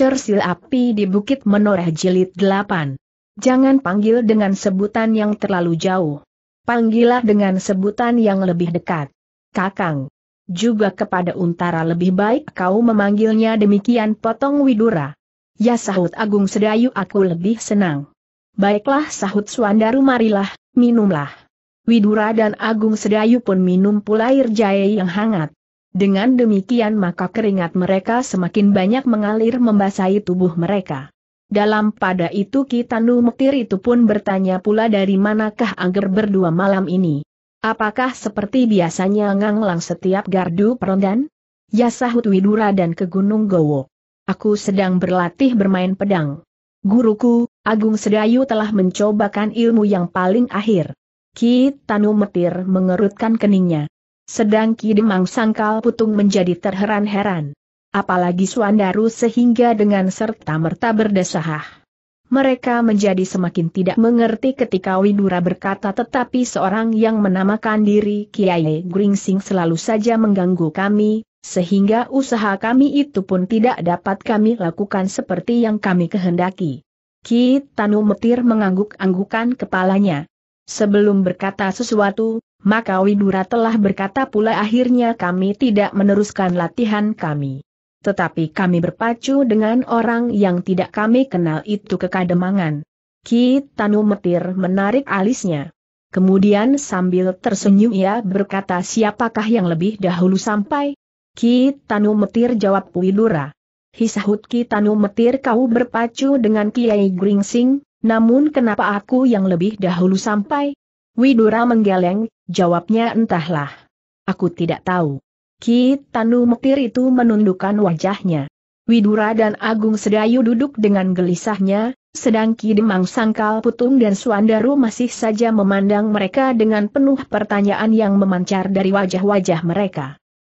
Cersil Api di Bukit Menoreh Jilid 8. Jangan panggil dengan sebutan yang terlalu jauh. Panggillah dengan sebutan yang lebih dekat. Kakang. Juga kepada Untara lebih baik kau memanggilnya demikian potong Widura. Ya sahut Agung Sedayu aku lebih senang. Baiklah sahut Suandaru marilah, minumlah. Widura dan Agung Sedayu pun minum pula air jahe yang hangat. Dengan demikian maka keringat mereka semakin banyak mengalir membasahi tubuh mereka. Dalam pada itu Kitanu Metir itu pun bertanya pula dari manakah angger berdua malam ini. Apakah seperti biasanya nganglang setiap gardu perondan? Ya sahut Widura dan ke Gunung Gowo. Aku sedang berlatih bermain pedang. Guruku, Agung Sedayu telah mencobakan ilmu yang paling akhir. Kitanu Metir mengerutkan keningnya. Sedang Kidemang Sangkal Putung menjadi terheran-heran. Apalagi Suandaru sehingga dengan serta-merta berdesahah. Mereka menjadi semakin tidak mengerti ketika Widura berkata tetapi seorang yang menamakan diri Kiai Gringsing selalu saja mengganggu kami, sehingga usaha kami itu pun tidak dapat kami lakukan seperti yang kami kehendaki. Ki Tanu Metir mengangguk-anggukan kepalanya. Sebelum berkata sesuatu, maka Widura telah berkata pula akhirnya kami tidak meneruskan latihan kami. Tetapi kami berpacu dengan orang yang tidak kami kenal itu ke Kademangan. Ki Tanu Metir menarik alisnya. Kemudian sambil tersenyum ia berkata siapakah yang lebih dahulu sampai? Ki Tanu Metir jawab Widura. Hisahut Ki Tanu Metir kau berpacu dengan Kiai Gringsing, namun kenapa aku yang lebih dahulu sampai? Widura menggeleng, Jawabnya entahlah. Aku tidak tahu. Ki Tanu Mektir itu menundukkan wajahnya. Widura dan Agung Sedayu duduk dengan gelisahnya, sedang Ki Demang Sangkal Putung dan Suandaru masih saja memandang mereka dengan penuh pertanyaan yang memancar dari wajah-wajah mereka.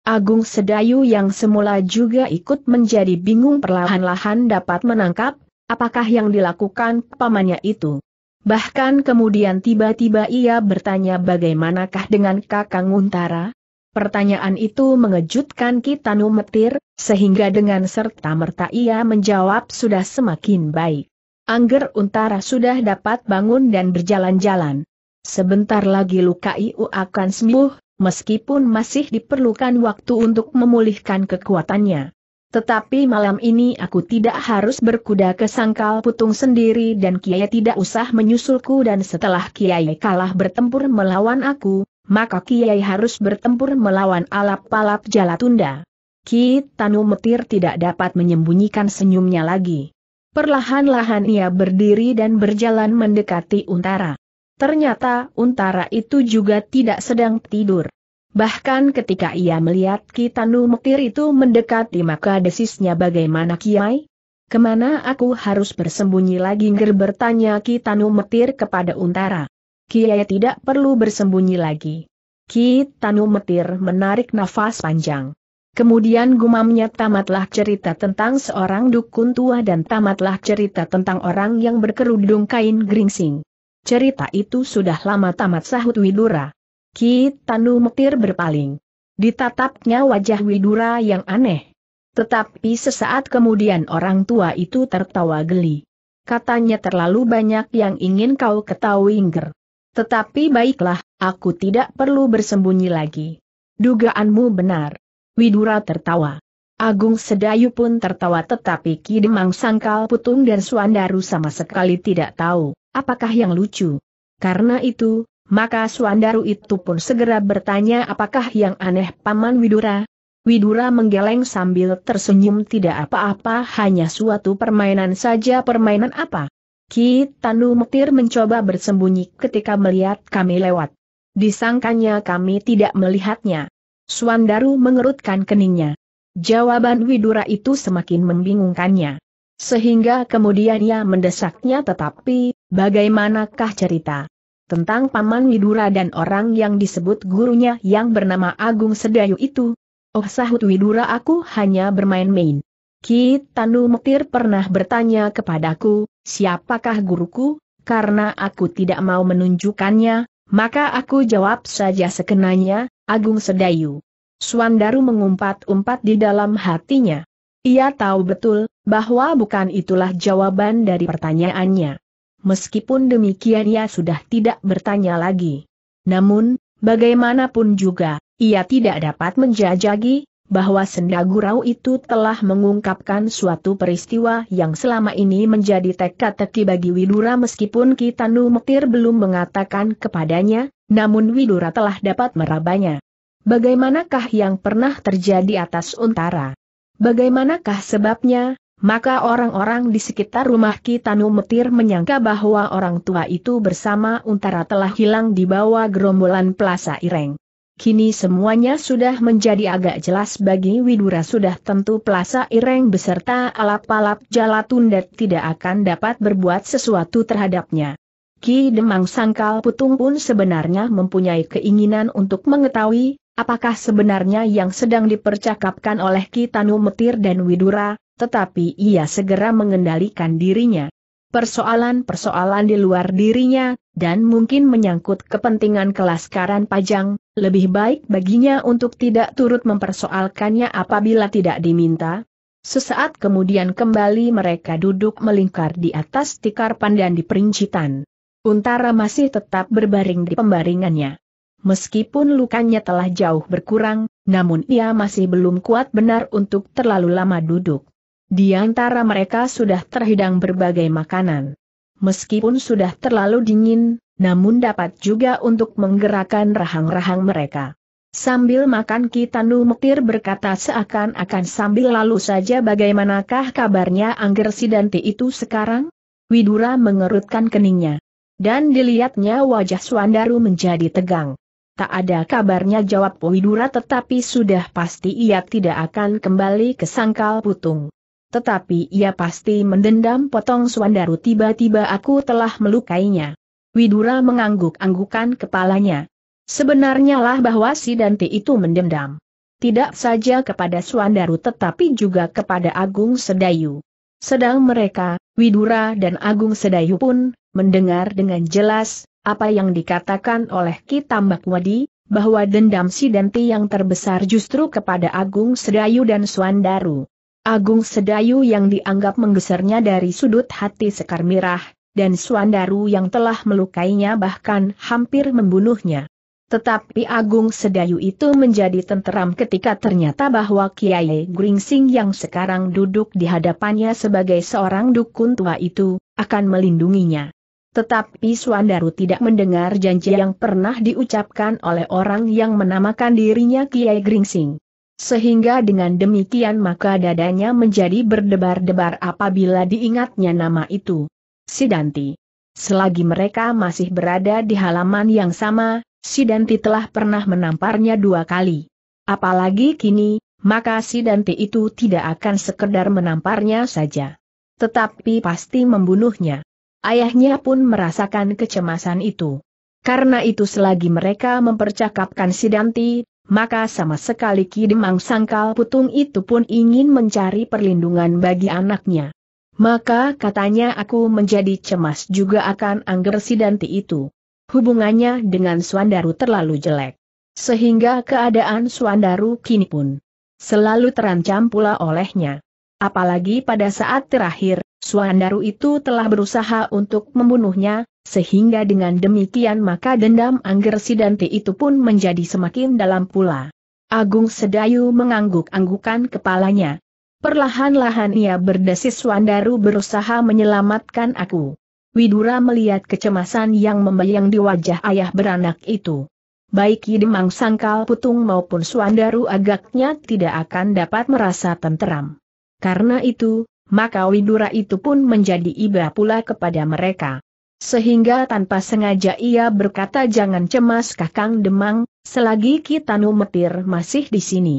Agung Sedayu yang semula juga ikut menjadi bingung perlahan-lahan dapat menangkap, apakah yang dilakukan pamannya itu. Bahkan kemudian tiba-tiba ia bertanya bagaimanakah dengan Kakang Untara? Pertanyaan itu mengejutkan Kitanu Metir, sehingga dengan serta-merta ia menjawab sudah semakin baik. Angger Untara sudah dapat bangun dan berjalan-jalan. Sebentar lagi luka IU akan sembuh, meskipun masih diperlukan waktu untuk memulihkan kekuatannya. Tetapi malam ini aku tidak harus berkuda ke sangkal putung sendiri dan Kiai tidak usah menyusulku dan setelah Kiai kalah bertempur melawan aku, maka Kiai harus bertempur melawan alap-alap jalatunda. Ki Tanu Metir tidak dapat menyembunyikan senyumnya lagi. Perlahan-lahan ia berdiri dan berjalan mendekati Untara. Ternyata Untara itu juga tidak sedang tidur. Bahkan ketika ia melihat Kitanu Mukir itu mendekati maka desisnya bagaimana Kiai? Kemana aku harus bersembunyi lagi Ger bertanya Kitanu Mukir kepada Untara. Kiai tidak perlu bersembunyi lagi. Kitanu Mukir menarik nafas panjang. Kemudian gumamnya tamatlah cerita tentang seorang dukun tua dan tamatlah cerita tentang orang yang berkerudung kain geringsing. Cerita itu sudah lama tamat sahut Widura. Ki Tanu Metir berpaling. Ditatapnya wajah Widura yang aneh. Tetapi sesaat kemudian orang tua itu tertawa geli. Katanya terlalu banyak yang ingin kau ketahui Ngger. Tetapi baiklah, aku tidak perlu bersembunyi lagi. Dugaanmu benar. Widura tertawa. Agung Sedayu pun tertawa tetapi Ki Demang Sangkal Putung dan Suandaru sama sekali tidak tahu, apakah yang lucu. Karena itu, maka Suandaru itu pun segera bertanya apakah yang aneh Paman Widura? Widura menggeleng sambil tersenyum tidak apa-apa hanya suatu permainan saja permainan apa? Ki Tanu Mektir mencoba bersembunyi ketika melihat kami lewat. Disangkanya kami tidak melihatnya. Suandaru mengerutkan keningnya. Jawaban Widura itu semakin membingungkannya. Sehingga kemudian ia mendesaknya tetapi, bagaimanakah cerita? tentang Paman Widura dan orang yang disebut gurunya yang bernama Agung Sedayu itu. Oh sahut Widura aku hanya bermain-main. Ki Tanu Mektir pernah bertanya kepadaku, siapakah guruku, karena aku tidak mau menunjukkannya, maka aku jawab saja sekenanya, Agung Sedayu. Suandaru mengumpat-umpat di dalam hatinya. Ia tahu betul, bahwa bukan itulah jawaban dari pertanyaannya meskipun demikian ia sudah tidak bertanya lagi. Namun, bagaimanapun juga, ia tidak dapat menjajagi, bahwa Sendagurau itu telah mengungkapkan suatu peristiwa yang selama ini menjadi teka-teki bagi Widura meskipun Kitanu Metir belum mengatakan kepadanya, namun Widura telah dapat merabanya. Bagaimanakah yang pernah terjadi atas Untara? Bagaimanakah sebabnya, maka orang-orang di sekitar rumah Kitanu Metir menyangka bahwa orang tua itu bersama Untara telah hilang di bawah gerombolan Plaza Ireng. Kini semuanya sudah menjadi agak jelas bagi Widura sudah tentu Plaza Ireng beserta alap-alap Jalatundet tidak akan dapat berbuat sesuatu terhadapnya. Ki Demang Sangkal Putung pun sebenarnya mempunyai keinginan untuk mengetahui, apakah sebenarnya yang sedang dipercakapkan oleh Ki Tanu Metir dan Widura, tetapi ia segera mengendalikan dirinya. Persoalan-persoalan di luar dirinya, dan mungkin menyangkut kepentingan kelas karan pajang, lebih baik baginya untuk tidak turut mempersoalkannya apabila tidak diminta. Sesaat kemudian kembali mereka duduk melingkar di atas tikar pandan di perincitan. Untara masih tetap berbaring di pembaringannya. Meskipun lukanya telah jauh berkurang, namun ia masih belum kuat benar untuk terlalu lama duduk. Di antara mereka sudah terhidang berbagai makanan. Meskipun sudah terlalu dingin, namun dapat juga untuk menggerakkan rahang-rahang mereka. Sambil makan Kitanu Mukir berkata seakan-akan sambil lalu saja bagaimanakah kabarnya Angger Sidanti itu sekarang? Widura mengerutkan keningnya. Dan dilihatnya wajah Suandaru menjadi tegang. Tak ada kabarnya jawab Widura tetapi sudah pasti ia tidak akan kembali ke sangkal putung tetapi ia pasti mendendam potong Suandaru tiba-tiba aku telah melukainya. Widura mengangguk-anggukan kepalanya. Sebenarnya lah bahwa si Dante itu mendendam. Tidak saja kepada Suandaru tetapi juga kepada Agung Sedayu. Sedang mereka, Widura dan Agung Sedayu pun, mendengar dengan jelas, apa yang dikatakan oleh Kitambak Wadi, bahwa dendam si Dante yang terbesar justru kepada Agung Sedayu dan Suandaru. Agung Sedayu yang dianggap menggesernya dari sudut hati Sekar Mirah, dan Suandaru yang telah melukainya bahkan hampir membunuhnya. Tetapi Agung Sedayu itu menjadi tenteram ketika ternyata bahwa Kiai Gringsing yang sekarang duduk di hadapannya sebagai seorang dukun tua itu, akan melindunginya. Tetapi Suandaru tidak mendengar janji yang pernah diucapkan oleh orang yang menamakan dirinya Kiai Gringsing. Sehingga dengan demikian maka dadanya menjadi berdebar-debar apabila diingatnya nama itu. Sidanti. Selagi mereka masih berada di halaman yang sama, Sidanti telah pernah menamparnya dua kali. Apalagi kini, maka Sidanti itu tidak akan sekedar menamparnya saja. Tetapi pasti membunuhnya. Ayahnya pun merasakan kecemasan itu. Karena itu selagi mereka mempercakapkan Sidanti, maka sama sekali Ki Demang Sangkal Putung itu pun ingin mencari perlindungan bagi anaknya. Maka katanya aku menjadi cemas juga akan Angger Sidanti itu. Hubungannya dengan Suandaru terlalu jelek. Sehingga keadaan Suandaru kini pun selalu terancam pula olehnya. Apalagi pada saat terakhir, Suandaru itu telah berusaha untuk membunuhnya, sehingga dengan demikian maka dendam Angger Sidanti itu pun menjadi semakin dalam pula. Agung Sedayu mengangguk-anggukan kepalanya. Perlahan-lahan ia berdesis Wandaru berusaha menyelamatkan aku. Widura melihat kecemasan yang membayang di wajah ayah beranak itu. Baik Yidemang Sangkal Putung maupun Suandaru agaknya tidak akan dapat merasa tenteram. Karena itu, maka Widura itu pun menjadi iba pula kepada mereka. Sehingga tanpa sengaja ia berkata jangan cemas kakang demang, selagi Ki Tanu Metir masih di sini.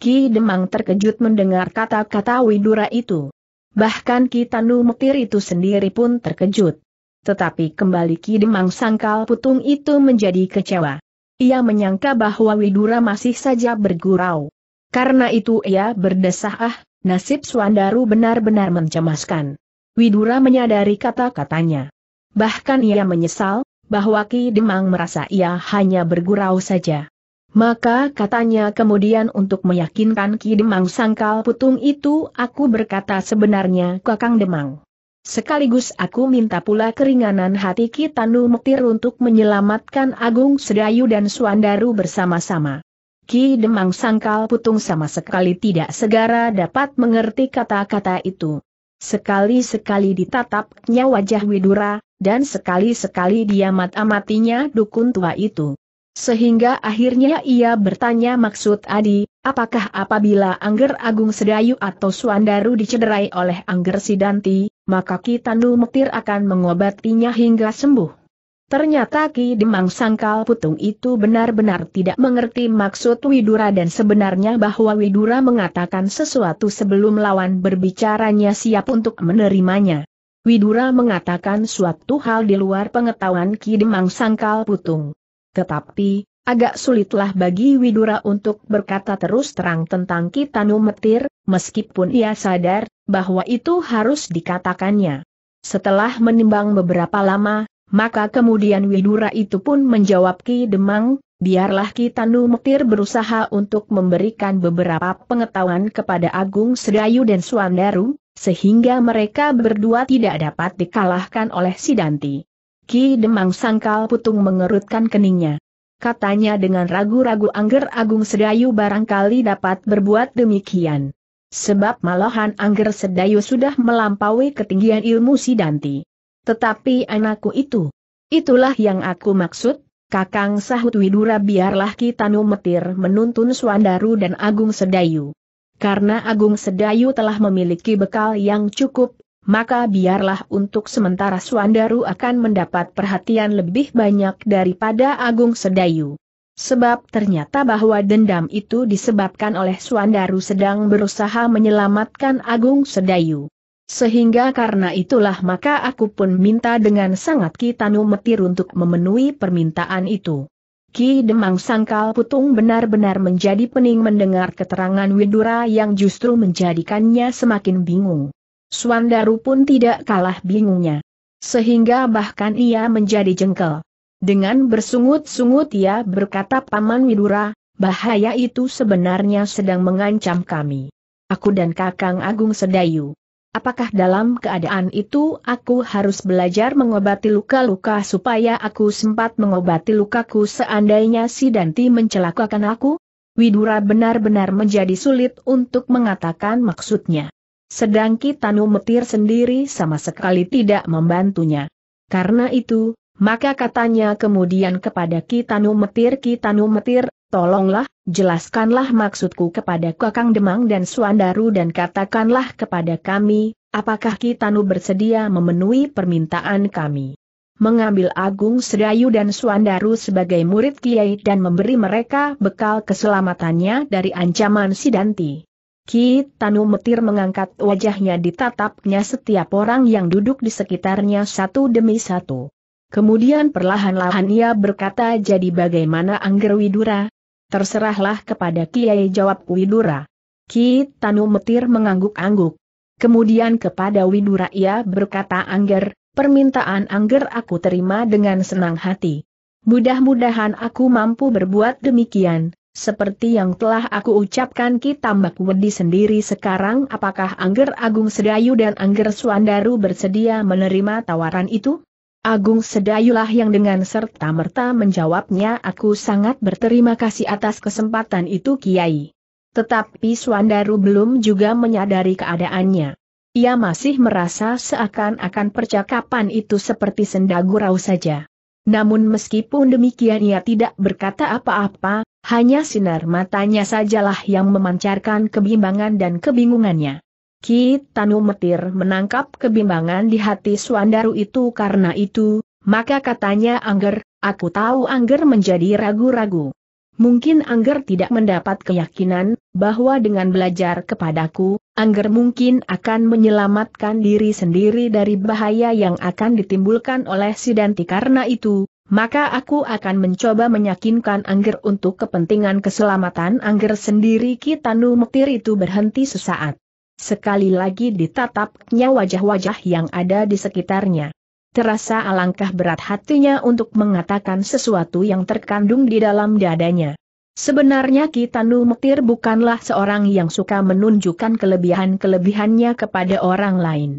Ki Demang terkejut mendengar kata-kata Widura itu. Bahkan Ki Tanu Metir itu sendiri pun terkejut. Tetapi kembali Ki Demang sangkal putung itu menjadi kecewa. Ia menyangka bahwa Widura masih saja bergurau. Karena itu ia berdesah ah, nasib Swandaru benar-benar mencemaskan. Widura menyadari kata-katanya. Bahkan ia menyesal, bahwa Ki Demang merasa ia hanya bergurau saja. Maka katanya kemudian untuk meyakinkan Ki Demang sangkal putung itu aku berkata sebenarnya Kakang Demang. Sekaligus aku minta pula keringanan hati Ki Tanu Mektir untuk menyelamatkan Agung Sedayu dan Suandaru bersama-sama. Ki Demang sangkal putung sama sekali tidak segera dapat mengerti kata-kata itu. Sekali-sekali ditatapnya wajah Widura, dan sekali-sekali dia mat-amatinya dukun tua itu. Sehingga akhirnya ia bertanya maksud Adi, apakah apabila Angger Agung Sedayu atau Suandaru dicederai oleh Angger Sidanti, maka Ki Tandu Mektir akan mengobatinya hingga sembuh. Ternyata Ki Demang Sangkal Putung itu benar-benar tidak mengerti maksud Widura dan sebenarnya bahwa Widura mengatakan sesuatu sebelum lawan berbicaranya siap untuk menerimanya. Widura mengatakan suatu hal di luar pengetahuan Ki Demang Sangkal Putung. Tetapi, agak sulitlah bagi Widura untuk berkata terus terang tentang Tanu Metir, meskipun ia sadar bahwa itu harus dikatakannya. Setelah menimbang beberapa lama, maka kemudian Widura itu pun menjawab Ki Demang, biarlah Ki Tanu Metir berusaha untuk memberikan beberapa pengetahuan kepada Agung Sedayu dan Suandaru, sehingga mereka berdua tidak dapat dikalahkan oleh Sidanti. Ki Demang Sangkal Putung mengerutkan keningnya. Katanya dengan ragu-ragu Angger Agung Sedayu barangkali dapat berbuat demikian. Sebab malahan Angger Sedayu sudah melampaui ketinggian ilmu Sidanti. Tetapi anakku itu, itulah yang aku maksud, Kakang Sahut Widura biarlah kita Metir menuntun Suandaru dan Agung Sedayu. Karena Agung Sedayu telah memiliki bekal yang cukup, maka biarlah untuk sementara Suandaru akan mendapat perhatian lebih banyak daripada Agung Sedayu. Sebab ternyata bahwa dendam itu disebabkan oleh Suandaru sedang berusaha menyelamatkan Agung Sedayu. Sehingga karena itulah maka aku pun minta dengan sangat Kitanu Metir untuk memenuhi permintaan itu. Ki Demang Sangkal Putung benar-benar menjadi pening mendengar keterangan Widura yang justru menjadikannya semakin bingung. Suandaru pun tidak kalah bingungnya. Sehingga bahkan ia menjadi jengkel. Dengan bersungut-sungut ia berkata Paman Widura, bahaya itu sebenarnya sedang mengancam kami. Aku dan Kakang Agung Sedayu. Apakah dalam keadaan itu aku harus belajar mengobati luka-luka supaya aku sempat mengobati lukaku seandainya si Danti mencelakakan aku? Widura benar-benar menjadi sulit untuk mengatakan maksudnya. Sedang Kitanu Metir sendiri sama sekali tidak membantunya. Karena itu, maka katanya kemudian kepada Kitanu Metir Kitanu Metir, Tolonglah, jelaskanlah maksudku kepada Kakang Demang dan Suandaru dan katakanlah kepada kami, apakah Kitanu bersedia memenuhi permintaan kami. Mengambil Agung Sedayu dan Suandaru sebagai murid Kiai dan memberi mereka bekal keselamatannya dari ancaman Sidanti. Ki Tanu Metir mengangkat wajahnya ditatapnya setiap orang yang duduk di sekitarnya satu demi satu. Kemudian perlahan-lahan ia berkata jadi bagaimana Angger Widura, Terserahlah kepada Kiai jawab Widura. Ki Tanu Metir mengangguk-angguk. Kemudian kepada Widura ia berkata Angger, permintaan Angger aku terima dengan senang hati. Mudah-mudahan aku mampu berbuat demikian, seperti yang telah aku ucapkan Ki Tambak Wedi sendiri sekarang apakah Angger Agung Sedayu dan Angger Suandaru bersedia menerima tawaran itu? Agung Sedayulah yang dengan serta-merta menjawabnya aku sangat berterima kasih atas kesempatan itu Kiai. Tetapi Swandaru belum juga menyadari keadaannya. Ia masih merasa seakan-akan percakapan itu seperti senda gurau saja. Namun meskipun demikian ia tidak berkata apa-apa, hanya sinar matanya sajalah yang memancarkan kebimbangan dan kebingungannya. Ki Tanu Metir menangkap kebimbangan di hati Suandaru itu karena itu, maka katanya Angger, aku tahu Angger menjadi ragu-ragu. Mungkin Angger tidak mendapat keyakinan, bahwa dengan belajar kepadaku, Angger mungkin akan menyelamatkan diri sendiri dari bahaya yang akan ditimbulkan oleh Sidanti karena itu, maka aku akan mencoba meyakinkan Angger untuk kepentingan keselamatan Angger sendiri Kitanu Metir itu berhenti sesaat. Sekali lagi ditatapnya wajah-wajah yang ada di sekitarnya. Terasa alangkah berat hatinya untuk mengatakan sesuatu yang terkandung di dalam dadanya. Sebenarnya Kitanu Mektir bukanlah seorang yang suka menunjukkan kelebihan-kelebihannya kepada orang lain.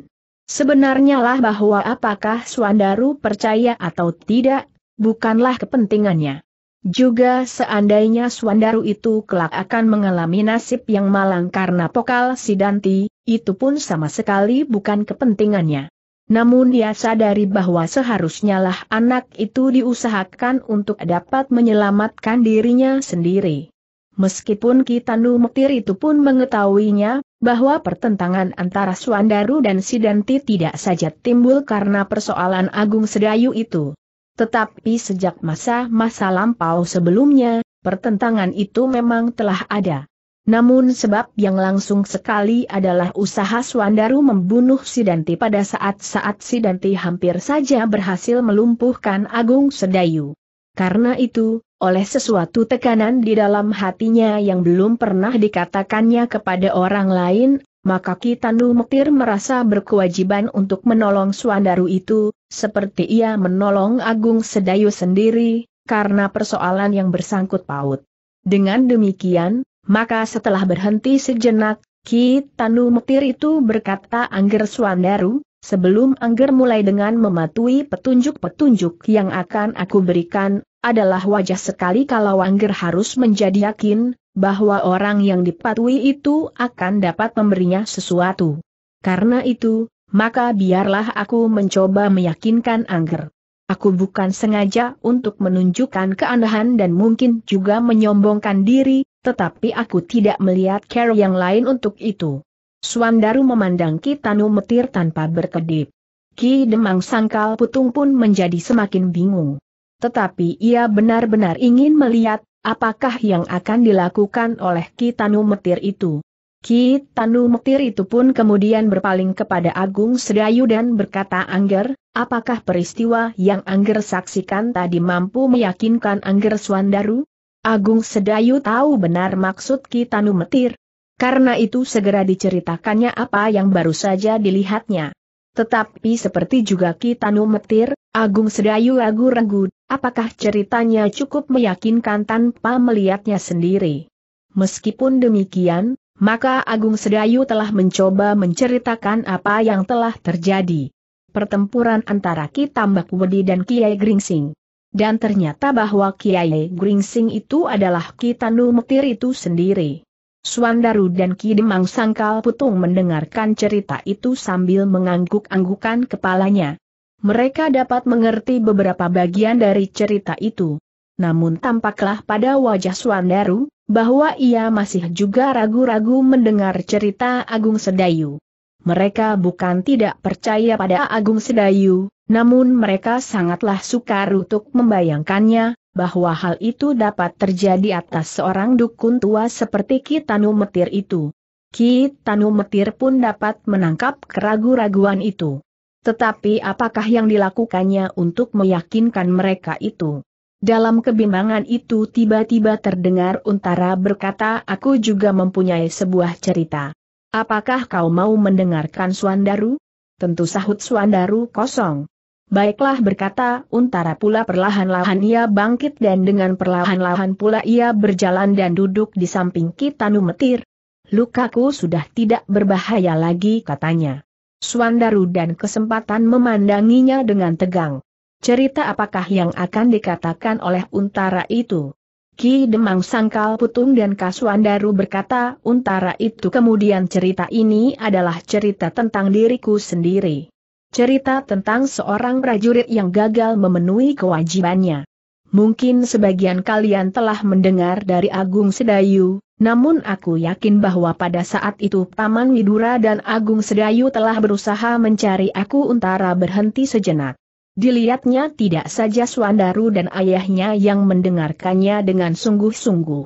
Sebenarnya lah bahwa apakah Suandaru percaya atau tidak, bukanlah kepentingannya. Juga seandainya Swandaru itu kelak akan mengalami nasib yang malang karena pokal Sidanti, itu pun sama sekali bukan kepentingannya. Namun dia sadari bahwa seharusnya lah anak itu diusahakan untuk dapat menyelamatkan dirinya sendiri. Meskipun Kitanu Mektir itu pun mengetahuinya, bahwa pertentangan antara Swandaru dan Sidanti tidak saja timbul karena persoalan Agung Sedayu itu tetapi sejak masa-masa lampau sebelumnya, pertentangan itu memang telah ada. Namun sebab yang langsung sekali adalah usaha Swandaru membunuh Sidanti pada saat-saat Sidanti hampir saja berhasil melumpuhkan Agung Sedayu. Karena itu, oleh sesuatu tekanan di dalam hatinya yang belum pernah dikatakannya kepada orang lain, maka Kitanu Mektir merasa berkewajiban untuk menolong Suandaru itu, seperti ia menolong Agung Sedayu sendiri, karena persoalan yang bersangkut paut. Dengan demikian, maka setelah berhenti sejenak, Kitanu Mektir itu berkata Angger Suandaru, sebelum Angger mulai dengan mematuhi petunjuk-petunjuk yang akan aku berikan, adalah wajah sekali kalau Angger harus menjadi yakin, bahwa orang yang dipatuhi itu akan dapat memberinya sesuatu. Karena itu, maka biarlah aku mencoba meyakinkan Angger. Aku bukan sengaja untuk menunjukkan keanehan dan mungkin juga menyombongkan diri, tetapi aku tidak melihat care yang lain untuk itu. Suandaru memandang Tanu Metir tanpa berkedip. Ki Demang Sangkal Putung pun menjadi semakin bingung. Tetapi ia benar-benar ingin melihat apakah yang akan dilakukan oleh Ki Tanu Metir itu. Ki Tanu Metir itu pun kemudian berpaling kepada Agung Sedayu dan berkata Angger, apakah peristiwa yang Angger saksikan tadi mampu meyakinkan Angger Swandaru? Agung Sedayu tahu benar maksud Ki Tanu Metir. Karena itu segera diceritakannya apa yang baru saja dilihatnya. Tetapi seperti juga Ki Tanu Metir, Agung Sedayu ragu-ragu, apakah ceritanya cukup meyakinkan tanpa melihatnya sendiri. Meskipun demikian, maka Agung Sedayu telah mencoba menceritakan apa yang telah terjadi. Pertempuran antara Ki Tambak Wedi dan Kiai Gringsing. Dan ternyata bahwa Kiai Gringsing itu adalah Ki Tanu itu sendiri. Suandaru dan Ki Demang Sangkal Putung mendengarkan cerita itu sambil mengangguk-anggukan kepalanya mereka dapat mengerti beberapa bagian dari cerita itu. Namun tampaklah pada wajah Swandaru, bahwa ia masih juga ragu-ragu mendengar cerita Agung Sedayu. Mereka bukan tidak percaya pada Agung Sedayu, namun mereka sangatlah sukar untuk membayangkannya, bahwa hal itu dapat terjadi atas seorang dukun tua seperti Kitanu Metir itu. Kitanu Metir pun dapat menangkap keraguan raguan itu. Tetapi apakah yang dilakukannya untuk meyakinkan mereka itu? Dalam kebimbangan itu tiba-tiba terdengar Untara berkata aku juga mempunyai sebuah cerita. Apakah kau mau mendengarkan Suandaru? Tentu sahut Suandaru kosong. Baiklah berkata Untara pula perlahan-lahan ia bangkit dan dengan perlahan-lahan pula ia berjalan dan duduk di samping Kitanu Metir. Lukaku sudah tidak berbahaya lagi katanya. Suandaru dan kesempatan memandanginya dengan tegang. Cerita apakah yang akan dikatakan oleh untara itu? Ki Demang Sangkal Putung dan Kasuandaru berkata untara itu kemudian cerita ini adalah cerita tentang diriku sendiri. Cerita tentang seorang prajurit yang gagal memenuhi kewajibannya. Mungkin sebagian kalian telah mendengar dari Agung Sedayu, namun aku yakin bahwa pada saat itu Paman Widura dan Agung Sedayu telah berusaha mencari aku untara berhenti sejenak. Dilihatnya tidak saja Suandaru dan ayahnya yang mendengarkannya dengan sungguh-sungguh.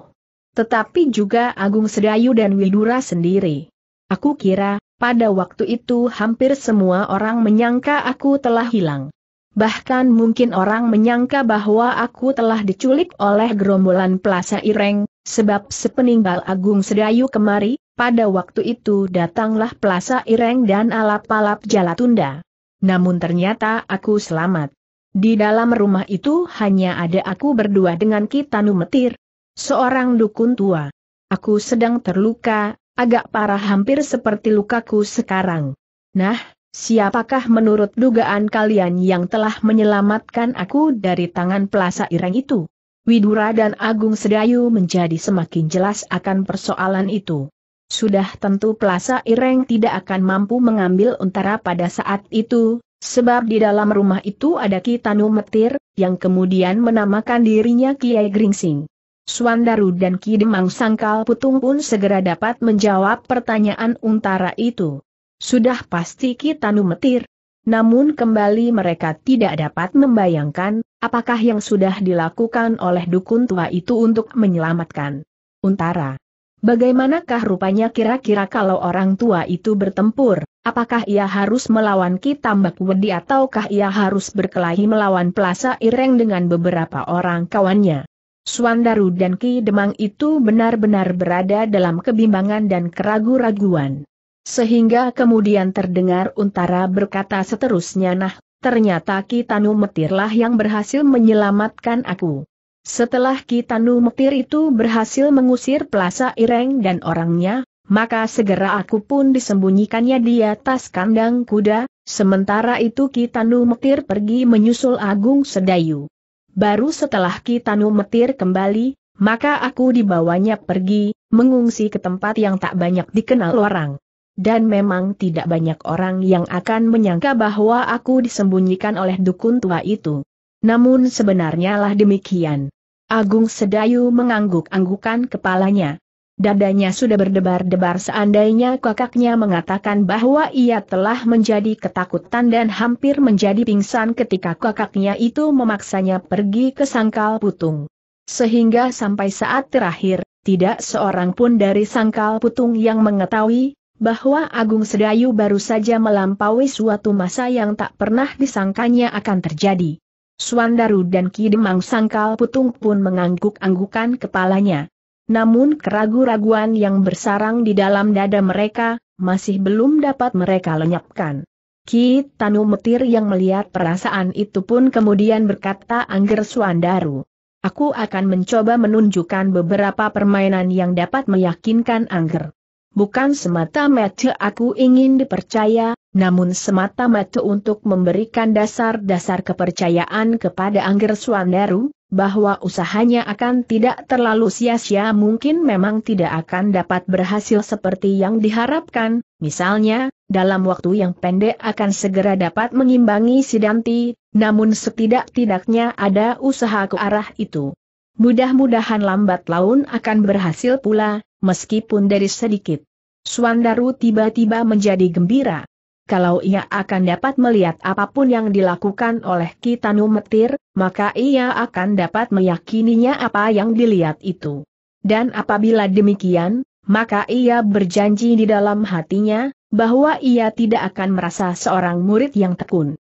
Tetapi juga Agung Sedayu dan Widura sendiri. Aku kira, pada waktu itu hampir semua orang menyangka aku telah hilang. Bahkan mungkin orang menyangka bahwa aku telah diculik oleh gerombolan Plaza Ireng, sebab sepeninggal Agung Sedayu kemari, pada waktu itu datanglah Plaza Ireng dan alap-alap Jalatunda. Namun ternyata aku selamat. Di dalam rumah itu hanya ada aku berdua dengan Kitanu Metir, seorang dukun tua. Aku sedang terluka, agak parah hampir seperti lukaku sekarang. Nah, Siapakah menurut dugaan kalian yang telah menyelamatkan aku dari tangan pelasa ireng itu? Widura dan Agung Sedayu menjadi semakin jelas akan persoalan itu. Sudah tentu pelasa ireng tidak akan mampu mengambil untara pada saat itu, sebab di dalam rumah itu ada Kitanu Metir, yang kemudian menamakan dirinya Kiai Gringsing. Suandaru dan Ki Demang Sangkal Putung pun segera dapat menjawab pertanyaan untara itu. Sudah pasti kita numetir. Namun kembali mereka tidak dapat membayangkan, apakah yang sudah dilakukan oleh dukun tua itu untuk menyelamatkan Untara. Bagaimanakah rupanya kira-kira kalau orang tua itu bertempur, apakah ia harus melawan Mbak Wedi ataukah ia harus berkelahi melawan Plaza Ireng dengan beberapa orang kawannya? Suandaru dan Ki Demang itu benar-benar berada dalam kebimbangan dan keragu-raguan. Sehingga kemudian terdengar Untara berkata seterusnya nah, ternyata Kitanu Metirlah yang berhasil menyelamatkan aku. Setelah Kitanu Metir itu berhasil mengusir Plaza Ireng dan orangnya, maka segera aku pun disembunyikannya di atas kandang kuda, sementara itu Kitanu Metir pergi menyusul Agung Sedayu. Baru setelah Kitanu Metir kembali, maka aku dibawanya pergi, mengungsi ke tempat yang tak banyak dikenal orang. Dan memang tidak banyak orang yang akan menyangka bahwa aku disembunyikan oleh dukun tua itu. Namun sebenarnya lah demikian. Agung Sedayu mengangguk-anggukan kepalanya. Dadanya sudah berdebar-debar seandainya kakaknya mengatakan bahwa ia telah menjadi ketakutan dan hampir menjadi pingsan ketika kakaknya itu memaksanya pergi ke sangkal putung. Sehingga sampai saat terakhir, tidak seorang pun dari sangkal putung yang mengetahui, bahwa Agung Sedayu baru saja melampaui suatu masa yang tak pernah disangkanya akan terjadi. Suandaru dan Ki Demang Sangkal Putung pun mengangguk-anggukan kepalanya. Namun keragu-raguan yang bersarang di dalam dada mereka, masih belum dapat mereka lenyapkan. Ki Tanu Metir yang melihat perasaan itu pun kemudian berkata Angger Suandaru. Aku akan mencoba menunjukkan beberapa permainan yang dapat meyakinkan Angger bukan semata-mata aku ingin dipercaya, namun semata-mata untuk memberikan dasar-dasar kepercayaan kepada Angger Suandaru, bahwa usahanya akan tidak terlalu sia-sia mungkin memang tidak akan dapat berhasil seperti yang diharapkan, misalnya, dalam waktu yang pendek akan segera dapat mengimbangi Sidanti, namun setidak-tidaknya ada usaha ke arah itu. Mudah-mudahan lambat laun akan berhasil pula, meskipun dari sedikit. Suandaru tiba-tiba menjadi gembira. Kalau ia akan dapat melihat apapun yang dilakukan oleh Kitanu Metir, maka ia akan dapat meyakininya apa yang dilihat itu. Dan apabila demikian, maka ia berjanji di dalam hatinya, bahwa ia tidak akan merasa seorang murid yang tekun.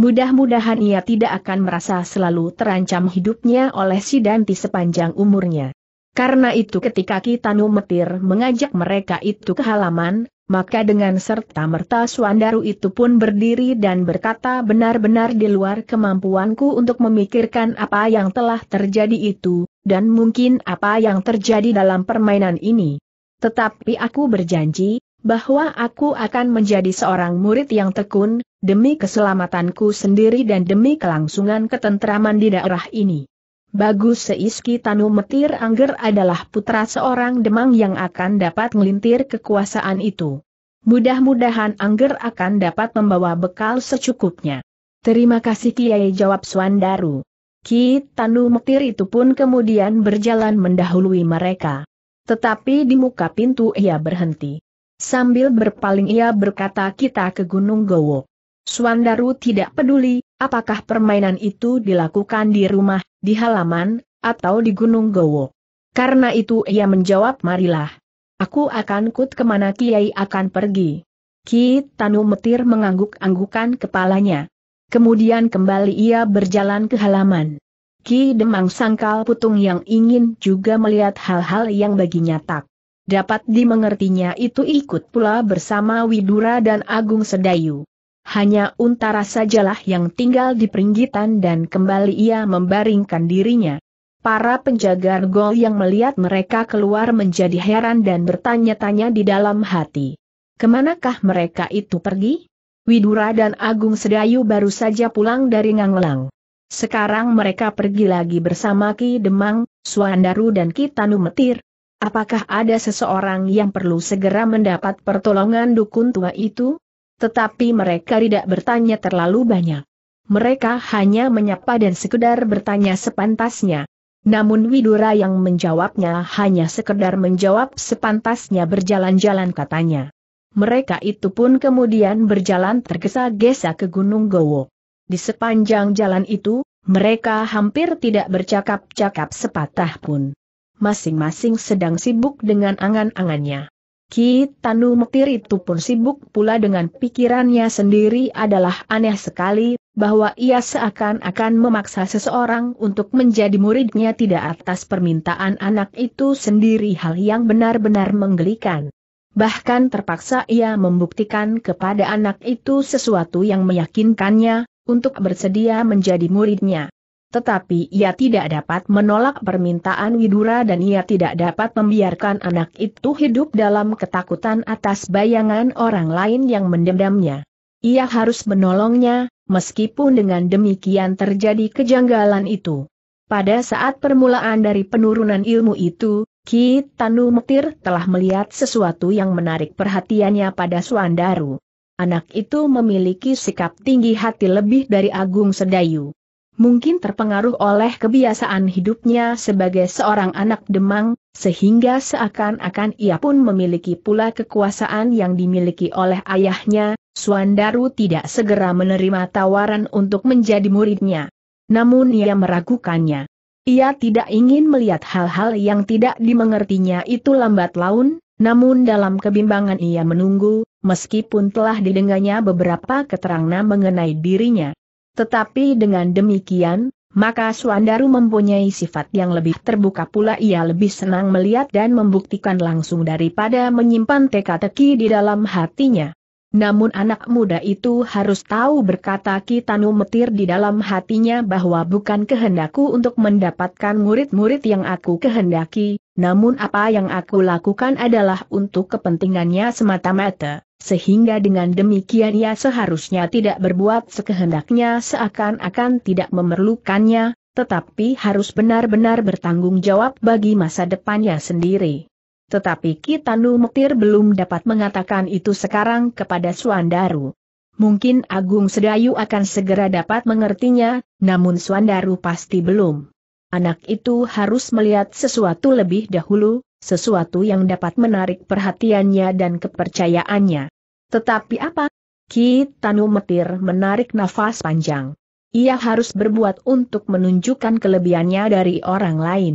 Mudah-mudahan ia tidak akan merasa selalu terancam hidupnya oleh si Danti sepanjang umurnya. Karena itu ketika Kitanu Metir mengajak mereka itu ke halaman, maka dengan serta-merta Suandaru itu pun berdiri dan berkata benar-benar di luar kemampuanku untuk memikirkan apa yang telah terjadi itu, dan mungkin apa yang terjadi dalam permainan ini. Tetapi aku berjanji, bahwa aku akan menjadi seorang murid yang tekun, demi keselamatanku sendiri dan demi kelangsungan ketentraman di daerah ini. Bagus Seiski Tanu Metir Angger adalah putra seorang Demang yang akan dapat melintir kekuasaan itu. Mudah-mudahan Angger akan dapat membawa bekal secukupnya. Terima kasih Kiai jawab Swandaru. Ki Tanu Metir itu pun kemudian berjalan mendahului mereka. Tetapi di muka pintu ia berhenti. Sambil berpaling ia berkata kita ke Gunung Gowo. Suandaru tidak peduli, apakah permainan itu dilakukan di rumah, di halaman, atau di Gunung Gowo. Karena itu ia menjawab marilah. Aku akan kut kemana Kiai akan pergi. Ki Tanu Metir mengangguk-anggukan kepalanya. Kemudian kembali ia berjalan ke halaman. Ki Demang Sangkal Putung yang ingin juga melihat hal-hal yang baginya tak dapat dimengertinya itu ikut pula bersama Widura dan Agung Sedayu hanya Untara sajalah yang tinggal di peringgitan dan kembali ia membaringkan dirinya. Para penjaga gol yang melihat mereka keluar menjadi heran dan bertanya-tanya di dalam hati. Kemanakah mereka itu pergi? Widura dan Agung Sedayu baru saja pulang dari Nganglang. Sekarang mereka pergi lagi bersama Ki Demang, Suandaru dan Kitanu Metir. Apakah ada seseorang yang perlu segera mendapat pertolongan dukun tua itu? Tetapi mereka tidak bertanya terlalu banyak. Mereka hanya menyapa dan sekedar bertanya sepantasnya. Namun Widura yang menjawabnya hanya sekedar menjawab sepantasnya berjalan-jalan katanya. Mereka itu pun kemudian berjalan tergesa-gesa ke Gunung Gowo. Di sepanjang jalan itu, mereka hampir tidak bercakap-cakap sepatah pun. Masing-masing sedang sibuk dengan angan-angannya. Ki Tanu Metir itu pun sibuk pula dengan pikirannya sendiri adalah aneh sekali, bahwa ia seakan-akan memaksa seseorang untuk menjadi muridnya tidak atas permintaan anak itu sendiri hal yang benar-benar menggelikan. Bahkan terpaksa ia membuktikan kepada anak itu sesuatu yang meyakinkannya, untuk bersedia menjadi muridnya tetapi ia tidak dapat menolak permintaan Widura dan ia tidak dapat membiarkan anak itu hidup dalam ketakutan atas bayangan orang lain yang mendendamnya. Ia harus menolongnya, meskipun dengan demikian terjadi kejanggalan itu. Pada saat permulaan dari penurunan ilmu itu, Ki Tanu Metir telah melihat sesuatu yang menarik perhatiannya pada Suandaru. Anak itu memiliki sikap tinggi hati lebih dari Agung Sedayu mungkin terpengaruh oleh kebiasaan hidupnya sebagai seorang anak demang, sehingga seakan-akan ia pun memiliki pula kekuasaan yang dimiliki oleh ayahnya, Suandaru tidak segera menerima tawaran untuk menjadi muridnya. Namun ia meragukannya. Ia tidak ingin melihat hal-hal yang tidak dimengertinya itu lambat laun, namun dalam kebimbangan ia menunggu, meskipun telah didengarnya beberapa keterangan mengenai dirinya. Tetapi dengan demikian, maka Suandaru mempunyai sifat yang lebih terbuka pula ia lebih senang melihat dan membuktikan langsung daripada menyimpan teka-teki di dalam hatinya. Namun anak muda itu harus tahu berkata Kitanu Metir di dalam hatinya bahwa bukan kehendakku untuk mendapatkan murid-murid yang aku kehendaki, namun apa yang aku lakukan adalah untuk kepentingannya semata-mata. Sehingga dengan demikian ia seharusnya tidak berbuat sekehendaknya seakan-akan tidak memerlukannya, tetapi harus benar-benar bertanggung jawab bagi masa depannya sendiri. Tetapi Kitanu Mektir belum dapat mengatakan itu sekarang kepada Suandaru. Mungkin Agung Sedayu akan segera dapat mengertinya, namun Suandaru pasti belum. Anak itu harus melihat sesuatu lebih dahulu, sesuatu yang dapat menarik perhatiannya dan kepercayaannya. Tetapi apa? Tanu Metir menarik nafas panjang. Ia harus berbuat untuk menunjukkan kelebihannya dari orang lain.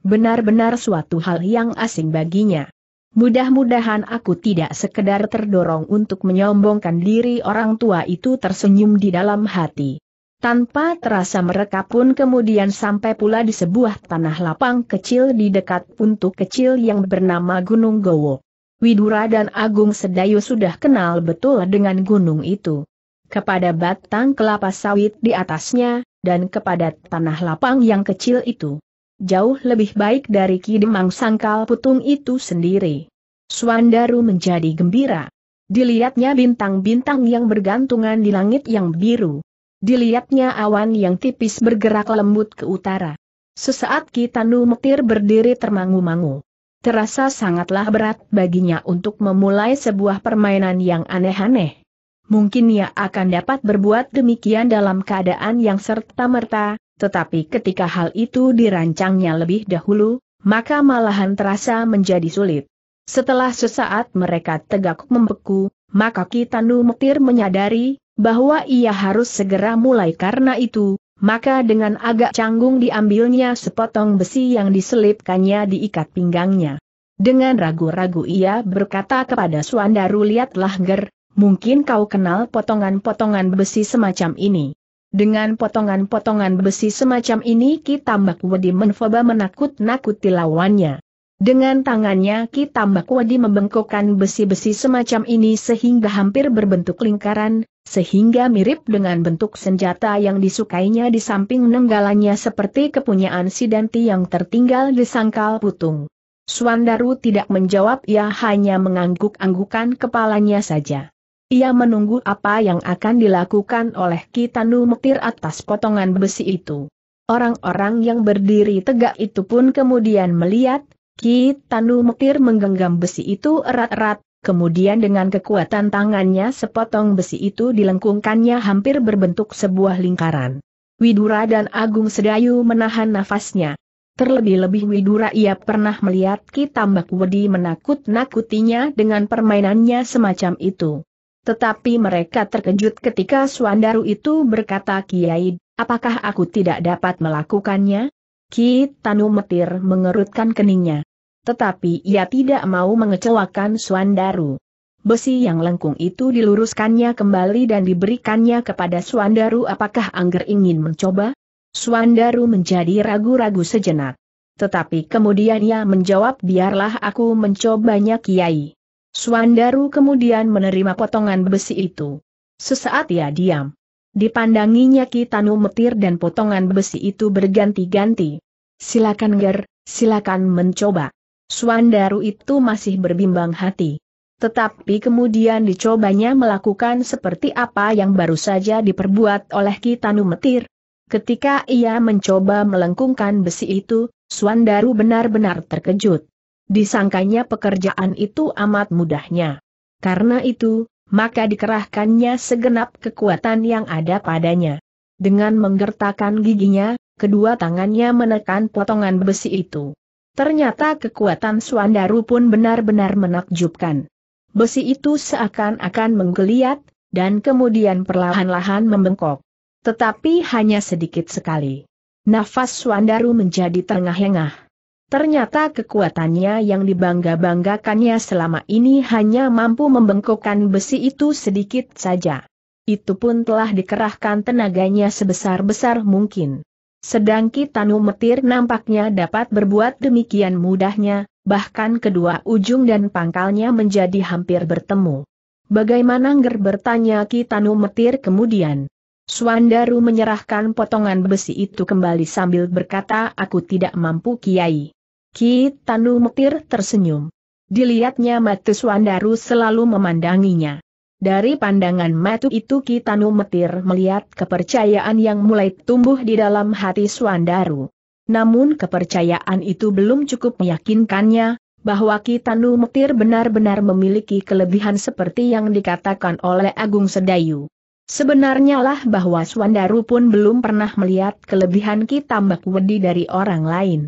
Benar-benar suatu hal yang asing baginya. Mudah-mudahan aku tidak sekedar terdorong untuk menyombongkan diri orang tua itu tersenyum di dalam hati. Tanpa terasa mereka pun kemudian sampai pula di sebuah tanah lapang kecil di dekat puntu kecil yang bernama Gunung Gowo. Widura dan Agung Sedayu sudah kenal betul dengan gunung itu. Kepada batang kelapa sawit di atasnya, dan kepada tanah lapang yang kecil itu. Jauh lebih baik dari Kidemang Sangkal Putung itu sendiri. Suandaru menjadi gembira. Dilihatnya bintang-bintang yang bergantungan di langit yang biru Dilihatnya awan yang tipis bergerak lembut ke utara. Sesaat Kitanu Metir berdiri termangu-mangu. Terasa sangatlah berat baginya untuk memulai sebuah permainan yang aneh-aneh. Mungkin ia akan dapat berbuat demikian dalam keadaan yang serta-merta, tetapi ketika hal itu dirancangnya lebih dahulu, maka malahan terasa menjadi sulit. Setelah sesaat mereka tegak membeku, maka Kitanu Metir menyadari bahwa ia harus segera mulai karena itu, maka dengan agak canggung diambilnya sepotong besi yang diselipkannya diikat pinggangnya. Dengan ragu-ragu ia berkata kepada Suandaru lihatlah ger, mungkin kau kenal potongan-potongan besi semacam ini. Dengan potongan-potongan besi semacam ini kita Wedi menfoba menakut-nakuti lawannya. Dengan tangannya Ki Tambak Wadi membengkokkan besi-besi semacam ini sehingga hampir berbentuk lingkaran, sehingga mirip dengan bentuk senjata yang disukainya di samping nenggalannya seperti kepunyaan Sidanti yang tertinggal di sangkal putung. Suandaru tidak menjawab ia hanya mengangguk-anggukan kepalanya saja. Ia menunggu apa yang akan dilakukan oleh Ki Tanu Mektir atas potongan besi itu. Orang-orang yang berdiri tegak itu pun kemudian melihat, Ki Tanu Mekir menggenggam besi itu erat-erat, kemudian dengan kekuatan tangannya sepotong besi itu dilengkungkannya hampir berbentuk sebuah lingkaran. Widura dan Agung Sedayu menahan nafasnya. Terlebih-lebih Widura ia pernah melihat Ki Tambak Wedi menakut-nakutinya dengan permainannya semacam itu. Tetapi mereka terkejut ketika Suandaru itu berkata Kiai, apakah aku tidak dapat melakukannya? Ki Tanu Metir mengerutkan keningnya. Tetapi ia tidak mau mengecewakan Suandaru. Besi yang lengkung itu diluruskannya kembali dan diberikannya kepada Suandaru apakah Angger ingin mencoba? Suandaru menjadi ragu-ragu sejenak. Tetapi kemudian ia menjawab biarlah aku mencobanya Kiai. Suandaru kemudian menerima potongan besi itu. Sesaat ia diam. Dipandanginya Tanu metir dan potongan besi itu berganti-ganti. Silakan Ger, silakan mencoba. Suandaru itu masih berbimbang hati. Tetapi kemudian dicobanya melakukan seperti apa yang baru saja diperbuat oleh Tanu metir. Ketika ia mencoba melengkungkan besi itu, Suandaru benar-benar terkejut. Disangkanya pekerjaan itu amat mudahnya. Karena itu, maka dikerahkannya segenap kekuatan yang ada padanya. Dengan menggertakkan giginya, kedua tangannya menekan potongan besi itu. Ternyata kekuatan Suandaru pun benar-benar menakjubkan. Besi itu seakan-akan menggeliat, dan kemudian perlahan-lahan membengkok. Tetapi hanya sedikit sekali. Nafas Suandaru menjadi terengah-engah. Ternyata kekuatannya yang dibangga-banggakannya selama ini hanya mampu membengkokkan besi itu sedikit saja. Itu pun telah dikerahkan tenaganya sebesar-besar mungkin. Sedang Kitanu Metir nampaknya dapat berbuat demikian mudahnya, bahkan kedua ujung dan pangkalnya menjadi hampir bertemu. Bagaimana ngger bertanya Kitanu Metir kemudian? Suandaru menyerahkan potongan besi itu kembali sambil berkata aku tidak mampu kiai. Ki Tanu Mutir tersenyum. Dilihatnya Matu Suandaru selalu memandanginya. Dari pandangan Matu itu Ki Tanu Mutir melihat kepercayaan yang mulai tumbuh di dalam hati Swandaru. Namun kepercayaan itu belum cukup meyakinkannya, bahwa Ki Tanu Mutir benar-benar memiliki kelebihan seperti yang dikatakan oleh Agung Sedayu. Sebenarnya lah bahwa Swandaru pun belum pernah melihat kelebihan Ki Tambak Wedi dari orang lain.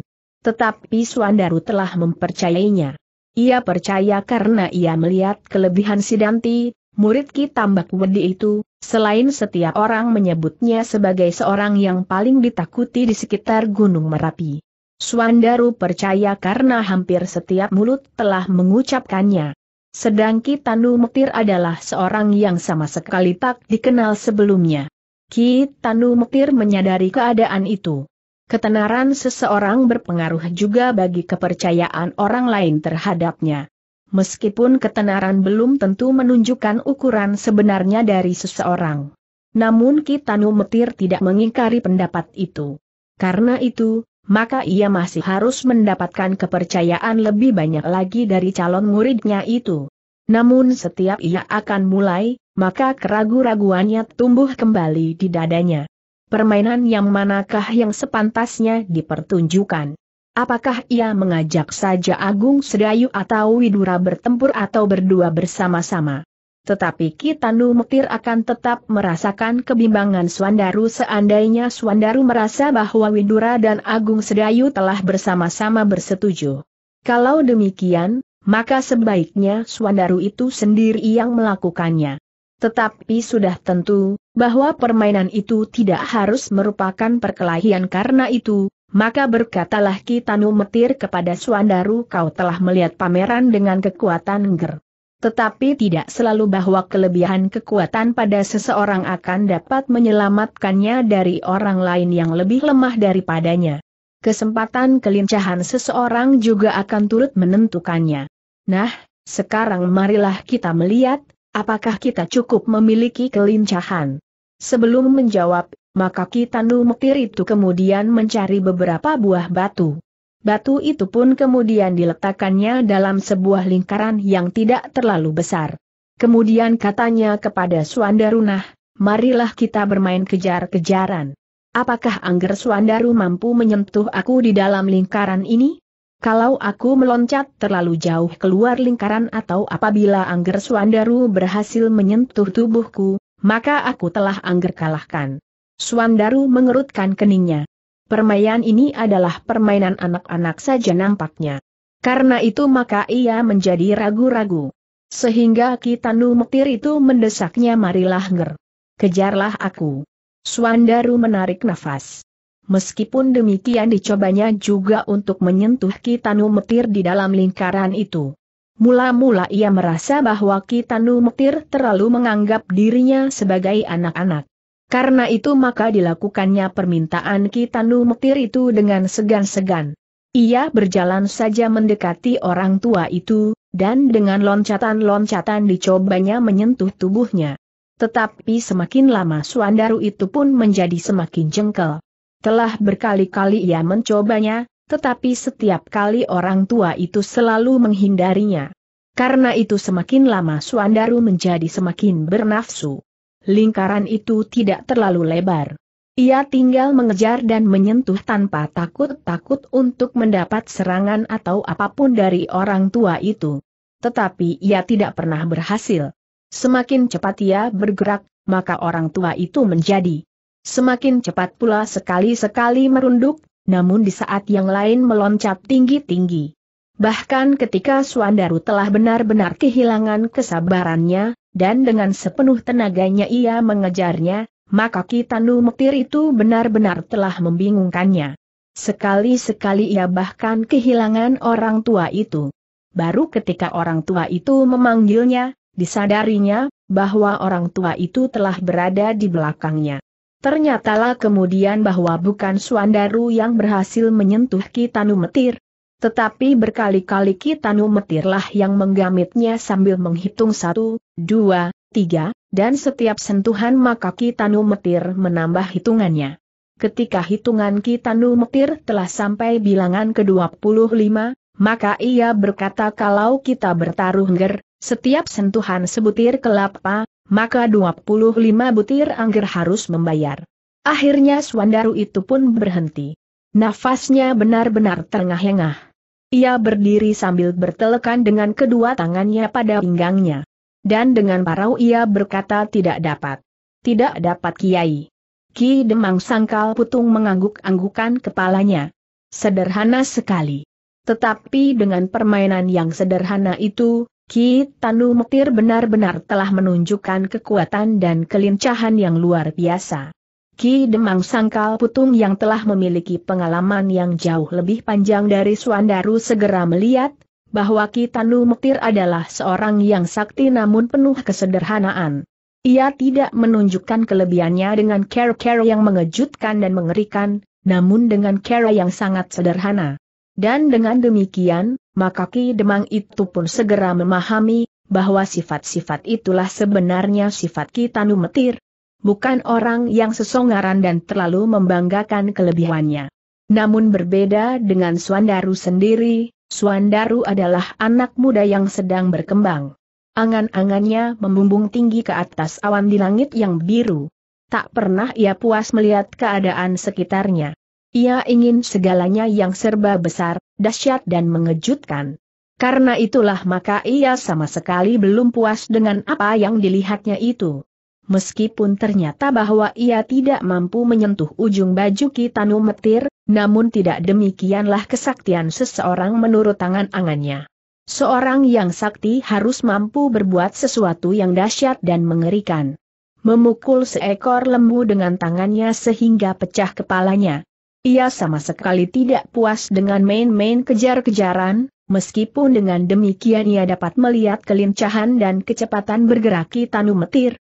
Tetapi Suandaru telah mempercayainya. Ia percaya karena ia melihat kelebihan Sidanti, murid Ki Tambak Wedi itu, selain setiap orang menyebutnya sebagai seorang yang paling ditakuti di sekitar Gunung Merapi. Suandaru percaya karena hampir setiap mulut telah mengucapkannya. Sedang Ki Tanu Metir adalah seorang yang sama sekali tak dikenal sebelumnya. Ki Tanu Metir menyadari keadaan itu ketenaran seseorang berpengaruh juga bagi kepercayaan orang lain terhadapnya. Meskipun ketenaran belum tentu menunjukkan ukuran sebenarnya dari seseorang. Namun Kitanu Metir tidak mengingkari pendapat itu. Karena itu, maka ia masih harus mendapatkan kepercayaan lebih banyak lagi dari calon muridnya itu. Namun setiap ia akan mulai, maka keragu-raguannya tumbuh kembali di dadanya. Permainan yang manakah yang sepantasnya dipertunjukkan? Apakah ia mengajak saja Agung Sedayu atau Widura bertempur atau berdua bersama-sama? Tetapi Kitanu Mektir akan tetap merasakan kebimbangan Swandaru seandainya Swandaru merasa bahwa Widura dan Agung Sedayu telah bersama-sama bersetuju. Kalau demikian, maka sebaiknya Swandaru itu sendiri yang melakukannya. Tetapi sudah tentu, bahwa permainan itu tidak harus merupakan perkelahian karena itu, maka berkatalah Kitanu Metir kepada Suandaru kau telah melihat pameran dengan kekuatan ger. Tetapi tidak selalu bahwa kelebihan kekuatan pada seseorang akan dapat menyelamatkannya dari orang lain yang lebih lemah daripadanya. Kesempatan kelincahan seseorang juga akan turut menentukannya. Nah, sekarang marilah kita melihat, Apakah kita cukup memiliki kelincahan? Sebelum menjawab, maka Kitanu Mektir itu kemudian mencari beberapa buah batu. Batu itu pun kemudian diletakkannya dalam sebuah lingkaran yang tidak terlalu besar. Kemudian katanya kepada Suandarunah, marilah kita bermain kejar-kejaran. Apakah Angger Suandaru mampu menyentuh aku di dalam lingkaran ini? Kalau aku meloncat terlalu jauh keluar lingkaran atau apabila Angger Swandaru berhasil menyentuh tubuhku, maka aku telah Angger kalahkan. Swandaru mengerutkan keningnya. Permainan ini adalah permainan anak-anak saja nampaknya. Karena itu maka ia menjadi ragu-ragu. Sehingga Kitanu Mektir itu mendesaknya marilah Nger. Kejarlah aku. Swandaru menarik nafas. Meskipun demikian dicobanya juga untuk menyentuh Kitanu Metir di dalam lingkaran itu. Mula-mula ia merasa bahwa Kitanu Metir terlalu menganggap dirinya sebagai anak-anak. Karena itu maka dilakukannya permintaan Kitanu Metir itu dengan segan-segan. Ia berjalan saja mendekati orang tua itu, dan dengan loncatan-loncatan dicobanya menyentuh tubuhnya. Tetapi semakin lama Suandaru itu pun menjadi semakin jengkel. Telah berkali-kali ia mencobanya, tetapi setiap kali orang tua itu selalu menghindarinya. Karena itu semakin lama Suandaru menjadi semakin bernafsu. Lingkaran itu tidak terlalu lebar. Ia tinggal mengejar dan menyentuh tanpa takut-takut untuk mendapat serangan atau apapun dari orang tua itu. Tetapi ia tidak pernah berhasil. Semakin cepat ia bergerak, maka orang tua itu menjadi Semakin cepat pula sekali-sekali merunduk, namun di saat yang lain meloncat tinggi-tinggi. Bahkan ketika Suandaru telah benar-benar kehilangan kesabarannya, dan dengan sepenuh tenaganya ia mengejarnya, maka Kitanu Mektir itu benar-benar telah membingungkannya. Sekali-sekali ia bahkan kehilangan orang tua itu. Baru ketika orang tua itu memanggilnya, disadarinya bahwa orang tua itu telah berada di belakangnya. Ternyatalah kemudian bahwa bukan Suandaru yang berhasil menyentuh Kitanu Metir, tetapi berkali-kali Kitanu Metirlah yang menggamitnya sambil menghitung satu, dua, tiga, dan setiap sentuhan maka Kitanu Metir menambah hitungannya. Ketika hitungan Kitanu Metir telah sampai bilangan ke-25, maka ia berkata kalau kita bertaruh ger, setiap sentuhan sebutir kelapa, maka 25 butir anggur harus membayar. Akhirnya Swandaru itu pun berhenti. Nafasnya benar-benar terengah-engah. Ia berdiri sambil bertelekan dengan kedua tangannya pada pinggangnya. Dan dengan parau ia berkata tidak dapat. Tidak dapat Kiai. Ki Demang Sangkal Putung mengangguk-anggukan kepalanya. Sederhana sekali. Tetapi dengan permainan yang sederhana itu, Ki Tanu Mutir benar-benar telah menunjukkan kekuatan dan kelincahan yang luar biasa. Ki Demang Sangkal Putung yang telah memiliki pengalaman yang jauh lebih panjang dari Suandaru segera melihat, bahwa Ki Tanu Mutir adalah seorang yang sakti namun penuh kesederhanaan. Ia tidak menunjukkan kelebihannya dengan care-care yang mengejutkan dan mengerikan, namun dengan cara yang sangat sederhana. Dan dengan demikian, maka Ki Demang itu pun segera memahami, bahwa sifat-sifat itulah sebenarnya sifat Tanu Metir. Bukan orang yang sesongaran dan terlalu membanggakan kelebihannya. Namun berbeda dengan Suandaru sendiri, Suandaru adalah anak muda yang sedang berkembang. Angan-angannya membumbung tinggi ke atas awan di langit yang biru. Tak pernah ia puas melihat keadaan sekitarnya. Ia ingin segalanya yang serba besar, dahsyat dan mengejutkan. Karena itulah maka ia sama sekali belum puas dengan apa yang dilihatnya itu. Meskipun ternyata bahwa ia tidak mampu menyentuh ujung baju Kitanu Metir, namun tidak demikianlah kesaktian seseorang menurut tangan-angannya. Seorang yang sakti harus mampu berbuat sesuatu yang dahsyat dan mengerikan. Memukul seekor lembu dengan tangannya sehingga pecah kepalanya, ia sama sekali tidak puas dengan main-main kejar-kejaran, meskipun dengan demikian ia dapat melihat kelincahan dan kecepatan bergerak Tanu Metir.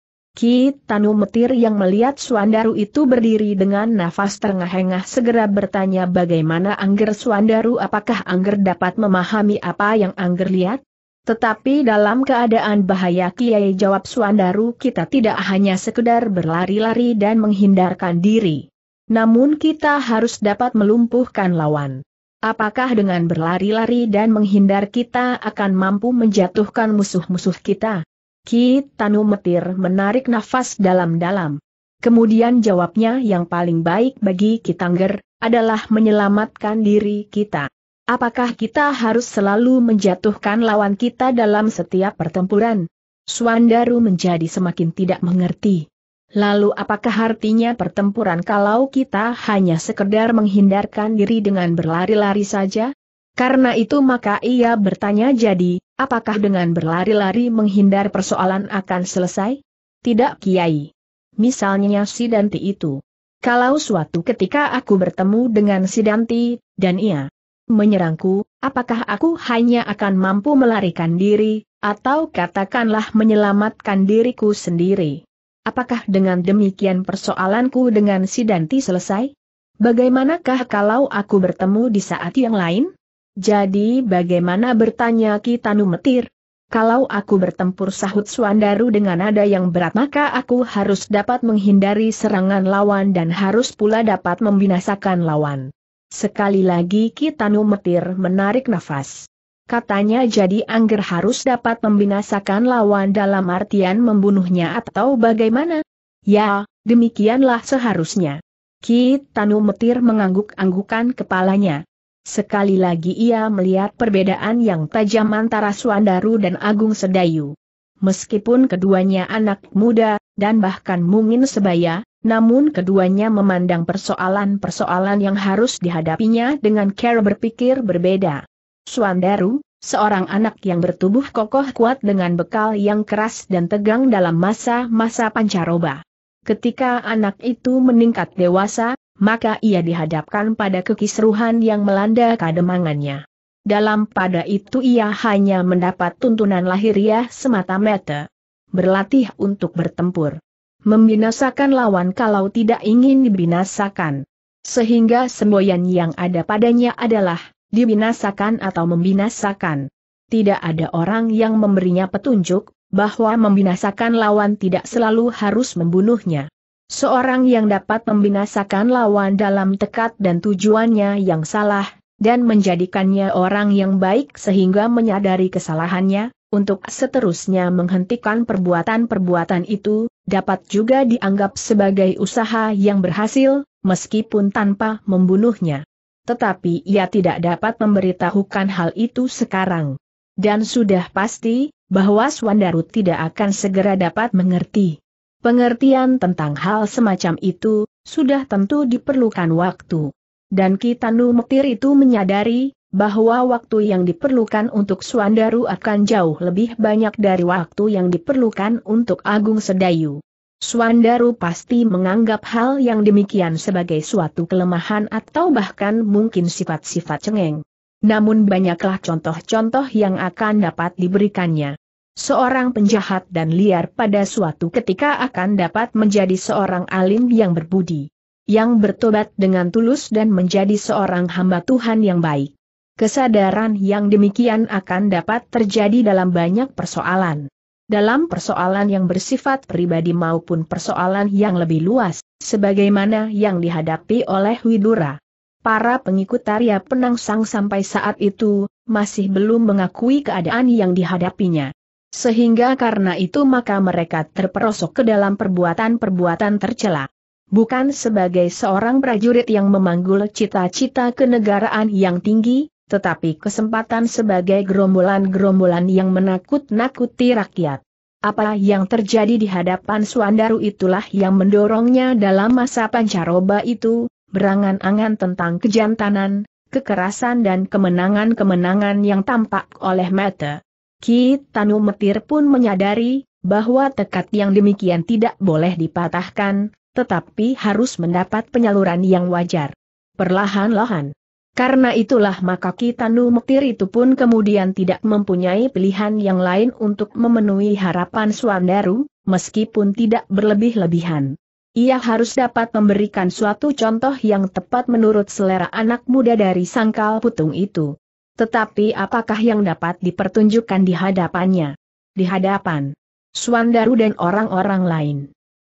Tanu Metir yang melihat Suandaru itu berdiri dengan nafas terengah-engah segera bertanya bagaimana Angger Suandaru apakah Angger dapat memahami apa yang Angger lihat? Tetapi dalam keadaan bahaya Kiai jawab Suandaru kita tidak hanya sekedar berlari-lari dan menghindarkan diri. Namun kita harus dapat melumpuhkan lawan. Apakah dengan berlari-lari dan menghindar kita akan mampu menjatuhkan musuh-musuh kita? Ki Tanu Metir menarik nafas dalam-dalam. Kemudian jawabnya yang paling baik bagi Kitangger adalah menyelamatkan diri kita. Apakah kita harus selalu menjatuhkan lawan kita dalam setiap pertempuran? Suandaru menjadi semakin tidak mengerti. Lalu apakah artinya pertempuran kalau kita hanya sekedar menghindarkan diri dengan berlari-lari saja? Karena itu maka ia bertanya jadi, apakah dengan berlari-lari menghindar persoalan akan selesai? Tidak Kiai. Misalnya si Danti itu. Kalau suatu ketika aku bertemu dengan si Danti, dan ia menyerangku, apakah aku hanya akan mampu melarikan diri, atau katakanlah menyelamatkan diriku sendiri? Apakah dengan demikian persoalanku dengan si Danti selesai? Bagaimanakah kalau aku bertemu di saat yang lain? Jadi bagaimana bertanya Kitanu Metir? Kalau aku bertempur sahut Suandaru dengan nada yang berat maka aku harus dapat menghindari serangan lawan dan harus pula dapat membinasakan lawan. Sekali lagi Kitanu Metir menarik nafas katanya jadi Angger harus dapat membinasakan lawan dalam artian membunuhnya atau bagaimana? Ya, demikianlah seharusnya. Ki Tanu Metir mengangguk-anggukan kepalanya. Sekali lagi ia melihat perbedaan yang tajam antara Suandaru dan Agung Sedayu. Meskipun keduanya anak muda, dan bahkan mungkin sebaya, namun keduanya memandang persoalan-persoalan yang harus dihadapinya dengan cara berpikir berbeda. Suandaru, seorang anak yang bertubuh kokoh kuat dengan bekal yang keras dan tegang dalam masa-masa pancaroba. Ketika anak itu meningkat dewasa, maka ia dihadapkan pada kekisruhan yang melanda kademangannya. Dalam pada itu ia hanya mendapat tuntunan lahiriah semata-mata. Berlatih untuk bertempur. Membinasakan lawan kalau tidak ingin dibinasakan. Sehingga semboyan yang ada padanya adalah dibinasakan atau membinasakan. Tidak ada orang yang memberinya petunjuk, bahwa membinasakan lawan tidak selalu harus membunuhnya. Seorang yang dapat membinasakan lawan dalam tekad dan tujuannya yang salah, dan menjadikannya orang yang baik sehingga menyadari kesalahannya, untuk seterusnya menghentikan perbuatan-perbuatan itu, dapat juga dianggap sebagai usaha yang berhasil, meskipun tanpa membunuhnya tetapi ia tidak dapat memberitahukan hal itu sekarang. Dan sudah pasti, bahwa Swandaru tidak akan segera dapat mengerti. Pengertian tentang hal semacam itu, sudah tentu diperlukan waktu. Dan Kitanu numetir itu menyadari, bahwa waktu yang diperlukan untuk Swandaru akan jauh lebih banyak dari waktu yang diperlukan untuk Agung Sedayu. Swandaru pasti menganggap hal yang demikian sebagai suatu kelemahan atau bahkan mungkin sifat-sifat cengeng. Namun banyaklah contoh-contoh yang akan dapat diberikannya. Seorang penjahat dan liar pada suatu ketika akan dapat menjadi seorang alim yang berbudi, yang bertobat dengan tulus dan menjadi seorang hamba Tuhan yang baik. Kesadaran yang demikian akan dapat terjadi dalam banyak persoalan dalam persoalan yang bersifat pribadi maupun persoalan yang lebih luas, sebagaimana yang dihadapi oleh Widura. Para pengikut Arya Penangsang sampai saat itu, masih belum mengakui keadaan yang dihadapinya. Sehingga karena itu maka mereka terperosok ke dalam perbuatan-perbuatan tercela. Bukan sebagai seorang prajurit yang memanggul cita-cita kenegaraan yang tinggi, tetapi kesempatan sebagai gerombolan-gerombolan yang menakut-nakuti rakyat. Apa yang terjadi di hadapan Suandaru itulah yang mendorongnya dalam masa pancaroba itu, berangan-angan tentang kejantanan, kekerasan dan kemenangan-kemenangan yang tampak oleh mata. Ki Tanu Metir pun menyadari, bahwa tekad yang demikian tidak boleh dipatahkan, tetapi harus mendapat penyaluran yang wajar. Perlahan-lahan, karena itulah maka Kitanu Mektir itu pun kemudian tidak mempunyai pilihan yang lain untuk memenuhi harapan Suandaru, meskipun tidak berlebih-lebihan. Ia harus dapat memberikan suatu contoh yang tepat menurut selera anak muda dari sangkal putung itu. Tetapi apakah yang dapat dipertunjukkan di hadapannya? Di hadapan Suandaru dan orang-orang lain.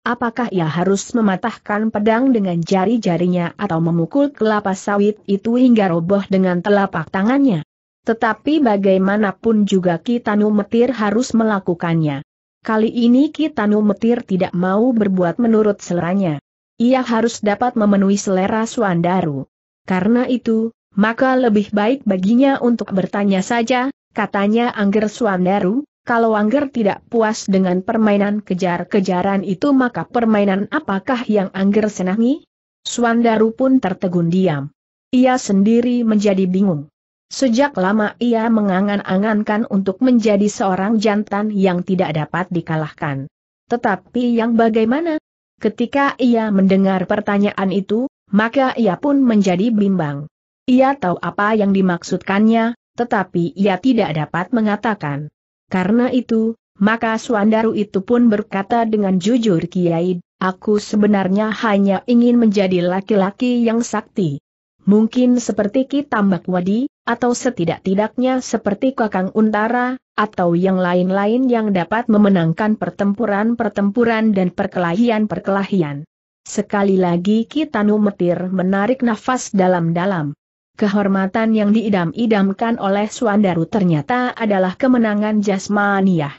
Apakah ia harus mematahkan pedang dengan jari-jarinya atau memukul kelapa sawit itu hingga roboh dengan telapak tangannya? Tetapi bagaimanapun juga Kitanu Metir harus melakukannya. Kali ini Kitanu Metir tidak mau berbuat menurut seleranya. Ia harus dapat memenuhi selera Suandaru. Karena itu, maka lebih baik baginya untuk bertanya saja, katanya Angger Suandaru, kalau Angger tidak puas dengan permainan kejar-kejaran itu maka permainan apakah yang Angger senangi? Swandaru pun tertegun diam. Ia sendiri menjadi bingung. Sejak lama ia mengangan-angankan untuk menjadi seorang jantan yang tidak dapat dikalahkan. Tetapi yang bagaimana? Ketika ia mendengar pertanyaan itu, maka ia pun menjadi bimbang. Ia tahu apa yang dimaksudkannya, tetapi ia tidak dapat mengatakan. Karena itu, maka Suandaru itu pun berkata dengan jujur Kiai, aku sebenarnya hanya ingin menjadi laki-laki yang sakti. Mungkin seperti Ki Tambak Wadi, atau setidak-tidaknya seperti Kakang Untara, atau yang lain-lain yang dapat memenangkan pertempuran-pertempuran dan perkelahian-perkelahian. Sekali lagi Kitanu Metir menarik nafas dalam-dalam kehormatan yang diidam-idamkan oleh Suandaru ternyata adalah kemenangan jasmaniah.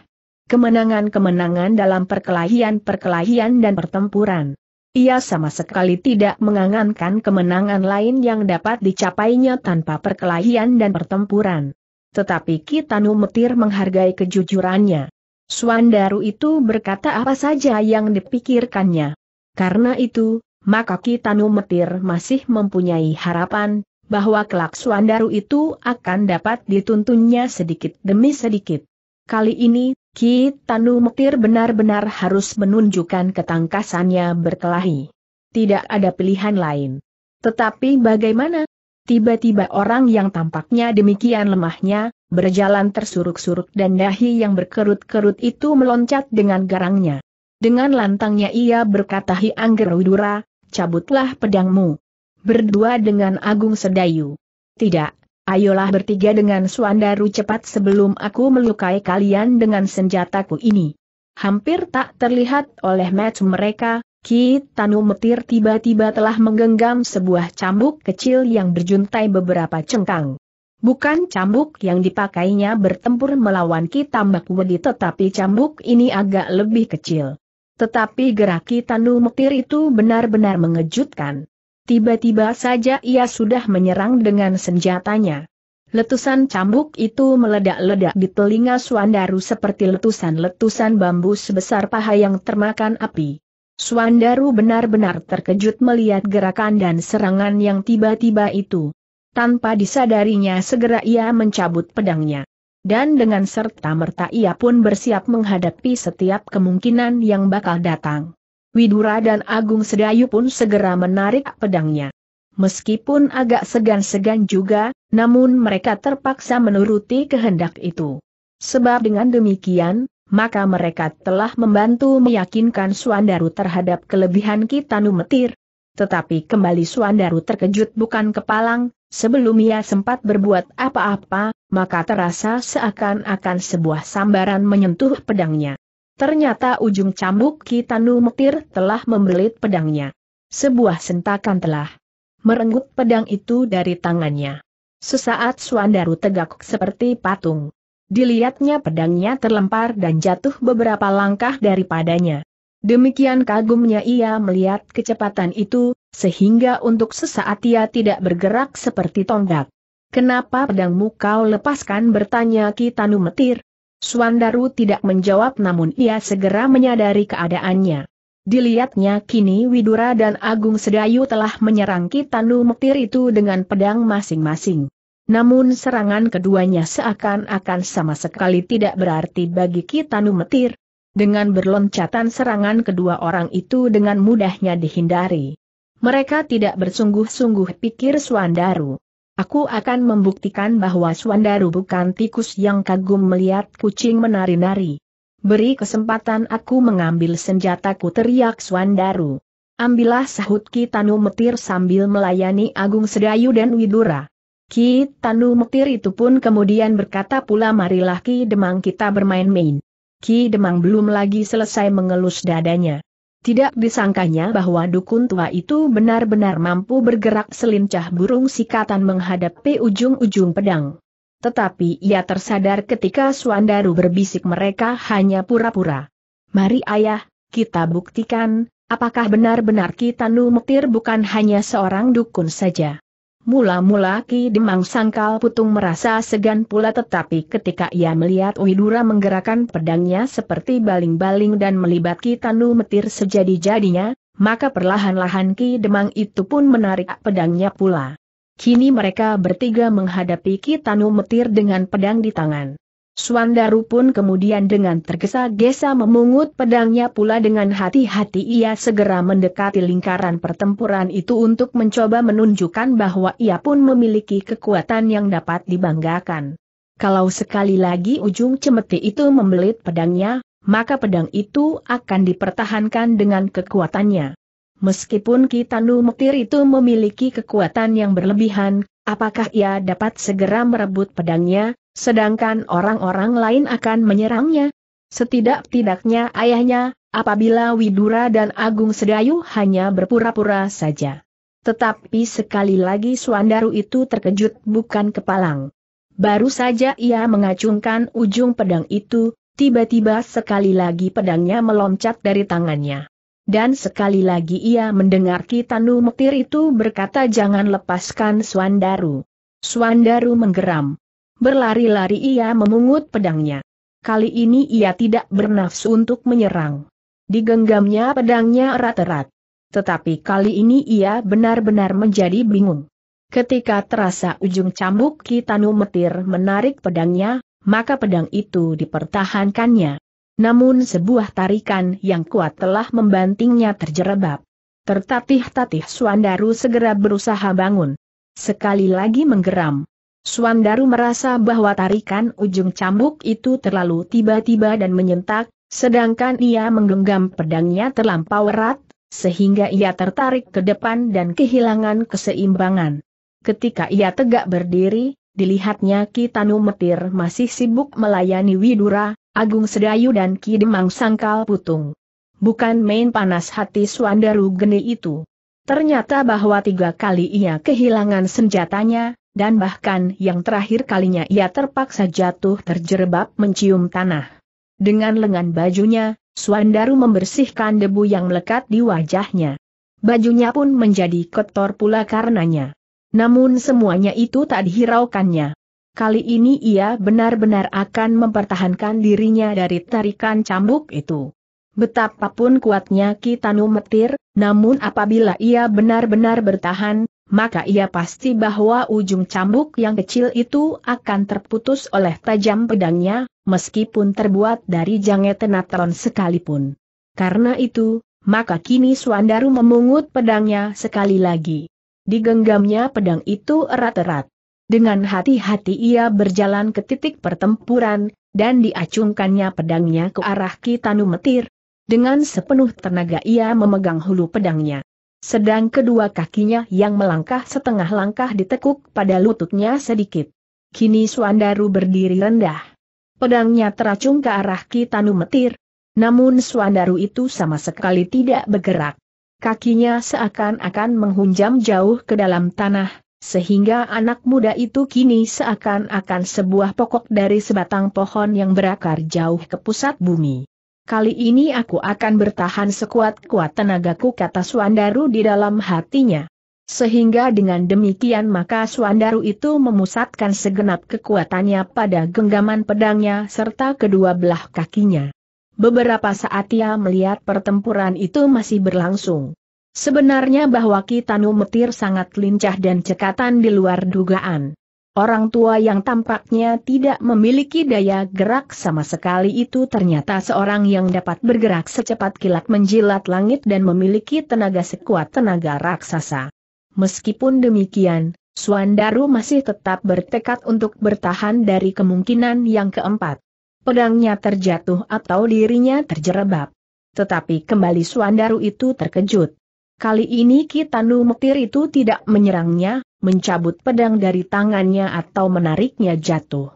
Kemenangan-kemenangan dalam perkelahian-perkelahian dan pertempuran. Ia sama sekali tidak mengangankan kemenangan lain yang dapat dicapainya tanpa perkelahian dan pertempuran. Tetapi Kitanu Metir menghargai kejujurannya. Suandaru itu berkata apa saja yang dipikirkannya. Karena itu, maka Kitanu Metir masih mempunyai harapan, bahwa kelak Suandaru itu akan dapat dituntunnya sedikit demi sedikit. Kali ini, Ki Tanu Mektir benar-benar harus menunjukkan ketangkasannya berkelahi. Tidak ada pilihan lain. Tetapi bagaimana? Tiba-tiba orang yang tampaknya demikian lemahnya, berjalan tersuruk-suruk dan dahi yang berkerut-kerut itu meloncat dengan garangnya. Dengan lantangnya ia berkata Hi Anggerudura, cabutlah pedangmu berdua dengan Agung Sedayu. Tidak, ayolah bertiga dengan Suandaru cepat sebelum aku melukai kalian dengan senjataku ini. Hampir tak terlihat oleh match mereka, Ki Tanu Metir tiba-tiba telah menggenggam sebuah cambuk kecil yang berjuntai beberapa cengkang. Bukan cambuk yang dipakainya bertempur melawan Ki Tambak Wedi tetapi cambuk ini agak lebih kecil. Tetapi gerak Ki Tanu Metir itu benar-benar mengejutkan. Tiba-tiba saja ia sudah menyerang dengan senjatanya. Letusan cambuk itu meledak-ledak di telinga Suandaru seperti letusan-letusan bambu sebesar paha yang termakan api. Suandaru benar-benar terkejut melihat gerakan dan serangan yang tiba-tiba itu. Tanpa disadarinya segera ia mencabut pedangnya. Dan dengan serta-merta ia pun bersiap menghadapi setiap kemungkinan yang bakal datang. Widura dan Agung Sedayu pun segera menarik pedangnya. Meskipun agak segan-segan juga, namun mereka terpaksa menuruti kehendak itu. Sebab dengan demikian, maka mereka telah membantu meyakinkan Suandaru terhadap kelebihan Kitanu Metir. Tetapi kembali Suandaru terkejut bukan kepalang, sebelum ia sempat berbuat apa-apa, maka terasa seakan-akan sebuah sambaran menyentuh pedangnya. Ternyata ujung cambuk Kitanu Mekir telah membelit pedangnya. Sebuah sentakan telah merenggut pedang itu dari tangannya. Sesaat Suandaru tegak seperti patung. Dilihatnya pedangnya terlempar dan jatuh beberapa langkah daripadanya. Demikian kagumnya ia melihat kecepatan itu, sehingga untuk sesaat ia tidak bergerak seperti tonggak. Kenapa pedangmu kau lepaskan bertanya Kitanu Metir? Suandaru tidak menjawab namun ia segera menyadari keadaannya. Dilihatnya kini Widura dan Agung Sedayu telah menyerang Kitanu Mektir itu dengan pedang masing-masing. Namun serangan keduanya seakan-akan sama sekali tidak berarti bagi Kitanu Metir. Dengan berloncatan serangan kedua orang itu dengan mudahnya dihindari. Mereka tidak bersungguh-sungguh pikir Suandaru. Aku akan membuktikan bahwa Swandaru bukan tikus yang kagum melihat kucing menari-nari. Beri kesempatan aku mengambil senjataku teriak Swandaru. Ambillah sahut Ki Tanu Metir sambil melayani Agung Sedayu dan Widura. Ki Tanu Metir itu pun kemudian berkata pula marilah Ki Demang kita bermain-main. Ki Demang belum lagi selesai mengelus dadanya. Tidak disangkanya bahwa dukun tua itu benar-benar mampu bergerak selincah burung sikatan menghadapi ujung-ujung pedang. Tetapi ia tersadar ketika Suandaru berbisik mereka hanya pura-pura. Mari ayah, kita buktikan, apakah benar-benar kita Numetir bukan hanya seorang dukun saja. Mula-mula Ki Demang Sangkal Putung merasa segan pula tetapi ketika ia melihat Widura menggerakkan pedangnya seperti baling-baling dan melibat Ki Tanu Metir sejadi-jadinya, maka perlahan-lahan Ki Demang itu pun menarik pedangnya pula. Kini mereka bertiga menghadapi Ki Tanu Metir dengan pedang di tangan. Suandaru pun kemudian dengan tergesa-gesa memungut pedangnya pula dengan hati-hati ia segera mendekati lingkaran pertempuran itu untuk mencoba menunjukkan bahwa ia pun memiliki kekuatan yang dapat dibanggakan. Kalau sekali lagi ujung cemeti itu membelit pedangnya, maka pedang itu akan dipertahankan dengan kekuatannya. Meskipun Kitanu Mektir itu memiliki kekuatan yang berlebihan, Apakah ia dapat segera merebut pedangnya, sedangkan orang-orang lain akan menyerangnya? Setidak-tidaknya ayahnya, apabila Widura dan Agung Sedayu hanya berpura-pura saja. Tetapi sekali lagi Suandaru itu terkejut bukan kepalang. Baru saja ia mengacungkan ujung pedang itu, tiba-tiba sekali lagi pedangnya meloncat dari tangannya. Dan sekali lagi ia mendengar Kitanu Metir itu berkata jangan lepaskan Swandaru. Swandaru menggeram. Berlari-lari ia memungut pedangnya. Kali ini ia tidak bernafsu untuk menyerang. Digenggamnya pedangnya erat-erat. Tetapi kali ini ia benar-benar menjadi bingung. Ketika terasa ujung cambuk Kitanu Metir menarik pedangnya, maka pedang itu dipertahankannya. Namun sebuah tarikan yang kuat telah membantingnya terjerebab. Tertatih-tatih Suandaru segera berusaha bangun. Sekali lagi menggeram. Suandaru merasa bahwa tarikan ujung cambuk itu terlalu tiba-tiba dan menyentak, sedangkan ia menggenggam pedangnya terlampau erat, sehingga ia tertarik ke depan dan kehilangan keseimbangan. Ketika ia tegak berdiri, dilihatnya Kitanu Metir masih sibuk melayani Widura, Agung Sedayu dan Ki Demang Sangkal Putung. Bukan main panas hati Suandaru Geni itu. Ternyata bahwa tiga kali ia kehilangan senjatanya, dan bahkan yang terakhir kalinya ia terpaksa jatuh terjerebab mencium tanah. Dengan lengan bajunya, Suandaru membersihkan debu yang melekat di wajahnya. Bajunya pun menjadi kotor pula karenanya. Namun semuanya itu tak dihiraukannya. Kali ini ia benar-benar akan mempertahankan dirinya dari tarikan cambuk itu. Betapapun kuatnya Kitanu Metir, namun apabila ia benar-benar bertahan, maka ia pasti bahwa ujung cambuk yang kecil itu akan terputus oleh tajam pedangnya, meskipun terbuat dari jange tenatron sekalipun. Karena itu, maka kini Suandaru memungut pedangnya sekali lagi. Digenggamnya pedang itu erat-erat. Dengan hati-hati ia berjalan ke titik pertempuran, dan diacungkannya pedangnya ke arah Kitanu Metir. Dengan sepenuh tenaga ia memegang hulu pedangnya. Sedang kedua kakinya yang melangkah setengah langkah ditekuk pada lututnya sedikit. Kini Suandaru berdiri rendah. Pedangnya teracung ke arah Kitanu Metir. Namun Suandaru itu sama sekali tidak bergerak. Kakinya seakan-akan menghunjam jauh ke dalam tanah, sehingga anak muda itu kini seakan-akan sebuah pokok dari sebatang pohon yang berakar jauh ke pusat bumi. Kali ini aku akan bertahan sekuat-kuat tenagaku kata Suandaru di dalam hatinya. Sehingga dengan demikian maka Suandaru itu memusatkan segenap kekuatannya pada genggaman pedangnya serta kedua belah kakinya. Beberapa saat ia melihat pertempuran itu masih berlangsung. Sebenarnya bahwa Kitanu Metir sangat lincah dan cekatan di luar dugaan. Orang tua yang tampaknya tidak memiliki daya gerak sama sekali itu ternyata seorang yang dapat bergerak secepat kilat menjilat langit dan memiliki tenaga sekuat tenaga raksasa. Meskipun demikian, Suandaru masih tetap bertekad untuk bertahan dari kemungkinan yang keempat. Pedangnya terjatuh atau dirinya terjerebab. Tetapi kembali Suandaru itu terkejut. Kali ini Kitanu Metir itu tidak menyerangnya, mencabut pedang dari tangannya atau menariknya jatuh.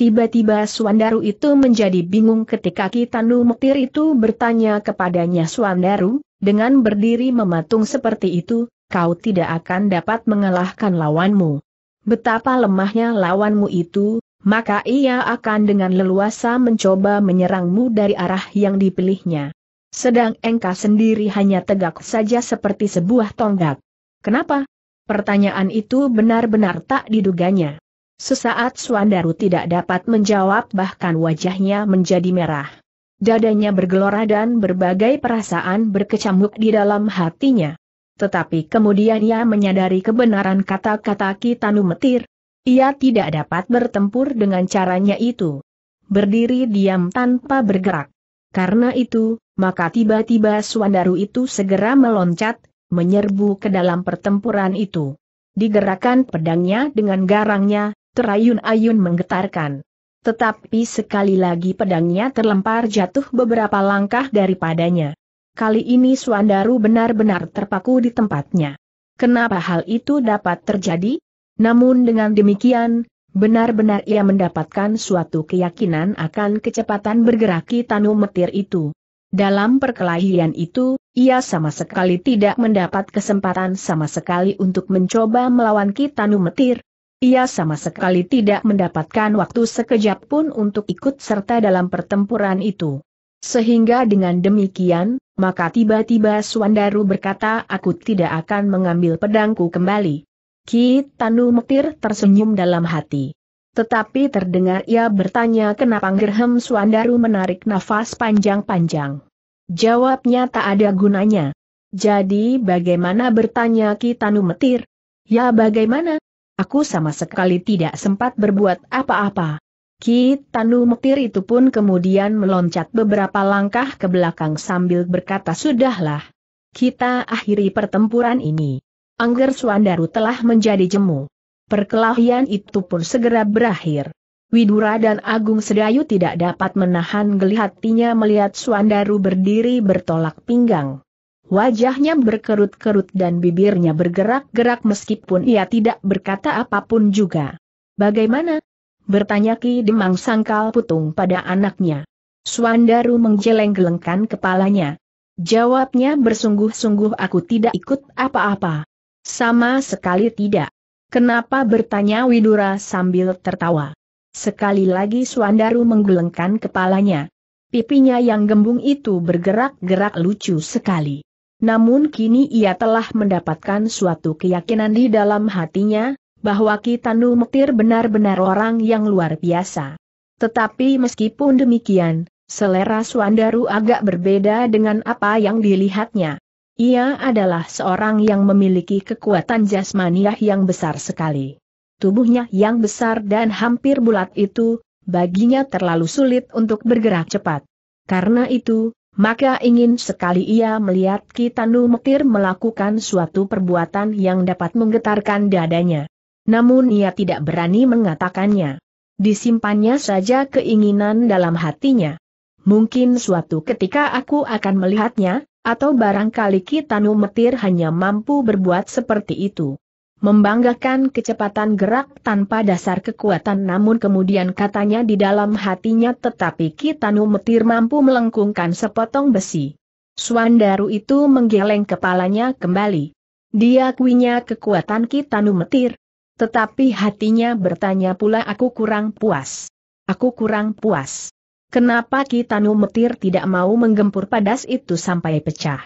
Tiba-tiba Suandaru itu menjadi bingung ketika Kitanu Metir itu bertanya kepadanya Suandaru, dengan berdiri mematung seperti itu, kau tidak akan dapat mengalahkan lawanmu. Betapa lemahnya lawanmu itu, maka ia akan dengan leluasa mencoba menyerangmu dari arah yang dipilihnya. Sedang engkau sendiri hanya tegak saja seperti sebuah tonggak. Kenapa? Pertanyaan itu benar-benar tak diduganya. Sesaat Suandaru tidak dapat menjawab bahkan wajahnya menjadi merah. Dadanya bergelora dan berbagai perasaan berkecamuk di dalam hatinya. Tetapi kemudian ia menyadari kebenaran kata-kata Kitanu Metir. Ia tidak dapat bertempur dengan caranya itu. Berdiri diam tanpa bergerak. Karena itu, maka tiba-tiba Suandaru itu segera meloncat, menyerbu ke dalam pertempuran itu. Digerakkan pedangnya dengan garangnya, terayun-ayun menggetarkan. Tetapi sekali lagi pedangnya terlempar jatuh beberapa langkah daripadanya. Kali ini Suandaru benar-benar terpaku di tempatnya. Kenapa hal itu dapat terjadi? Namun dengan demikian, Benar-benar ia mendapatkan suatu keyakinan akan kecepatan bergerak Kitano Metir itu. Dalam perkelahian itu, ia sama sekali tidak mendapat kesempatan sama sekali untuk mencoba melawan Kitanu Metir. Ia sama sekali tidak mendapatkan waktu sekejap pun untuk ikut serta dalam pertempuran itu. Sehingga dengan demikian, maka tiba-tiba Suandaru berkata aku tidak akan mengambil pedangku kembali. Ki Tanu Metir tersenyum dalam hati. Tetapi terdengar ia bertanya kenapa Gerhem Suandaru menarik nafas panjang-panjang. Jawabnya tak ada gunanya. Jadi bagaimana bertanya Ki Tanu Metir? Ya bagaimana? Aku sama sekali tidak sempat berbuat apa-apa. Ki Tanu Metir itu pun kemudian meloncat beberapa langkah ke belakang sambil berkata sudahlah. Kita akhiri pertempuran ini. Angger Suandaru telah menjadi jemu. Perkelahian itu pun segera berakhir. Widura dan Agung Sedayu tidak dapat menahan geli hatinya melihat Suandaru berdiri bertolak pinggang. Wajahnya berkerut-kerut dan bibirnya bergerak-gerak meskipun ia tidak berkata apapun juga. Bagaimana? Bertanya Ki Demang Sangkal Putung pada anaknya. Suandaru menggeleng-gelengkan kepalanya. Jawabnya bersungguh-sungguh aku tidak ikut apa-apa. Sama sekali tidak. Kenapa bertanya Widura sambil tertawa. Sekali lagi Suandaru menggelengkan kepalanya. Pipinya yang gembung itu bergerak-gerak lucu sekali. Namun kini ia telah mendapatkan suatu keyakinan di dalam hatinya, bahwa Kitanu Mektir benar-benar orang yang luar biasa. Tetapi meskipun demikian, selera Suandaru agak berbeda dengan apa yang dilihatnya. Ia adalah seorang yang memiliki kekuatan jasmaniah yang besar sekali. Tubuhnya yang besar dan hampir bulat itu, baginya terlalu sulit untuk bergerak cepat. Karena itu, maka ingin sekali ia melihat Kitanu Mekir melakukan suatu perbuatan yang dapat menggetarkan dadanya. Namun ia tidak berani mengatakannya. Disimpannya saja keinginan dalam hatinya. Mungkin suatu ketika aku akan melihatnya, atau barangkali Kitanu Metir hanya mampu berbuat seperti itu. Membanggakan kecepatan gerak tanpa dasar kekuatan namun kemudian katanya di dalam hatinya tetapi Kitanu Metir mampu melengkungkan sepotong besi. Suandaru itu menggeleng kepalanya kembali. Dia kuinya kekuatan Kitanu Metir. Tetapi hatinya bertanya pula aku kurang puas. Aku kurang puas. Kenapa Kitanu Metir tidak mau menggempur padas itu sampai pecah?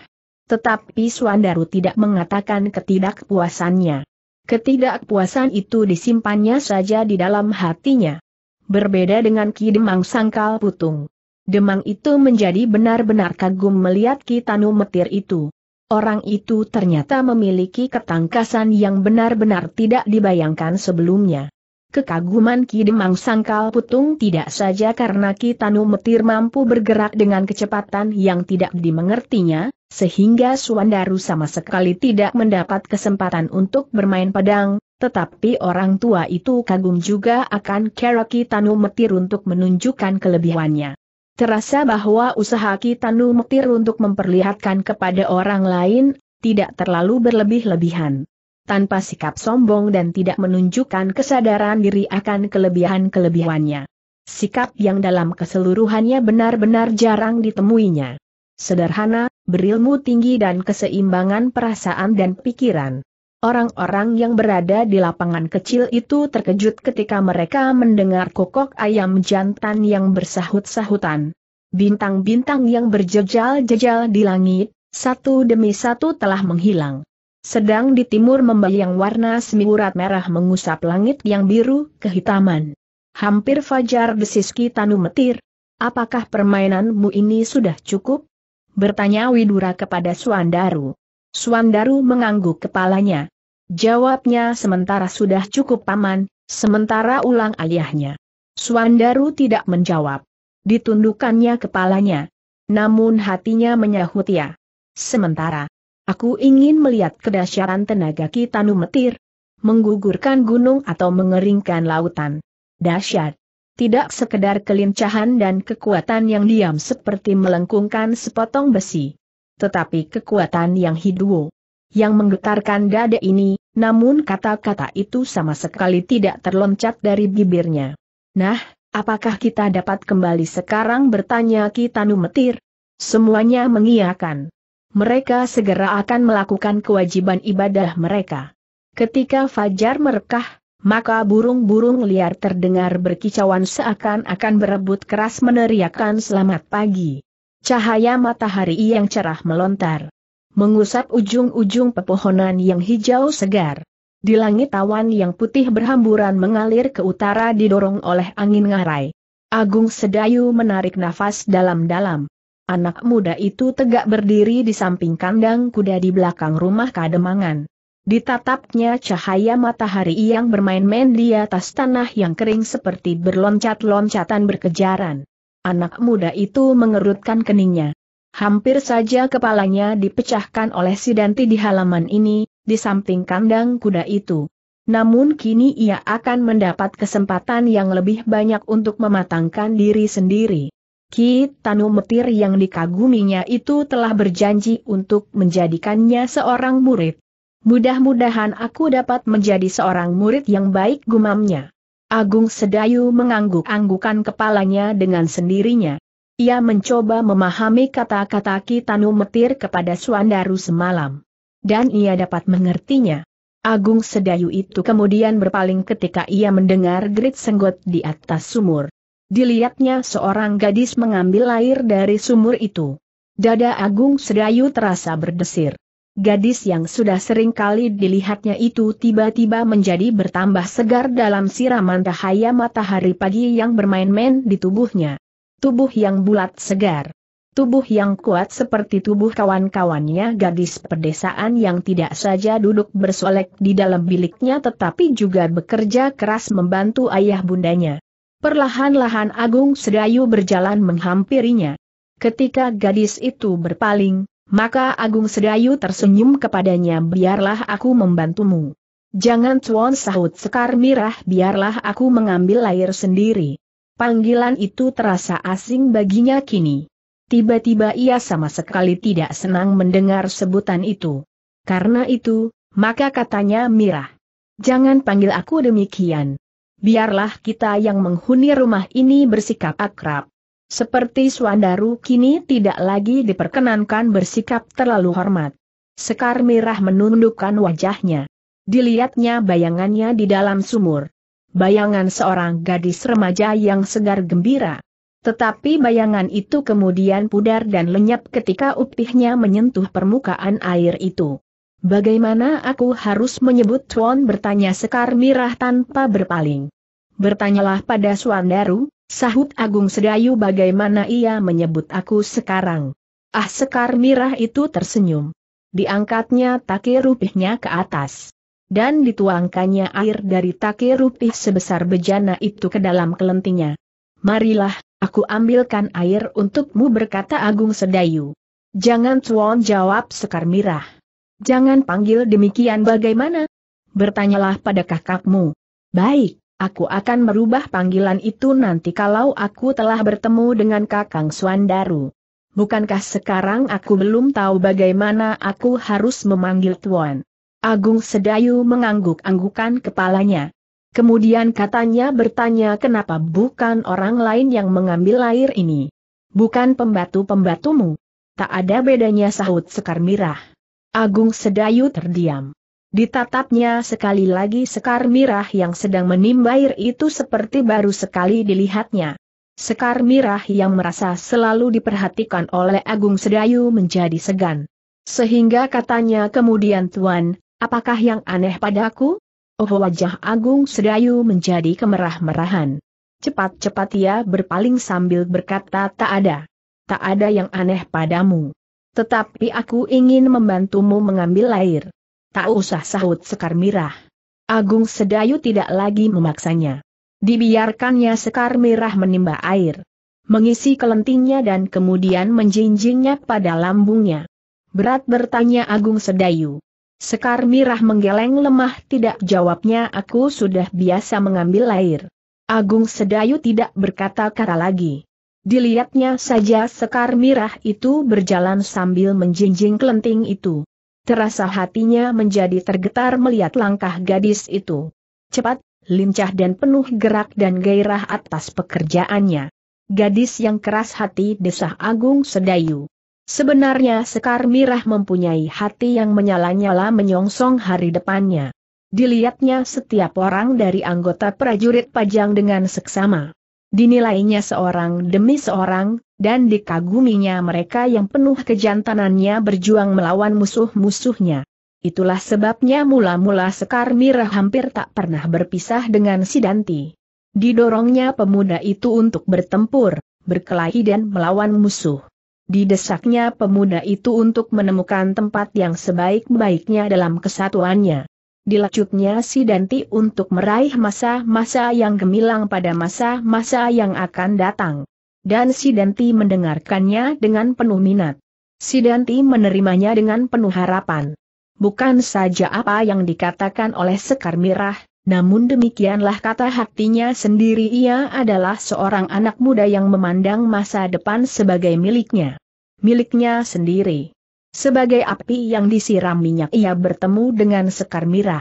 Tetapi Suandaru tidak mengatakan ketidakpuasannya. Ketidakpuasan itu disimpannya saja di dalam hatinya. Berbeda dengan Ki Demang Sangkal Putung. Demang itu menjadi benar-benar kagum melihat Kitanu Metir itu. Orang itu ternyata memiliki ketangkasan yang benar-benar tidak dibayangkan sebelumnya. Kekaguman Ki Demang sangkal putung tidak saja karena Ki Tanu Metir mampu bergerak dengan kecepatan yang tidak dimengertinya, sehingga Suandaru sama sekali tidak mendapat kesempatan untuk bermain pedang, tetapi orang tua itu kagum juga akan cara Tanu Metir untuk menunjukkan kelebihannya. Terasa bahwa usaha Ki Tanu Metir untuk memperlihatkan kepada orang lain, tidak terlalu berlebih-lebihan tanpa sikap sombong dan tidak menunjukkan kesadaran diri akan kelebihan-kelebihannya. Sikap yang dalam keseluruhannya benar-benar jarang ditemuinya. Sederhana, berilmu tinggi dan keseimbangan perasaan dan pikiran. Orang-orang yang berada di lapangan kecil itu terkejut ketika mereka mendengar kokok ayam jantan yang bersahut-sahutan. Bintang-bintang yang berjejal-jejal di langit, satu demi satu telah menghilang. Sedang di timur membayang warna semiurat merah mengusap langit yang biru, kehitaman. Hampir fajar desiski tanu Metir. Apakah permainanmu ini sudah cukup? Bertanya Widura kepada Suandaru. Suandaru mengangguk kepalanya. Jawabnya sementara sudah cukup paman, sementara ulang ayahnya. Suandaru tidak menjawab. Ditundukannya kepalanya. Namun hatinya menyahut ya. Sementara. Aku ingin melihat kedasyaran tenaga kita numetir, Menggugurkan gunung atau mengeringkan lautan. Dasyat. Tidak sekedar kelincahan dan kekuatan yang diam seperti melengkungkan sepotong besi. Tetapi kekuatan yang hidup. Yang menggetarkan dada ini, namun kata-kata itu sama sekali tidak terloncat dari bibirnya. Nah, apakah kita dapat kembali sekarang bertanya Kitanu Metir? Semuanya mengiakan mereka segera akan melakukan kewajiban ibadah mereka. Ketika fajar merekah, maka burung-burung liar terdengar berkicauan seakan-akan berebut keras meneriakkan selamat pagi. Cahaya matahari yang cerah melontar. Mengusap ujung-ujung pepohonan yang hijau segar. Di langit awan yang putih berhamburan mengalir ke utara didorong oleh angin ngarai. Agung Sedayu menarik nafas dalam-dalam. Anak muda itu tegak berdiri di samping kandang kuda di belakang rumah kademangan. Ditatapnya cahaya matahari yang bermain-main di atas tanah yang kering seperti berloncat-loncatan berkejaran. Anak muda itu mengerutkan keningnya. Hampir saja kepalanya dipecahkan oleh si Danti di halaman ini, di samping kandang kuda itu. Namun kini ia akan mendapat kesempatan yang lebih banyak untuk mematangkan diri sendiri. Ki Tanu Metir yang dikaguminya itu telah berjanji untuk menjadikannya seorang murid. Mudah-mudahan aku dapat menjadi seorang murid yang baik gumamnya. Agung Sedayu mengangguk-anggukan kepalanya dengan sendirinya. Ia mencoba memahami kata-kata Ki Tanu Metir kepada Suandaru semalam. Dan ia dapat mengertinya. Agung Sedayu itu kemudian berpaling ketika ia mendengar gerit senggot di atas sumur. Dilihatnya seorang gadis mengambil air dari sumur itu. Dada Agung Sedayu terasa berdesir. Gadis yang sudah sering kali dilihatnya itu tiba-tiba menjadi bertambah segar dalam siraman cahaya matahari pagi yang bermain-main di tubuhnya. Tubuh yang bulat segar. Tubuh yang kuat seperti tubuh kawan-kawannya gadis pedesaan yang tidak saja duduk bersolek di dalam biliknya tetapi juga bekerja keras membantu ayah bundanya. Perlahan-lahan Agung Sedayu berjalan menghampirinya. Ketika gadis itu berpaling, maka Agung Sedayu tersenyum kepadanya biarlah aku membantumu. Jangan cuan sahut sekar mirah biarlah aku mengambil air sendiri. Panggilan itu terasa asing baginya kini. Tiba-tiba ia sama sekali tidak senang mendengar sebutan itu. Karena itu, maka katanya mirah. Jangan panggil aku demikian biarlah kita yang menghuni rumah ini bersikap akrab. Seperti Suandaru kini tidak lagi diperkenankan bersikap terlalu hormat. Sekar Mirah menundukkan wajahnya. Dilihatnya bayangannya di dalam sumur. Bayangan seorang gadis remaja yang segar gembira. Tetapi bayangan itu kemudian pudar dan lenyap ketika upihnya menyentuh permukaan air itu. Bagaimana aku harus menyebut Tuan bertanya Sekar Mirah tanpa berpaling. Bertanyalah pada Suandaru, sahut Agung Sedayu bagaimana ia menyebut aku sekarang. Ah Sekar Mirah itu tersenyum. Diangkatnya taki rupihnya ke atas. Dan dituangkannya air dari taki rupih sebesar bejana itu ke dalam kelentinya. Marilah, aku ambilkan air untukmu berkata Agung Sedayu. Jangan Tuan jawab Sekar Mirah. Jangan panggil demikian bagaimana? Bertanyalah pada kakakmu. Baik, aku akan merubah panggilan itu nanti kalau aku telah bertemu dengan kakang Suandaru. Bukankah sekarang aku belum tahu bagaimana aku harus memanggil tuan? Agung Sedayu mengangguk-anggukan kepalanya. Kemudian katanya bertanya kenapa bukan orang lain yang mengambil air ini. Bukan pembantu-pembatumu. Tak ada bedanya sahut Sekar Mirah. Agung Sedayu terdiam. Ditatapnya sekali lagi sekar mirah yang sedang menimba air itu seperti baru sekali dilihatnya. Sekar mirah yang merasa selalu diperhatikan oleh Agung Sedayu menjadi segan. Sehingga katanya kemudian Tuan, apakah yang aneh padaku? Oh wajah Agung Sedayu menjadi kemerah-merahan. Cepat-cepat ia berpaling sambil berkata tak ada. Tak ada yang aneh padamu. Tetapi aku ingin membantumu mengambil air. Tak usah sahut Sekar Mirah. Agung Sedayu tidak lagi memaksanya. Dibiarkannya Sekar Mirah menimba air. Mengisi kelentingnya dan kemudian menjinjingnya pada lambungnya. Berat bertanya Agung Sedayu. Sekar Mirah menggeleng lemah tidak jawabnya aku sudah biasa mengambil air. Agung Sedayu tidak berkata-kata lagi. Dilihatnya saja sekar mirah itu berjalan sambil menjinjing kelenting itu. Terasa hatinya menjadi tergetar melihat langkah gadis itu. Cepat, lincah dan penuh gerak dan gairah atas pekerjaannya. Gadis yang keras hati desah Agung Sedayu. Sebenarnya Sekar Mirah mempunyai hati yang menyala-nyala menyongsong hari depannya. Dilihatnya setiap orang dari anggota prajurit pajang dengan seksama dinilainya seorang demi seorang, dan dikaguminya mereka yang penuh kejantanannya berjuang melawan musuh-musuhnya. Itulah sebabnya mula-mula Sekar Mira hampir tak pernah berpisah dengan Sidanti. Didorongnya pemuda itu untuk bertempur, berkelahi dan melawan musuh. Didesaknya pemuda itu untuk menemukan tempat yang sebaik-baiknya dalam kesatuannya dilacutnya si Danti untuk meraih masa-masa yang gemilang pada masa-masa yang akan datang. Dan si Danti mendengarkannya dengan penuh minat. Si Danti menerimanya dengan penuh harapan. Bukan saja apa yang dikatakan oleh Sekar Mirah, namun demikianlah kata hatinya sendiri ia adalah seorang anak muda yang memandang masa depan sebagai miliknya. Miliknya sendiri. Sebagai api yang disiram minyak ia bertemu dengan sekar mirah.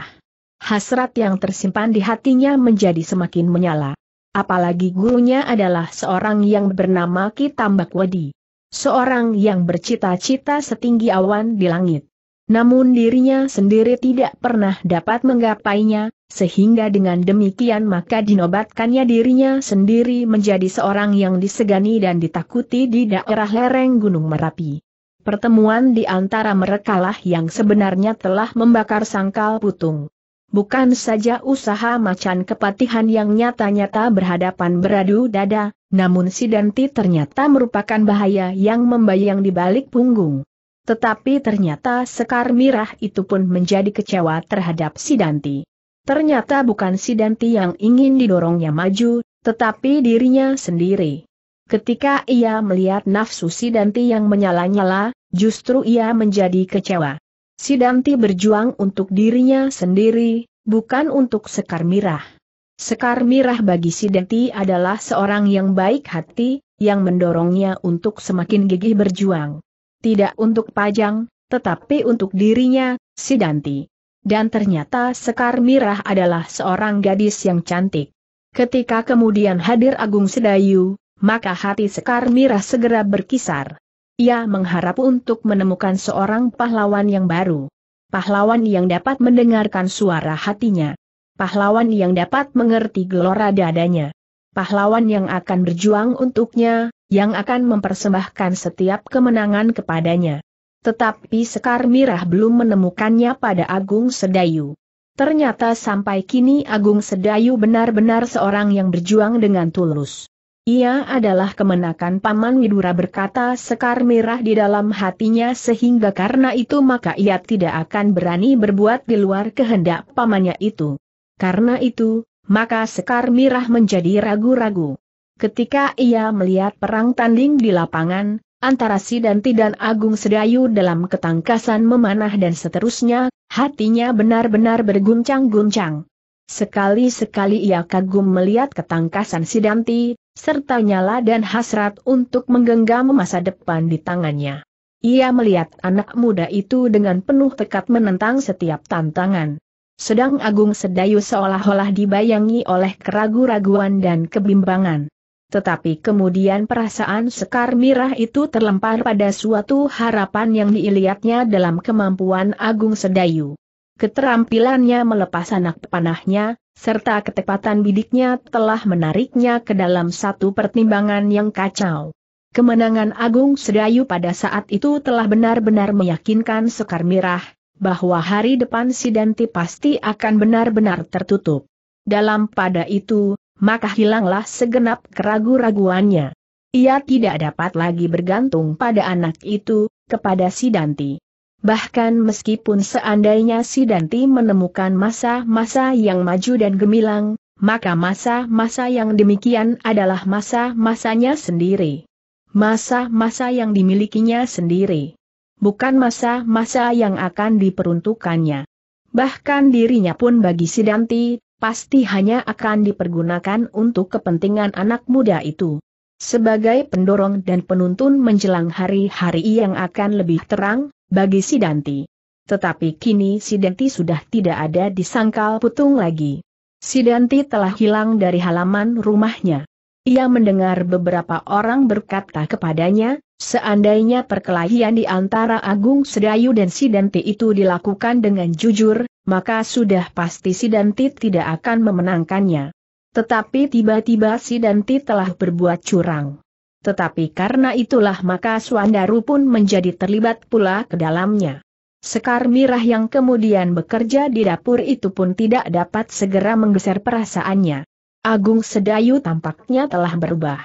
Hasrat yang tersimpan di hatinya menjadi semakin menyala. Apalagi gurunya adalah seorang yang bernama Kitambak Wadi. Seorang yang bercita-cita setinggi awan di langit. Namun dirinya sendiri tidak pernah dapat menggapainya, sehingga dengan demikian maka dinobatkannya dirinya sendiri menjadi seorang yang disegani dan ditakuti di daerah lereng Gunung Merapi pertemuan di antara merekalah yang sebenarnya telah membakar sangkal putung. Bukan saja usaha macan kepatihan yang nyata-nyata berhadapan beradu dada, namun si Danti ternyata merupakan bahaya yang membayang di balik punggung. Tetapi ternyata Sekar Mirah itu pun menjadi kecewa terhadap si Danti. Ternyata bukan si Danti yang ingin didorongnya maju, tetapi dirinya sendiri. Ketika ia melihat nafsu si Danti yang menyala-nyala, Justru ia menjadi kecewa. Sidanti berjuang untuk dirinya sendiri, bukan untuk Sekar Mirah. Sekar Mirah bagi Sidanti adalah seorang yang baik hati, yang mendorongnya untuk semakin gigih berjuang. Tidak untuk pajang, tetapi untuk dirinya, Sidanti. Dan ternyata Sekar Mirah adalah seorang gadis yang cantik. Ketika kemudian hadir Agung Sedayu, maka hati Sekar Mirah segera berkisar. Ia mengharap untuk menemukan seorang pahlawan yang baru. Pahlawan yang dapat mendengarkan suara hatinya. Pahlawan yang dapat mengerti gelora dadanya. Pahlawan yang akan berjuang untuknya, yang akan mempersembahkan setiap kemenangan kepadanya. Tetapi Sekar Mirah belum menemukannya pada Agung Sedayu. Ternyata sampai kini Agung Sedayu benar-benar seorang yang berjuang dengan tulus. Ia adalah kemenakan Paman Widura berkata Sekar Merah di dalam hatinya sehingga karena itu maka ia tidak akan berani berbuat di luar kehendak pamannya itu. Karena itu, maka Sekar Merah menjadi ragu-ragu. Ketika ia melihat perang tanding di lapangan, antara Sidanti dan Agung Sedayu dalam ketangkasan memanah dan seterusnya, hatinya benar-benar berguncang-guncang. Sekali-sekali ia kagum melihat ketangkasan Sidanti, serta nyala dan hasrat untuk menggenggam masa depan di tangannya. Ia melihat anak muda itu dengan penuh tekad menentang setiap tantangan. Sedang Agung Sedayu seolah-olah dibayangi oleh keraguan raguan dan kebimbangan. Tetapi kemudian perasaan Sekar Mirah itu terlempar pada suatu harapan yang diiliatnya dalam kemampuan Agung Sedayu. Keterampilannya melepas anak panahnya, serta ketepatan bidiknya telah menariknya ke dalam satu pertimbangan yang kacau. Kemenangan Agung Sedayu pada saat itu telah benar-benar meyakinkan Sekar Mirah, bahwa hari depan Sidanti pasti akan benar-benar tertutup. Dalam pada itu, maka hilanglah segenap keragu-raguannya. Ia tidak dapat lagi bergantung pada anak itu, kepada Sidanti bahkan meskipun seandainya si Danti menemukan masa-masa yang maju dan gemilang, maka masa-masa yang demikian adalah masa-masanya sendiri. Masa-masa yang dimilikinya sendiri. Bukan masa-masa yang akan diperuntukannya. Bahkan dirinya pun bagi si Danti, pasti hanya akan dipergunakan untuk kepentingan anak muda itu. Sebagai pendorong dan penuntun menjelang hari-hari yang akan lebih terang, bagi si Danti. Tetapi kini si Danti sudah tidak ada di sangkal putung lagi. Si Danti telah hilang dari halaman rumahnya. Ia mendengar beberapa orang berkata kepadanya, seandainya perkelahian di antara Agung Sedayu dan si Danti itu dilakukan dengan jujur, maka sudah pasti si Danti tidak akan memenangkannya. Tetapi tiba-tiba si Danti telah berbuat curang. Tetapi karena itulah maka Suandaru pun menjadi terlibat pula ke dalamnya. Sekar Mirah yang kemudian bekerja di dapur itu pun tidak dapat segera menggeser perasaannya. Agung Sedayu tampaknya telah berubah.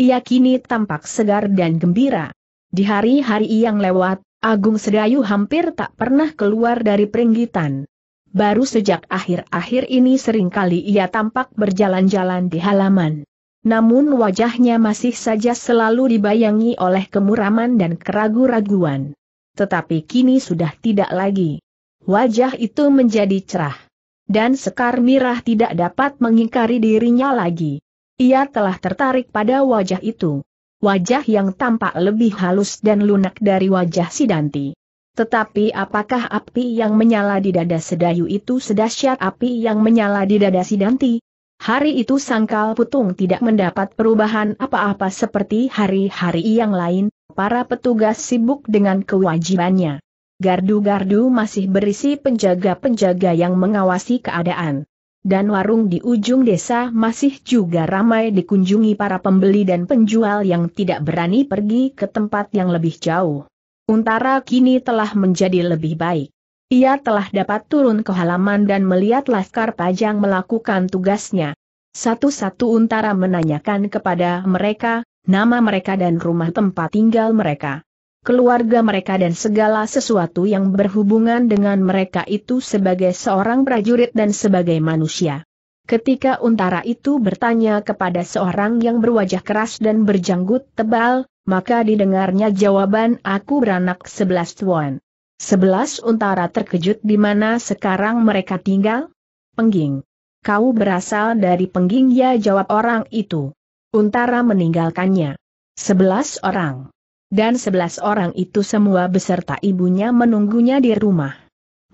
Ia kini tampak segar dan gembira. Di hari-hari yang lewat, Agung Sedayu hampir tak pernah keluar dari peringgitan. Baru sejak akhir-akhir ini seringkali ia tampak berjalan-jalan di halaman namun wajahnya masih saja selalu dibayangi oleh kemuraman dan keragu-raguan. Tetapi kini sudah tidak lagi. Wajah itu menjadi cerah. Dan Sekar Mirah tidak dapat mengingkari dirinya lagi. Ia telah tertarik pada wajah itu. Wajah yang tampak lebih halus dan lunak dari wajah Sidanti. Tetapi apakah api yang menyala di dada Sedayu itu sedahsyat api yang menyala di dada Sidanti? Hari itu Sangkal Putung tidak mendapat perubahan apa-apa seperti hari-hari yang lain, para petugas sibuk dengan kewajibannya. Gardu-gardu masih berisi penjaga-penjaga yang mengawasi keadaan. Dan warung di ujung desa masih juga ramai dikunjungi para pembeli dan penjual yang tidak berani pergi ke tempat yang lebih jauh. Untara kini telah menjadi lebih baik. Ia telah dapat turun ke halaman dan melihat Laskar Pajang melakukan tugasnya. Satu-satu untara menanyakan kepada mereka, nama mereka dan rumah tempat tinggal mereka. Keluarga mereka dan segala sesuatu yang berhubungan dengan mereka itu sebagai seorang prajurit dan sebagai manusia. Ketika untara itu bertanya kepada seorang yang berwajah keras dan berjanggut tebal, maka didengarnya jawaban aku beranak sebelas tuan. Sebelas untara terkejut di mana sekarang mereka tinggal? Pengging. Kau berasal dari pengging ya jawab orang itu. Untara meninggalkannya. Sebelas orang. Dan sebelas orang itu semua beserta ibunya menunggunya di rumah.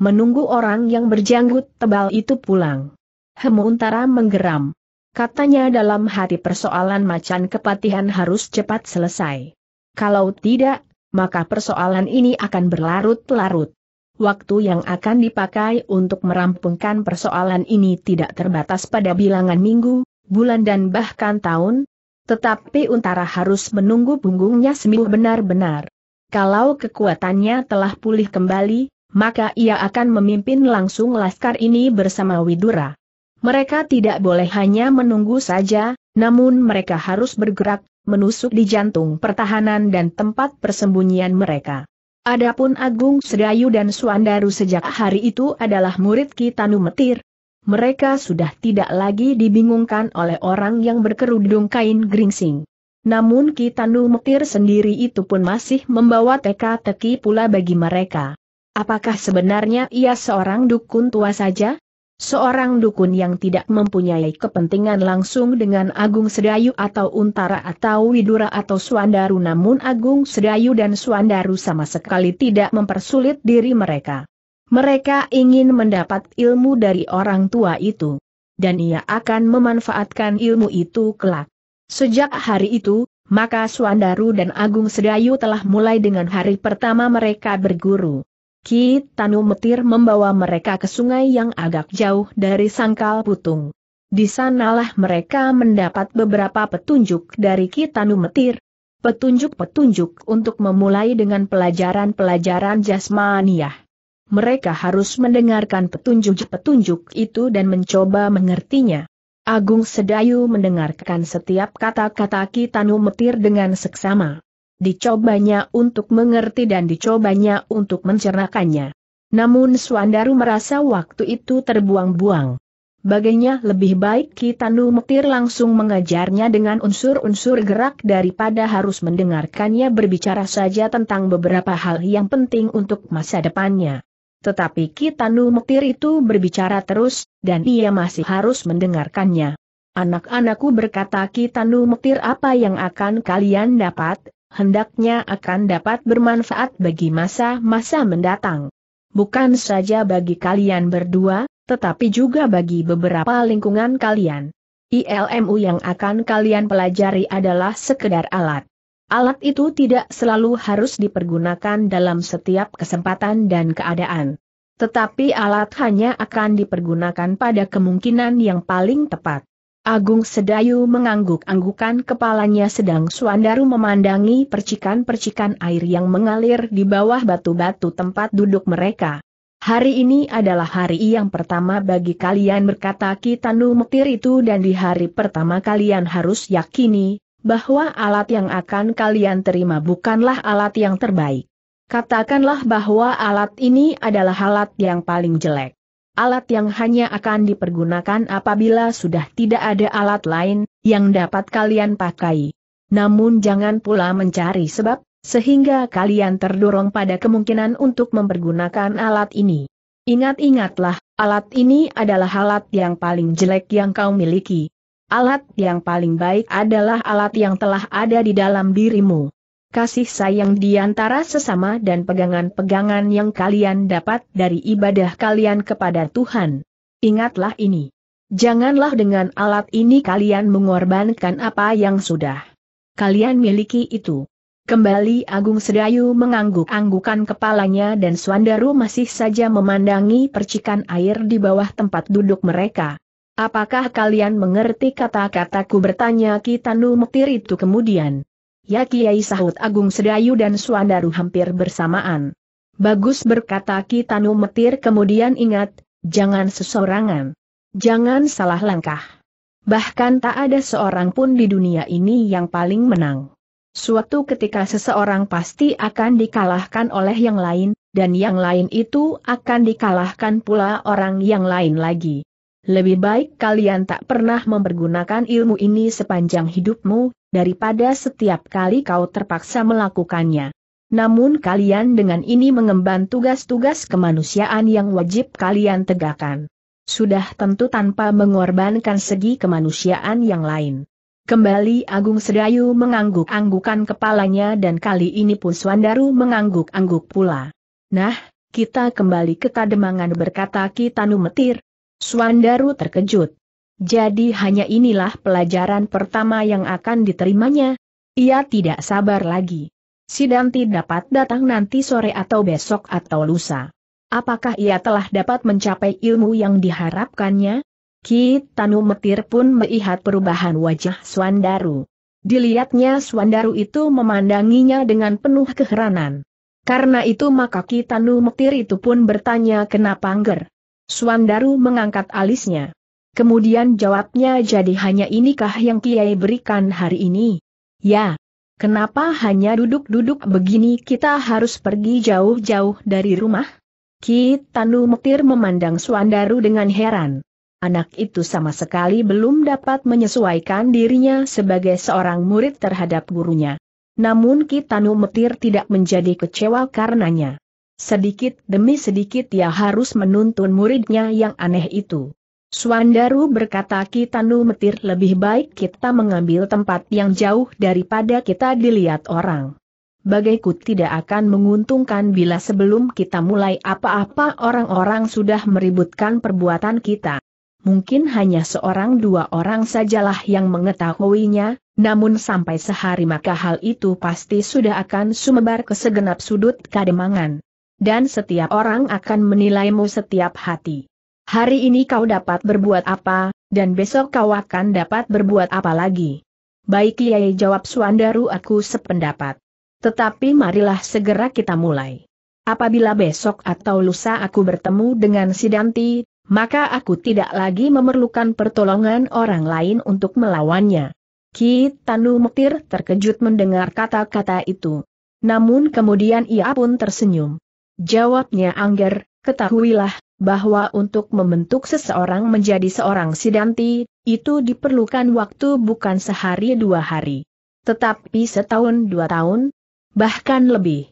Menunggu orang yang berjanggut tebal itu pulang. Hemu Untara menggeram. Katanya dalam hati persoalan macan kepatihan harus cepat selesai. Kalau tidak, maka persoalan ini akan berlarut-larut. Waktu yang akan dipakai untuk merampungkan persoalan ini tidak terbatas pada bilangan minggu, bulan dan bahkan tahun, tetapi Untara harus menunggu punggungnya sembuh benar-benar. Kalau kekuatannya telah pulih kembali, maka ia akan memimpin langsung laskar ini bersama Widura. Mereka tidak boleh hanya menunggu saja, namun mereka harus bergerak, menusuk di jantung pertahanan dan tempat persembunyian mereka. Adapun Agung Sedayu dan Suandaru sejak hari itu adalah murid Kitanu Metir. Mereka sudah tidak lagi dibingungkan oleh orang yang berkerudung kain geringsing. Namun Kitanu Metir sendiri itu pun masih membawa teka-teki pula bagi mereka. Apakah sebenarnya ia seorang dukun tua saja? Seorang dukun yang tidak mempunyai kepentingan langsung dengan Agung Sedayu atau Untara atau Widura atau Suandaru namun Agung Sedayu dan Suandaru sama sekali tidak mempersulit diri mereka. Mereka ingin mendapat ilmu dari orang tua itu. Dan ia akan memanfaatkan ilmu itu kelak. Sejak hari itu, maka Suandaru dan Agung Sedayu telah mulai dengan hari pertama mereka berguru. Ki Tanu Metir membawa mereka ke sungai yang agak jauh dari sangkal putung. Di sanalah mereka mendapat beberapa petunjuk dari Ki Tanu Metir. Petunjuk-petunjuk untuk memulai dengan pelajaran-pelajaran jasmaniah. Mereka harus mendengarkan petunjuk-petunjuk itu dan mencoba mengertinya. Agung Sedayu mendengarkan setiap kata-kata Ki Tanu Metir dengan seksama dicobanya untuk mengerti dan dicobanya untuk mencernakannya. Namun Suandaru merasa waktu itu terbuang-buang. Baginya lebih baik Kitanu Mektir langsung mengajarnya dengan unsur-unsur gerak daripada harus mendengarkannya berbicara saja tentang beberapa hal yang penting untuk masa depannya. Tetapi Kitanu Mektir itu berbicara terus, dan ia masih harus mendengarkannya. Anak-anakku berkata Kitanu Mektir apa yang akan kalian dapat, hendaknya akan dapat bermanfaat bagi masa-masa mendatang. Bukan saja bagi kalian berdua, tetapi juga bagi beberapa lingkungan kalian. ILMU yang akan kalian pelajari adalah sekedar alat. Alat itu tidak selalu harus dipergunakan dalam setiap kesempatan dan keadaan. Tetapi alat hanya akan dipergunakan pada kemungkinan yang paling tepat. Agung Sedayu mengangguk-anggukan kepalanya sedang Suandaru memandangi percikan-percikan air yang mengalir di bawah batu-batu tempat duduk mereka. Hari ini adalah hari yang pertama bagi kalian berkata Kitanu Metir itu dan di hari pertama kalian harus yakini, bahwa alat yang akan kalian terima bukanlah alat yang terbaik. Katakanlah bahwa alat ini adalah alat yang paling jelek alat yang hanya akan dipergunakan apabila sudah tidak ada alat lain yang dapat kalian pakai. Namun jangan pula mencari sebab, sehingga kalian terdorong pada kemungkinan untuk mempergunakan alat ini. Ingat-ingatlah, alat ini adalah alat yang paling jelek yang kau miliki. Alat yang paling baik adalah alat yang telah ada di dalam dirimu kasih sayang di antara sesama dan pegangan-pegangan yang kalian dapat dari ibadah kalian kepada Tuhan. Ingatlah ini. Janganlah dengan alat ini kalian mengorbankan apa yang sudah kalian miliki itu. Kembali Agung Sedayu mengangguk-anggukan kepalanya dan Swandaru masih saja memandangi percikan air di bawah tempat duduk mereka. Apakah kalian mengerti kata-kataku bertanya Kitanu Mektir itu kemudian? Ya Kiai sahut Agung Sedayu dan Suandaru hampir bersamaan. Bagus berkata Tanu Metir kemudian ingat, jangan sesorangan. Jangan salah langkah. Bahkan tak ada seorang pun di dunia ini yang paling menang. Suatu ketika seseorang pasti akan dikalahkan oleh yang lain, dan yang lain itu akan dikalahkan pula orang yang lain lagi. Lebih baik kalian tak pernah mempergunakan ilmu ini sepanjang hidupmu, daripada setiap kali kau terpaksa melakukannya. Namun kalian dengan ini mengemban tugas-tugas kemanusiaan yang wajib kalian tegakkan. Sudah tentu tanpa mengorbankan segi kemanusiaan yang lain. Kembali Agung Sedayu mengangguk-anggukan kepalanya dan kali ini pun Swandaru mengangguk-angguk pula. Nah, kita kembali ke kademangan berkata Kitanu Metir. Swandaru terkejut. Jadi hanya inilah pelajaran pertama yang akan diterimanya. Ia tidak sabar lagi. Sidanti dapat datang nanti sore atau besok atau lusa. Apakah ia telah dapat mencapai ilmu yang diharapkannya? Kitanu Metir pun melihat perubahan wajah Swandaru. Dilihatnya Swandaru itu memandanginya dengan penuh keheranan. Karena itu maka Ki Kitanu Metir itu pun bertanya kenapa Angger. Swandaru mengangkat alisnya. Kemudian jawabnya jadi hanya inikah yang Kiai berikan hari ini? Ya. Kenapa hanya duduk-duduk begini kita harus pergi jauh-jauh dari rumah? Ki Tanu Mektir memandang Suandaru dengan heran. Anak itu sama sekali belum dapat menyesuaikan dirinya sebagai seorang murid terhadap gurunya. Namun Ki Tanu Mektir tidak menjadi kecewa karenanya. Sedikit demi sedikit ia harus menuntun muridnya yang aneh itu. Suandaru berkata Kitanu Metir lebih baik kita mengambil tempat yang jauh daripada kita dilihat orang. Bagaiku tidak akan menguntungkan bila sebelum kita mulai apa-apa orang-orang sudah meributkan perbuatan kita. Mungkin hanya seorang dua orang sajalah yang mengetahuinya, namun sampai sehari maka hal itu pasti sudah akan sumebar ke segenap sudut kademangan. Dan setiap orang akan menilaimu setiap hati. Hari ini kau dapat berbuat apa, dan besok kau akan dapat berbuat apa lagi. Baik Kiai jawab Suandaru aku sependapat. Tetapi marilah segera kita mulai. Apabila besok atau lusa aku bertemu dengan Sidanti, maka aku tidak lagi memerlukan pertolongan orang lain untuk melawannya. Ki Tanu Mektir terkejut mendengar kata-kata itu. Namun kemudian ia pun tersenyum. Jawabnya Angger, ketahuilah, bahwa untuk membentuk seseorang menjadi seorang sidanti, itu diperlukan waktu bukan sehari dua hari. Tetapi setahun dua tahun, bahkan lebih.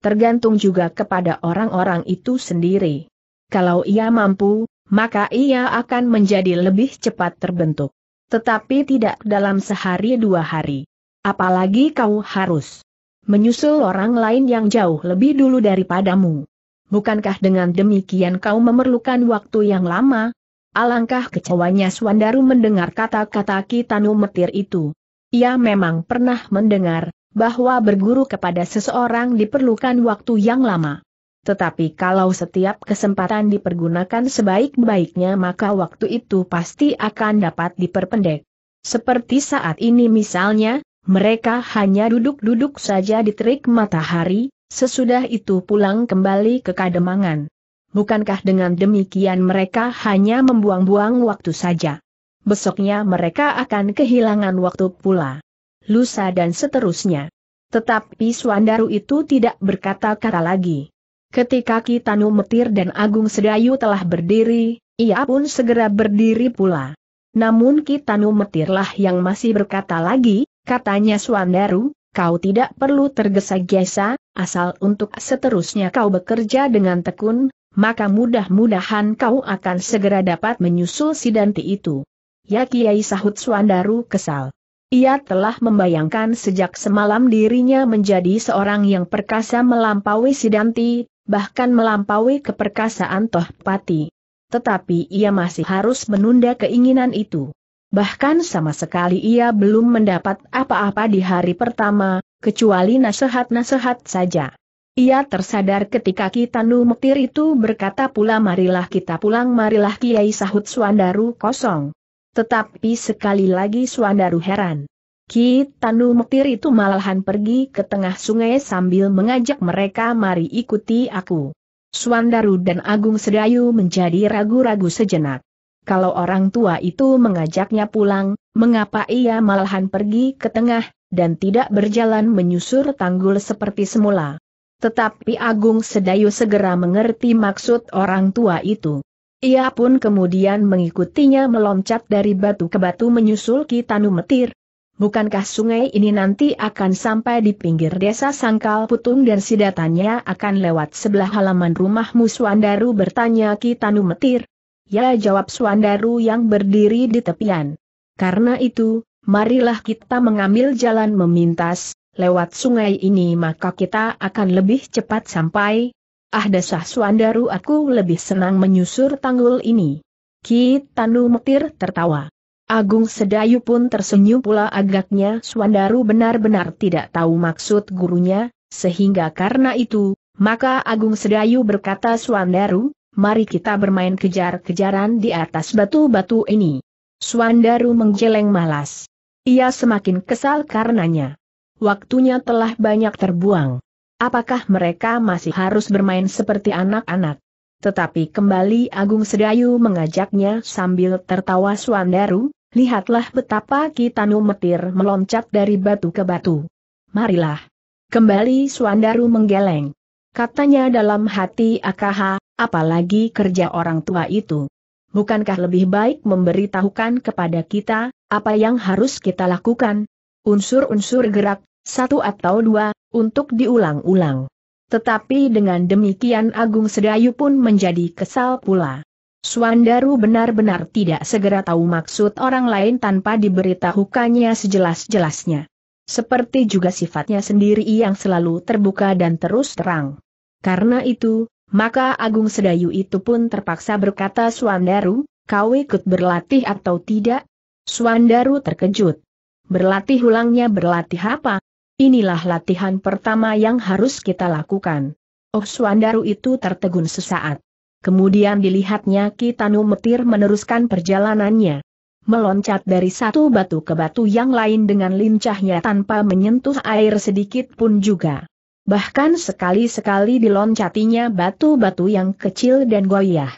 Tergantung juga kepada orang-orang itu sendiri. Kalau ia mampu, maka ia akan menjadi lebih cepat terbentuk. Tetapi tidak dalam sehari dua hari. Apalagi kau harus menyusul orang lain yang jauh lebih dulu daripadamu bukankah dengan demikian kau memerlukan waktu yang lama? Alangkah kecewanya Swandaru mendengar kata-kata Kitanu Metir itu. Ia memang pernah mendengar, bahwa berguru kepada seseorang diperlukan waktu yang lama. Tetapi kalau setiap kesempatan dipergunakan sebaik-baiknya maka waktu itu pasti akan dapat diperpendek. Seperti saat ini misalnya, mereka hanya duduk-duduk saja di terik matahari, Sesudah itu pulang kembali ke Kademangan. Bukankah dengan demikian mereka hanya membuang-buang waktu saja? Besoknya mereka akan kehilangan waktu pula. Lusa dan seterusnya. Tetapi Suandaru itu tidak berkata-kata lagi. Ketika Kitanu Metir dan Agung Sedayu telah berdiri, ia pun segera berdiri pula. Namun Kitanu Metirlah yang masih berkata lagi, katanya Suandaru, kau tidak perlu tergesa-gesa, asal untuk seterusnya kau bekerja dengan tekun, maka mudah-mudahan kau akan segera dapat menyusul si Sidanti itu. Ya Kiai sahut Suandaru kesal. Ia telah membayangkan sejak semalam dirinya menjadi seorang yang perkasa melampaui Sidanti, bahkan melampaui keperkasaan Tohpati. Tetapi ia masih harus menunda keinginan itu. Bahkan sama sekali ia belum mendapat apa-apa di hari pertama, kecuali nasihat-nasihat saja. Ia tersadar ketika Kitanu Mektir itu berkata pula marilah kita pulang marilah Kiai sahut Suandaru kosong. Tetapi sekali lagi Suandaru heran. Kitanu Mektir itu malahan pergi ke tengah sungai sambil mengajak mereka mari ikuti aku. Suandaru dan Agung Sedayu menjadi ragu-ragu sejenak. Kalau orang tua itu mengajaknya pulang, mengapa ia malahan pergi ke tengah, dan tidak berjalan menyusur tanggul seperti semula? Tetapi Agung Sedayu segera mengerti maksud orang tua itu. Ia pun kemudian mengikutinya meloncat dari batu ke batu menyusul Kitanu Metir. Bukankah sungai ini nanti akan sampai di pinggir desa Sangkal Putung dan sidatannya akan lewat sebelah halaman rumah Muswandaru? bertanya Kitanu Metir. Ya jawab Suandaru yang berdiri di tepian. Karena itu, marilah kita mengambil jalan memintas, lewat sungai ini maka kita akan lebih cepat sampai. Ah dasah Suandaru aku lebih senang menyusur tanggul ini. Ki Tanu Metir tertawa. Agung Sedayu pun tersenyum pula agaknya Suandaru benar-benar tidak tahu maksud gurunya, sehingga karena itu, maka Agung Sedayu berkata Suandaru, mari kita bermain kejar-kejaran di atas batu-batu ini. Suandaru menggeleng malas. Ia semakin kesal karenanya. Waktunya telah banyak terbuang. Apakah mereka masih harus bermain seperti anak-anak? Tetapi kembali Agung Sedayu mengajaknya sambil tertawa Suandaru, lihatlah betapa Kitanu Metir meloncat dari batu ke batu. Marilah. Kembali Suandaru menggeleng. Katanya dalam hati Akaha, apalagi kerja orang tua itu. Bukankah lebih baik memberitahukan kepada kita, apa yang harus kita lakukan? Unsur-unsur gerak, satu atau dua, untuk diulang-ulang. Tetapi dengan demikian Agung Sedayu pun menjadi kesal pula. Suandaru benar-benar tidak segera tahu maksud orang lain tanpa diberitahukannya sejelas-jelasnya. Seperti juga sifatnya sendiri yang selalu terbuka dan terus terang. Karena itu, maka Agung Sedayu itu pun terpaksa berkata Suandaru, kau ikut berlatih atau tidak? Suandaru terkejut. Berlatih ulangnya berlatih apa? Inilah latihan pertama yang harus kita lakukan. Oh Suandaru itu tertegun sesaat. Kemudian dilihatnya Kitanu Metir meneruskan perjalanannya. Meloncat dari satu batu ke batu yang lain dengan lincahnya tanpa menyentuh air sedikit pun juga bahkan sekali-sekali diloncatinya batu-batu yang kecil dan goyah.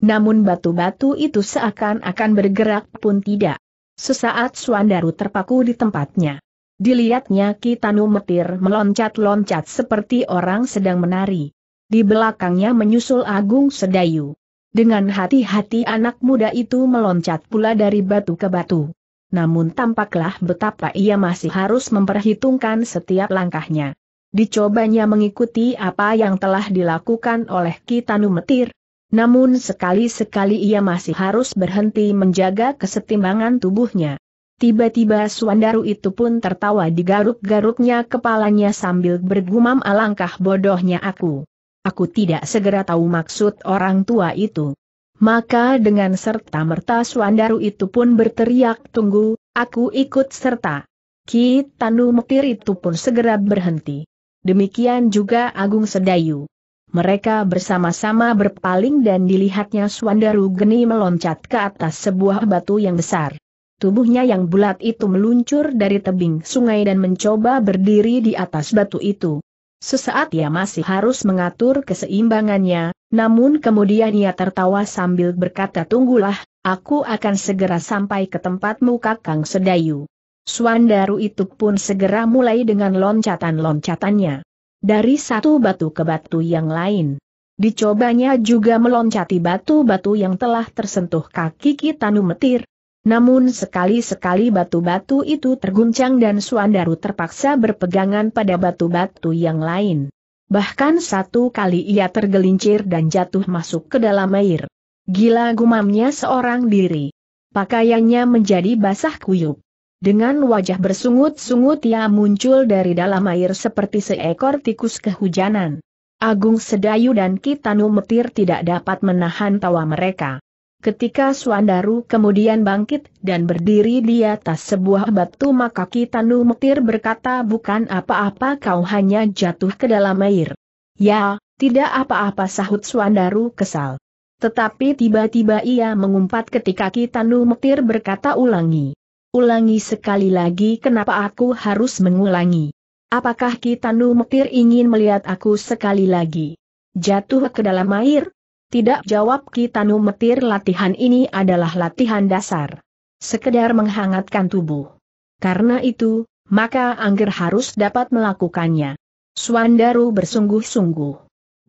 Namun batu-batu itu seakan-akan bergerak pun tidak. Sesaat Suandaru terpaku di tempatnya. Dilihatnya Kitanu Metir meloncat-loncat seperti orang sedang menari. Di belakangnya menyusul Agung Sedayu. Dengan hati-hati anak muda itu meloncat pula dari batu ke batu. Namun tampaklah betapa ia masih harus memperhitungkan setiap langkahnya. Dicobanya mengikuti apa yang telah dilakukan oleh Kitanu Metir. Namun sekali-sekali ia masih harus berhenti menjaga kesetimbangan tubuhnya. Tiba-tiba Suandaru itu pun tertawa digaruk-garuknya kepalanya sambil bergumam alangkah bodohnya aku. Aku tidak segera tahu maksud orang tua itu. Maka dengan serta-merta Suandaru itu pun berteriak tunggu, aku ikut serta. Ki Tanu Metir itu pun segera berhenti. Demikian juga Agung Sedayu. Mereka bersama-sama berpaling dan dilihatnya Swandaru Geni meloncat ke atas sebuah batu yang besar. Tubuhnya yang bulat itu meluncur dari tebing sungai dan mencoba berdiri di atas batu itu. Sesaat ia masih harus mengatur keseimbangannya, namun kemudian ia tertawa sambil berkata tunggulah, aku akan segera sampai ke tempatmu kakang Sedayu. Suandaru itu pun segera mulai dengan loncatan-loncatannya. Dari satu batu ke batu yang lain. Dicobanya juga meloncati batu-batu yang telah tersentuh kaki Kitanu Metir. Namun sekali-sekali batu-batu itu terguncang dan Suandaru terpaksa berpegangan pada batu-batu yang lain. Bahkan satu kali ia tergelincir dan jatuh masuk ke dalam air. Gila gumamnya seorang diri. Pakaiannya menjadi basah kuyup. Dengan wajah bersungut-sungut ia muncul dari dalam air seperti seekor tikus kehujanan. Agung Sedayu dan Kitanu Metir tidak dapat menahan tawa mereka. Ketika Suandaru kemudian bangkit dan berdiri di atas sebuah batu maka Kitanu Metir berkata bukan apa-apa kau hanya jatuh ke dalam air. Ya, tidak apa-apa sahut Suandaru kesal. Tetapi tiba-tiba ia mengumpat ketika Kitanu Metir berkata ulangi. Ulangi sekali lagi kenapa aku harus mengulangi. Apakah Kitanu Mekir ingin melihat aku sekali lagi? Jatuh ke dalam air? Tidak jawab Kitanu Metir latihan ini adalah latihan dasar. Sekedar menghangatkan tubuh. Karena itu, maka Angger harus dapat melakukannya. Suandaru bersungguh-sungguh.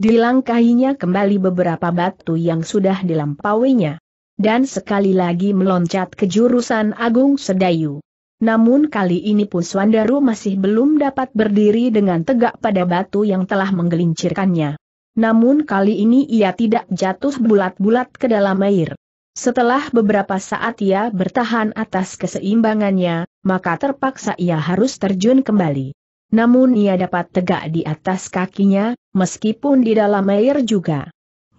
Dilangkahinya kembali beberapa batu yang sudah dilampauinya dan sekali lagi meloncat ke jurusan Agung Sedayu. Namun kali ini pun Swandaru masih belum dapat berdiri dengan tegak pada batu yang telah menggelincirkannya. Namun kali ini ia tidak jatuh bulat-bulat ke dalam air. Setelah beberapa saat ia bertahan atas keseimbangannya, maka terpaksa ia harus terjun kembali. Namun ia dapat tegak di atas kakinya, meskipun di dalam air juga.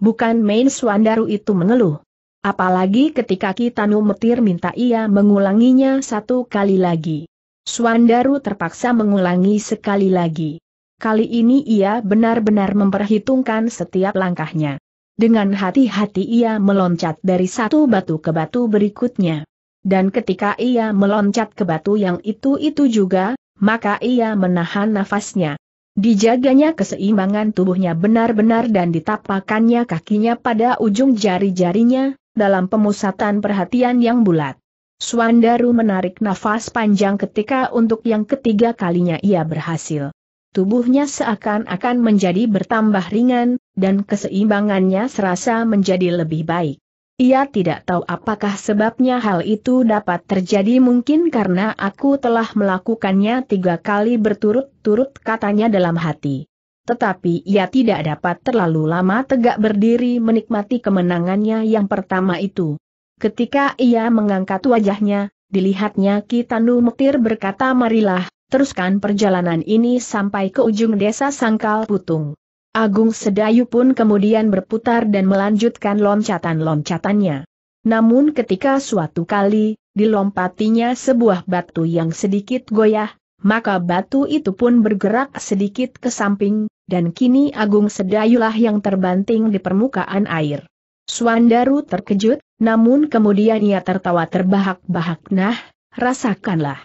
Bukan main Swandaru itu mengeluh. Apalagi ketika kita Metir minta ia mengulanginya satu kali lagi. Suandaru terpaksa mengulangi sekali lagi. Kali ini ia benar-benar memperhitungkan setiap langkahnya. Dengan hati-hati ia meloncat dari satu batu ke batu berikutnya. Dan ketika ia meloncat ke batu yang itu-itu juga, maka ia menahan nafasnya. Dijaganya keseimbangan tubuhnya benar-benar dan ditapakannya kakinya pada ujung jari-jarinya, dalam pemusatan perhatian yang bulat. Swandaru menarik nafas panjang ketika untuk yang ketiga kalinya ia berhasil. Tubuhnya seakan-akan menjadi bertambah ringan, dan keseimbangannya serasa menjadi lebih baik. Ia tidak tahu apakah sebabnya hal itu dapat terjadi mungkin karena aku telah melakukannya tiga kali berturut-turut katanya dalam hati. Tetapi ia tidak dapat terlalu lama tegak berdiri menikmati kemenangannya yang pertama itu. Ketika ia mengangkat wajahnya, dilihatnya Kitanu Mektir berkata marilah, teruskan perjalanan ini sampai ke ujung desa Sangkal Putung. Agung Sedayu pun kemudian berputar dan melanjutkan loncatan-loncatannya. Namun ketika suatu kali, dilompatinya sebuah batu yang sedikit goyah, maka batu itu pun bergerak sedikit ke samping, dan kini Agung Sedayulah yang terbanting di permukaan air. Suandaru terkejut, namun kemudian ia tertawa terbahak-bahak nah, rasakanlah.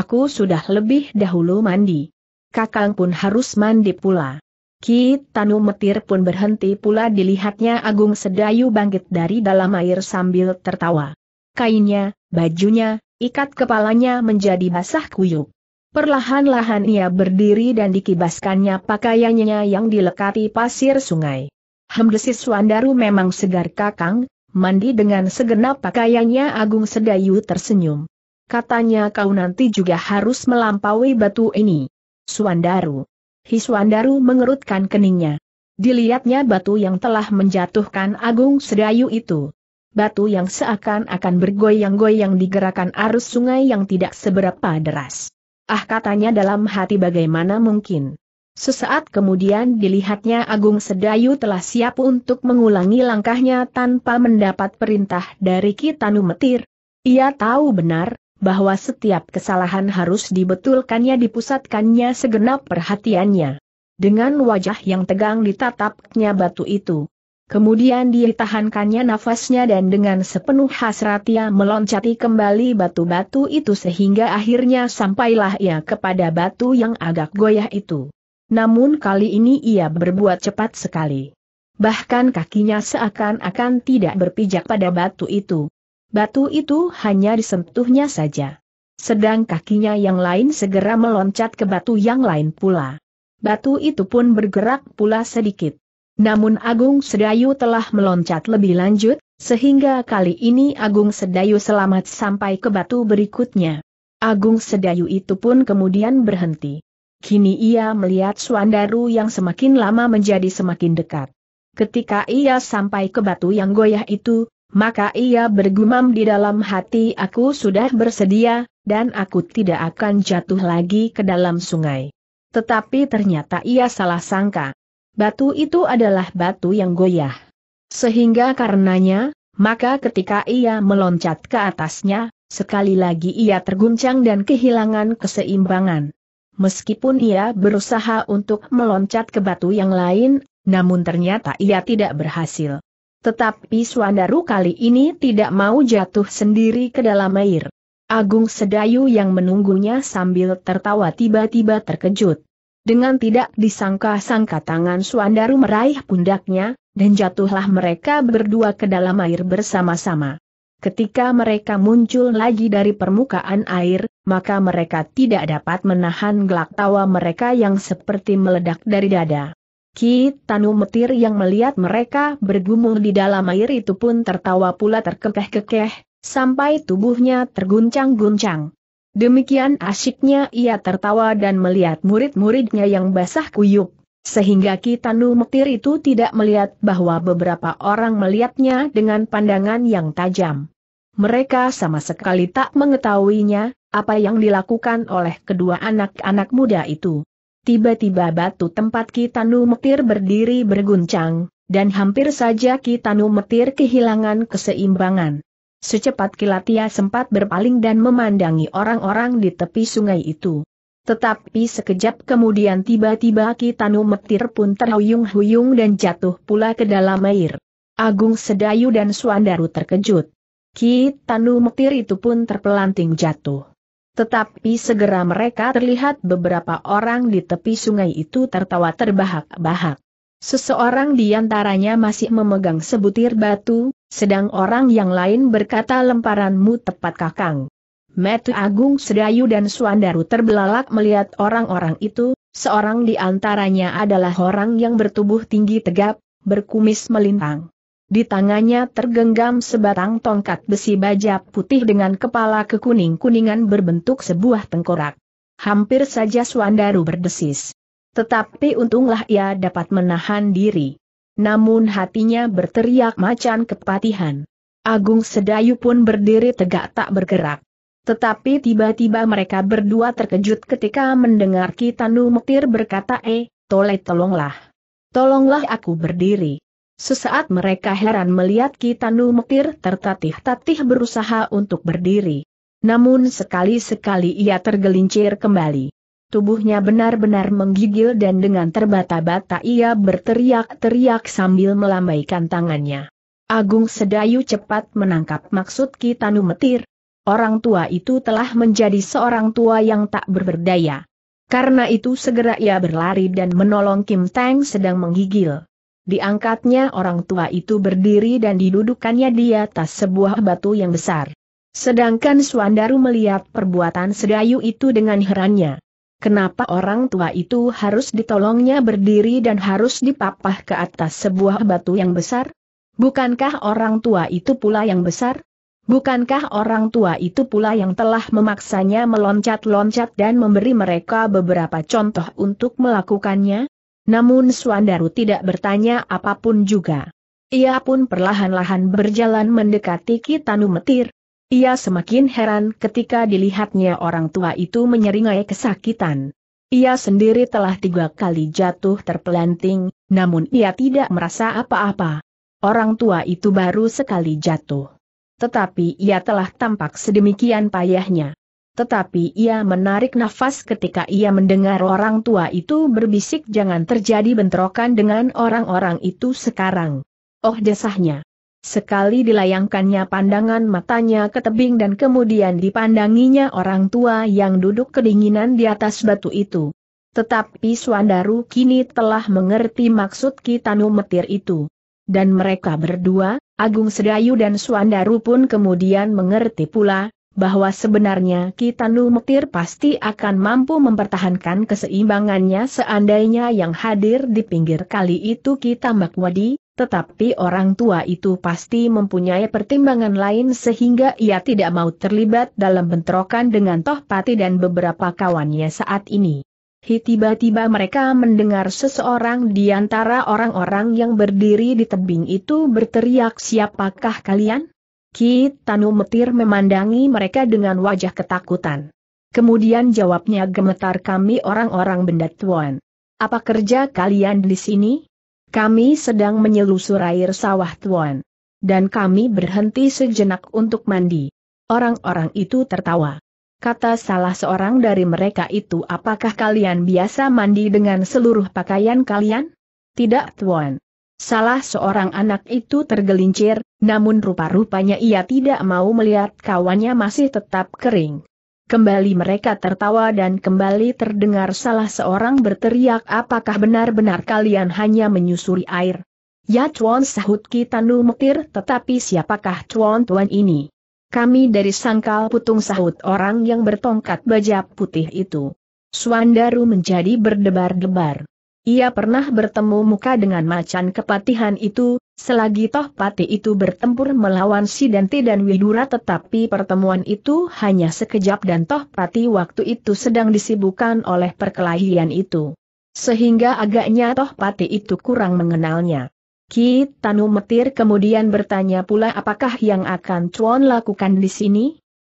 Aku sudah lebih dahulu mandi. Kakang pun harus mandi pula. Ki Tanu Metir pun berhenti pula dilihatnya Agung Sedayu bangkit dari dalam air sambil tertawa. Kainnya, bajunya, ikat kepalanya menjadi basah kuyup. Perlahan-lahan ia berdiri dan dikibaskannya pakaiannya yang dilekati pasir sungai. Hemdesis Wandaru memang segar kakang, mandi dengan segenap pakaiannya Agung Sedayu tersenyum. Katanya kau nanti juga harus melampaui batu ini. Suandaru. Hiswandaru mengerutkan keningnya. Dilihatnya batu yang telah menjatuhkan Agung Sedayu itu. Batu yang seakan-akan bergoyang-goyang digerakkan arus sungai yang tidak seberapa deras. Ah katanya dalam hati bagaimana mungkin. Sesaat kemudian dilihatnya Agung Sedayu telah siap untuk mengulangi langkahnya tanpa mendapat perintah dari Kitanu Metir. Ia tahu benar, bahwa setiap kesalahan harus dibetulkannya dipusatkannya segenap perhatiannya. Dengan wajah yang tegang ditatapnya batu itu, Kemudian ditahankannya nafasnya dan dengan sepenuh hasrat ia meloncati kembali batu-batu itu sehingga akhirnya sampailah ia kepada batu yang agak goyah itu. Namun kali ini ia berbuat cepat sekali. Bahkan kakinya seakan-akan tidak berpijak pada batu itu. Batu itu hanya disentuhnya saja. Sedang kakinya yang lain segera meloncat ke batu yang lain pula. Batu itu pun bergerak pula sedikit. Namun Agung Sedayu telah meloncat lebih lanjut, sehingga kali ini Agung Sedayu selamat sampai ke batu berikutnya. Agung Sedayu itu pun kemudian berhenti. Kini ia melihat Suandaru yang semakin lama menjadi semakin dekat. Ketika ia sampai ke batu yang goyah itu, maka ia bergumam di dalam hati aku sudah bersedia, dan aku tidak akan jatuh lagi ke dalam sungai. Tetapi ternyata ia salah sangka. Batu itu adalah batu yang goyah. Sehingga karenanya, maka ketika ia meloncat ke atasnya, sekali lagi ia terguncang dan kehilangan keseimbangan. Meskipun ia berusaha untuk meloncat ke batu yang lain, namun ternyata ia tidak berhasil. Tetapi Suandaru kali ini tidak mau jatuh sendiri ke dalam air. Agung Sedayu yang menunggunya sambil tertawa tiba-tiba terkejut. Dengan tidak disangka-sangka tangan Suandaru meraih pundaknya, dan jatuhlah mereka berdua ke dalam air bersama-sama. Ketika mereka muncul lagi dari permukaan air, maka mereka tidak dapat menahan gelak tawa mereka yang seperti meledak dari dada. Ki Tanu Metir yang melihat mereka bergumul di dalam air itu pun tertawa pula terkekeh-kekeh, sampai tubuhnya terguncang-guncang. Demikian asyiknya ia tertawa dan melihat murid-muridnya yang basah kuyup. Sehingga Kitanu Mektir itu tidak melihat bahwa beberapa orang melihatnya dengan pandangan yang tajam. Mereka sama sekali tak mengetahuinya, apa yang dilakukan oleh kedua anak-anak muda itu. Tiba-tiba batu tempat Kitanu Mektir berdiri berguncang, dan hampir saja Kitanu Mektir kehilangan keseimbangan. Secepat kilat ia sempat berpaling dan memandangi orang-orang di tepi sungai itu. Tetapi sekejap kemudian tiba-tiba Kitanu Metir pun terhuyung-huyung dan jatuh pula ke dalam air. Agung Sedayu dan Suandaru terkejut. Kitanu Metir itu pun terpelanting jatuh. Tetapi segera mereka terlihat beberapa orang di tepi sungai itu tertawa terbahak-bahak. Seseorang di antaranya masih memegang sebutir batu, sedang orang yang lain berkata lemparanmu tepat kakang. Metu Agung Sedayu dan Suandaru terbelalak melihat orang-orang itu, seorang di antaranya adalah orang yang bertubuh tinggi tegap, berkumis melintang. Di tangannya tergenggam sebatang tongkat besi baja putih dengan kepala kekuning-kuningan berbentuk sebuah tengkorak. Hampir saja Suandaru berdesis. Tetapi untunglah ia dapat menahan diri. Namun hatinya berteriak macan kepatihan. Agung Sedayu pun berdiri tegak tak bergerak. Tetapi tiba-tiba mereka berdua terkejut ketika mendengar Kitanu Mektir berkata eh, Tole tolonglah. Tolonglah aku berdiri. Sesaat mereka heran melihat Kitanu Mektir tertatih-tatih berusaha untuk berdiri. Namun sekali-sekali ia tergelincir kembali. Tubuhnya benar-benar menggigil dan dengan terbata-bata ia berteriak-teriak sambil melambaikan tangannya. Agung Sedayu cepat menangkap maksud Kitanu Metir. Orang tua itu telah menjadi seorang tua yang tak berberdaya. Karena itu segera ia berlari dan menolong Kim Tang sedang menggigil. Diangkatnya orang tua itu berdiri dan didudukannya di atas sebuah batu yang besar. Sedangkan Suandaru melihat perbuatan Sedayu itu dengan herannya. Kenapa orang tua itu harus ditolongnya berdiri dan harus dipapah ke atas sebuah batu yang besar? Bukankah orang tua itu pula yang besar? Bukankah orang tua itu pula yang telah memaksanya meloncat-loncat dan memberi mereka beberapa contoh untuk melakukannya? Namun Swandaru tidak bertanya apapun juga. Ia pun perlahan-lahan berjalan mendekati Kitanu Metir, ia semakin heran ketika dilihatnya orang tua itu menyeringai kesakitan. Ia sendiri telah tiga kali jatuh terpelanting, namun ia tidak merasa apa-apa. Orang tua itu baru sekali jatuh. Tetapi ia telah tampak sedemikian payahnya. Tetapi ia menarik nafas ketika ia mendengar orang tua itu berbisik jangan terjadi bentrokan dengan orang-orang itu sekarang. Oh desahnya. Sekali dilayangkannya pandangan matanya ke tebing dan kemudian dipandanginya orang tua yang duduk kedinginan di atas batu itu. Tetapi Suandaru kini telah mengerti maksud Kitanu Metir itu. Dan mereka berdua, Agung Sedayu dan Suandaru pun kemudian mengerti pula, bahwa sebenarnya Kitanu Metir pasti akan mampu mempertahankan keseimbangannya seandainya yang hadir di pinggir kali itu Kitamakwadi. Tetapi orang tua itu pasti mempunyai pertimbangan lain sehingga ia tidak mau terlibat dalam bentrokan dengan Tohpati dan beberapa kawannya saat ini. Tiba-tiba mereka mendengar seseorang di antara orang-orang yang berdiri di tebing itu berteriak siapakah kalian? Ki Tanu Metir memandangi mereka dengan wajah ketakutan. Kemudian jawabnya gemetar kami orang-orang benda tuan. Apa kerja kalian di sini? Kami sedang menyelusur air sawah Tuan. Dan kami berhenti sejenak untuk mandi. Orang-orang itu tertawa. Kata salah seorang dari mereka itu apakah kalian biasa mandi dengan seluruh pakaian kalian? Tidak Tuan. Salah seorang anak itu tergelincir, namun rupa-rupanya ia tidak mau melihat kawannya masih tetap kering. Kembali mereka tertawa dan kembali terdengar salah seorang berteriak apakah benar-benar kalian hanya menyusuri air. Ya Chuan sahut Ki Tanu Mukir tetapi siapakah Chuan Tuan ini? Kami dari sangkal putung sahut orang yang bertongkat baja putih itu. Suandaru menjadi berdebar-debar. Ia pernah bertemu muka dengan macan kepatihan itu, Selagi Toh Pati itu bertempur melawan si Dante dan Widura tetapi pertemuan itu hanya sekejap dan Toh Pati waktu itu sedang disibukkan oleh perkelahian itu. Sehingga agaknya Toh Pati itu kurang mengenalnya. Ki Tanu Metir kemudian bertanya pula apakah yang akan Chuan lakukan di sini?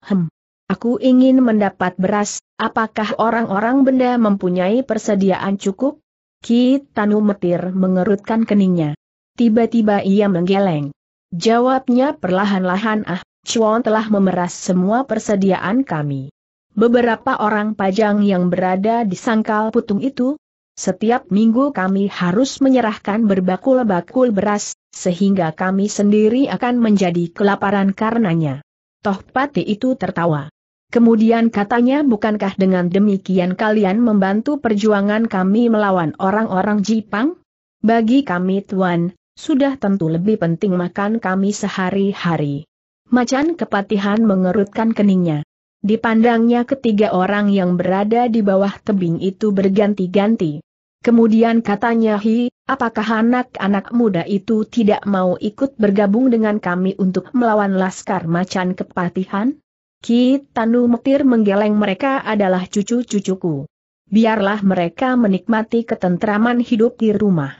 Hem. Aku ingin mendapat beras, apakah orang-orang benda mempunyai persediaan cukup? Ki Tanu Metir mengerutkan keningnya. Tiba-tiba ia menggeleng. Jawabnya perlahan-lahan ah, Chuan telah memeras semua persediaan kami. Beberapa orang pajang yang berada di sangkal putung itu, setiap minggu kami harus menyerahkan berbakul-bakul beras, sehingga kami sendiri akan menjadi kelaparan karenanya. Toh Pati itu tertawa. Kemudian katanya bukankah dengan demikian kalian membantu perjuangan kami melawan orang-orang Jipang? Bagi kami Tuan, sudah tentu lebih penting makan kami sehari-hari. Macan kepatihan mengerutkan keningnya. Dipandangnya ketiga orang yang berada di bawah tebing itu berganti-ganti. Kemudian katanya Hi, apakah anak-anak muda itu tidak mau ikut bergabung dengan kami untuk melawan laskar macan kepatihan? Ki Tanu Metir menggeleng mereka adalah cucu-cucuku. Biarlah mereka menikmati ketentraman hidup di rumah.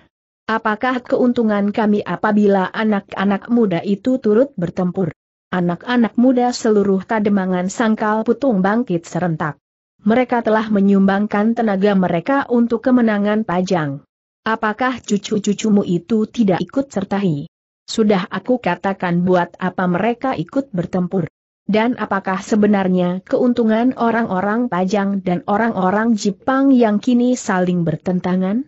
Apakah keuntungan kami apabila anak-anak muda itu turut bertempur? Anak-anak muda seluruh kademangan Sangkal Putung bangkit serentak. Mereka telah menyumbangkan tenaga mereka untuk kemenangan Pajang. Apakah cucu-cucumu itu tidak ikut sertai? Sudah aku katakan buat apa mereka ikut bertempur. Dan apakah sebenarnya keuntungan orang-orang Pajang dan orang-orang Jepang yang kini saling bertentangan?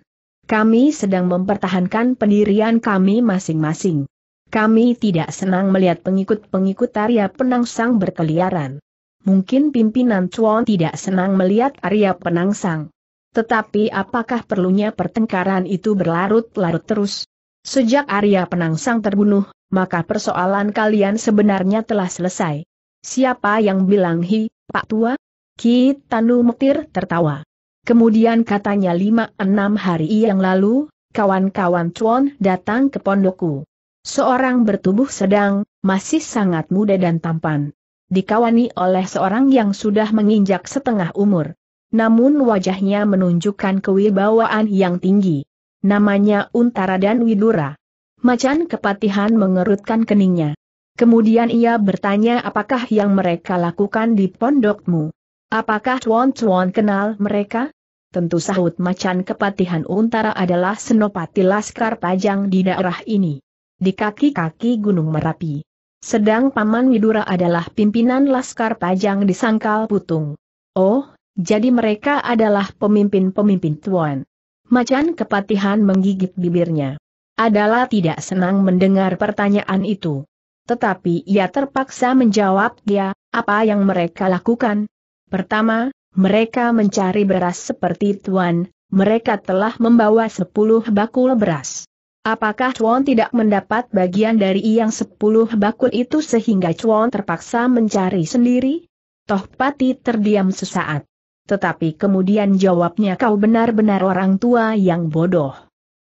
Kami sedang mempertahankan pendirian kami masing-masing. Kami tidak senang melihat pengikut-pengikut Arya Penangsang berkeliaran. Mungkin pimpinan Chuan tidak senang melihat Arya Penangsang. Tetapi apakah perlunya pertengkaran itu berlarut-larut terus? Sejak Arya Penangsang terbunuh, maka persoalan kalian sebenarnya telah selesai. Siapa yang bilang hi, Pak Tua? Ki Tanu Mektir tertawa. Kemudian katanya lima enam hari yang lalu, kawan-kawan Chuan datang ke pondokku. Seorang bertubuh sedang, masih sangat muda dan tampan. Dikawani oleh seorang yang sudah menginjak setengah umur. Namun wajahnya menunjukkan kewibawaan yang tinggi. Namanya Untara dan Widura. Macan kepatihan mengerutkan keningnya. Kemudian ia bertanya apakah yang mereka lakukan di pondokmu. Apakah Tuan Tuan kenal mereka? Tentu sahut macan kepatihan Untara adalah senopati laskar pajang di daerah ini. Di kaki-kaki Gunung Merapi. Sedang Paman Widura adalah pimpinan laskar pajang di Sangkal Putung. Oh, jadi mereka adalah pemimpin-pemimpin Tuan. Macan kepatihan menggigit bibirnya. Adalah tidak senang mendengar pertanyaan itu. Tetapi ia terpaksa menjawab dia, ya, apa yang mereka lakukan, Pertama, mereka mencari beras seperti Tuan, mereka telah membawa sepuluh bakul beras. Apakah Chuan tidak mendapat bagian dari yang sepuluh bakul itu sehingga Chuan terpaksa mencari sendiri? Toh Pati terdiam sesaat. Tetapi kemudian jawabnya kau benar-benar orang tua yang bodoh.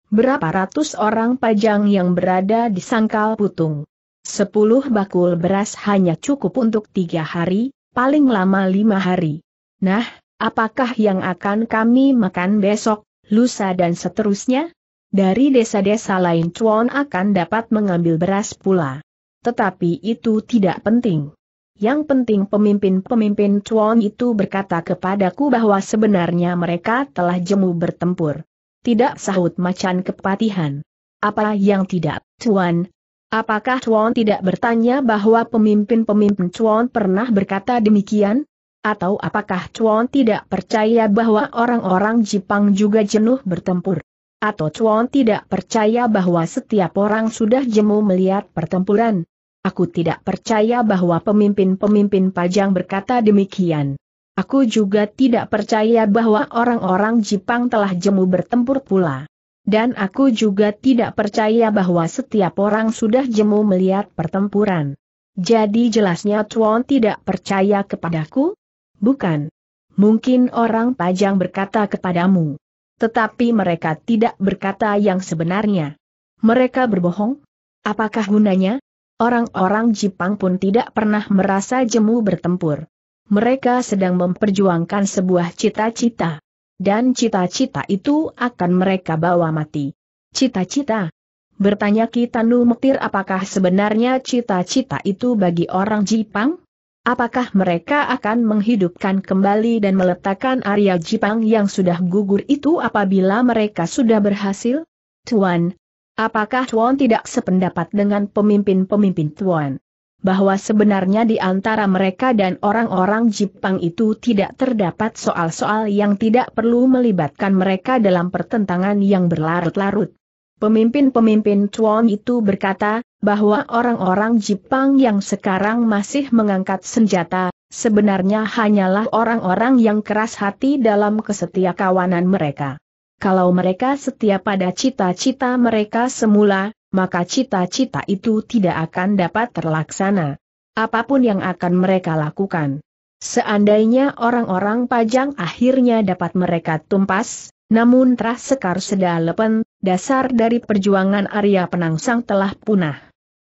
Berapa ratus orang pajang yang berada di sangkal putung? Sepuluh bakul beras hanya cukup untuk tiga hari, paling lama lima hari. Nah, apakah yang akan kami makan besok, lusa dan seterusnya? Dari desa-desa lain Chuan akan dapat mengambil beras pula. Tetapi itu tidak penting. Yang penting pemimpin-pemimpin Chuan itu berkata kepadaku bahwa sebenarnya mereka telah jemu bertempur. Tidak sahut macan kepatihan. Apa yang tidak, Chuan? Apakah Chuan tidak bertanya bahwa pemimpin-pemimpin Chuan pernah berkata demikian? Atau apakah Chuan tidak percaya bahwa orang-orang Jepang juga jenuh bertempur? Atau Chuan tidak percaya bahwa setiap orang sudah jemu melihat pertempuran? Aku tidak percaya bahwa pemimpin-pemimpin Pajang berkata demikian. Aku juga tidak percaya bahwa orang-orang Jepang telah jemu bertempur pula. Dan aku juga tidak percaya bahwa setiap orang sudah jemu melihat pertempuran. Jadi jelasnya Tuan tidak percaya kepadaku? Bukan. Mungkin orang Pajang berkata kepadamu. Tetapi mereka tidak berkata yang sebenarnya. Mereka berbohong? Apakah gunanya? Orang-orang Jepang pun tidak pernah merasa jemu bertempur. Mereka sedang memperjuangkan sebuah cita-cita. Dan cita-cita itu akan mereka bawa mati. Cita-cita? Bertanya Kitanu Mektir apakah sebenarnya cita-cita itu bagi orang Jipang? Apakah mereka akan menghidupkan kembali dan meletakkan area Jipang yang sudah gugur itu apabila mereka sudah berhasil? Tuan, apakah Tuan tidak sependapat dengan pemimpin-pemimpin Tuan? bahwa sebenarnya di antara mereka dan orang-orang Jepang itu tidak terdapat soal-soal yang tidak perlu melibatkan mereka dalam pertentangan yang berlarut-larut. Pemimpin-pemimpin Chuan itu berkata, bahwa orang-orang Jepang yang sekarang masih mengangkat senjata, sebenarnya hanyalah orang-orang yang keras hati dalam kesetia kawanan mereka. Kalau mereka setia pada cita-cita mereka semula, maka cita-cita itu tidak akan dapat terlaksana. Apapun yang akan mereka lakukan. Seandainya orang-orang pajang akhirnya dapat mereka tumpas, namun terah sekar sedalepen, dasar dari perjuangan Arya Penangsang telah punah.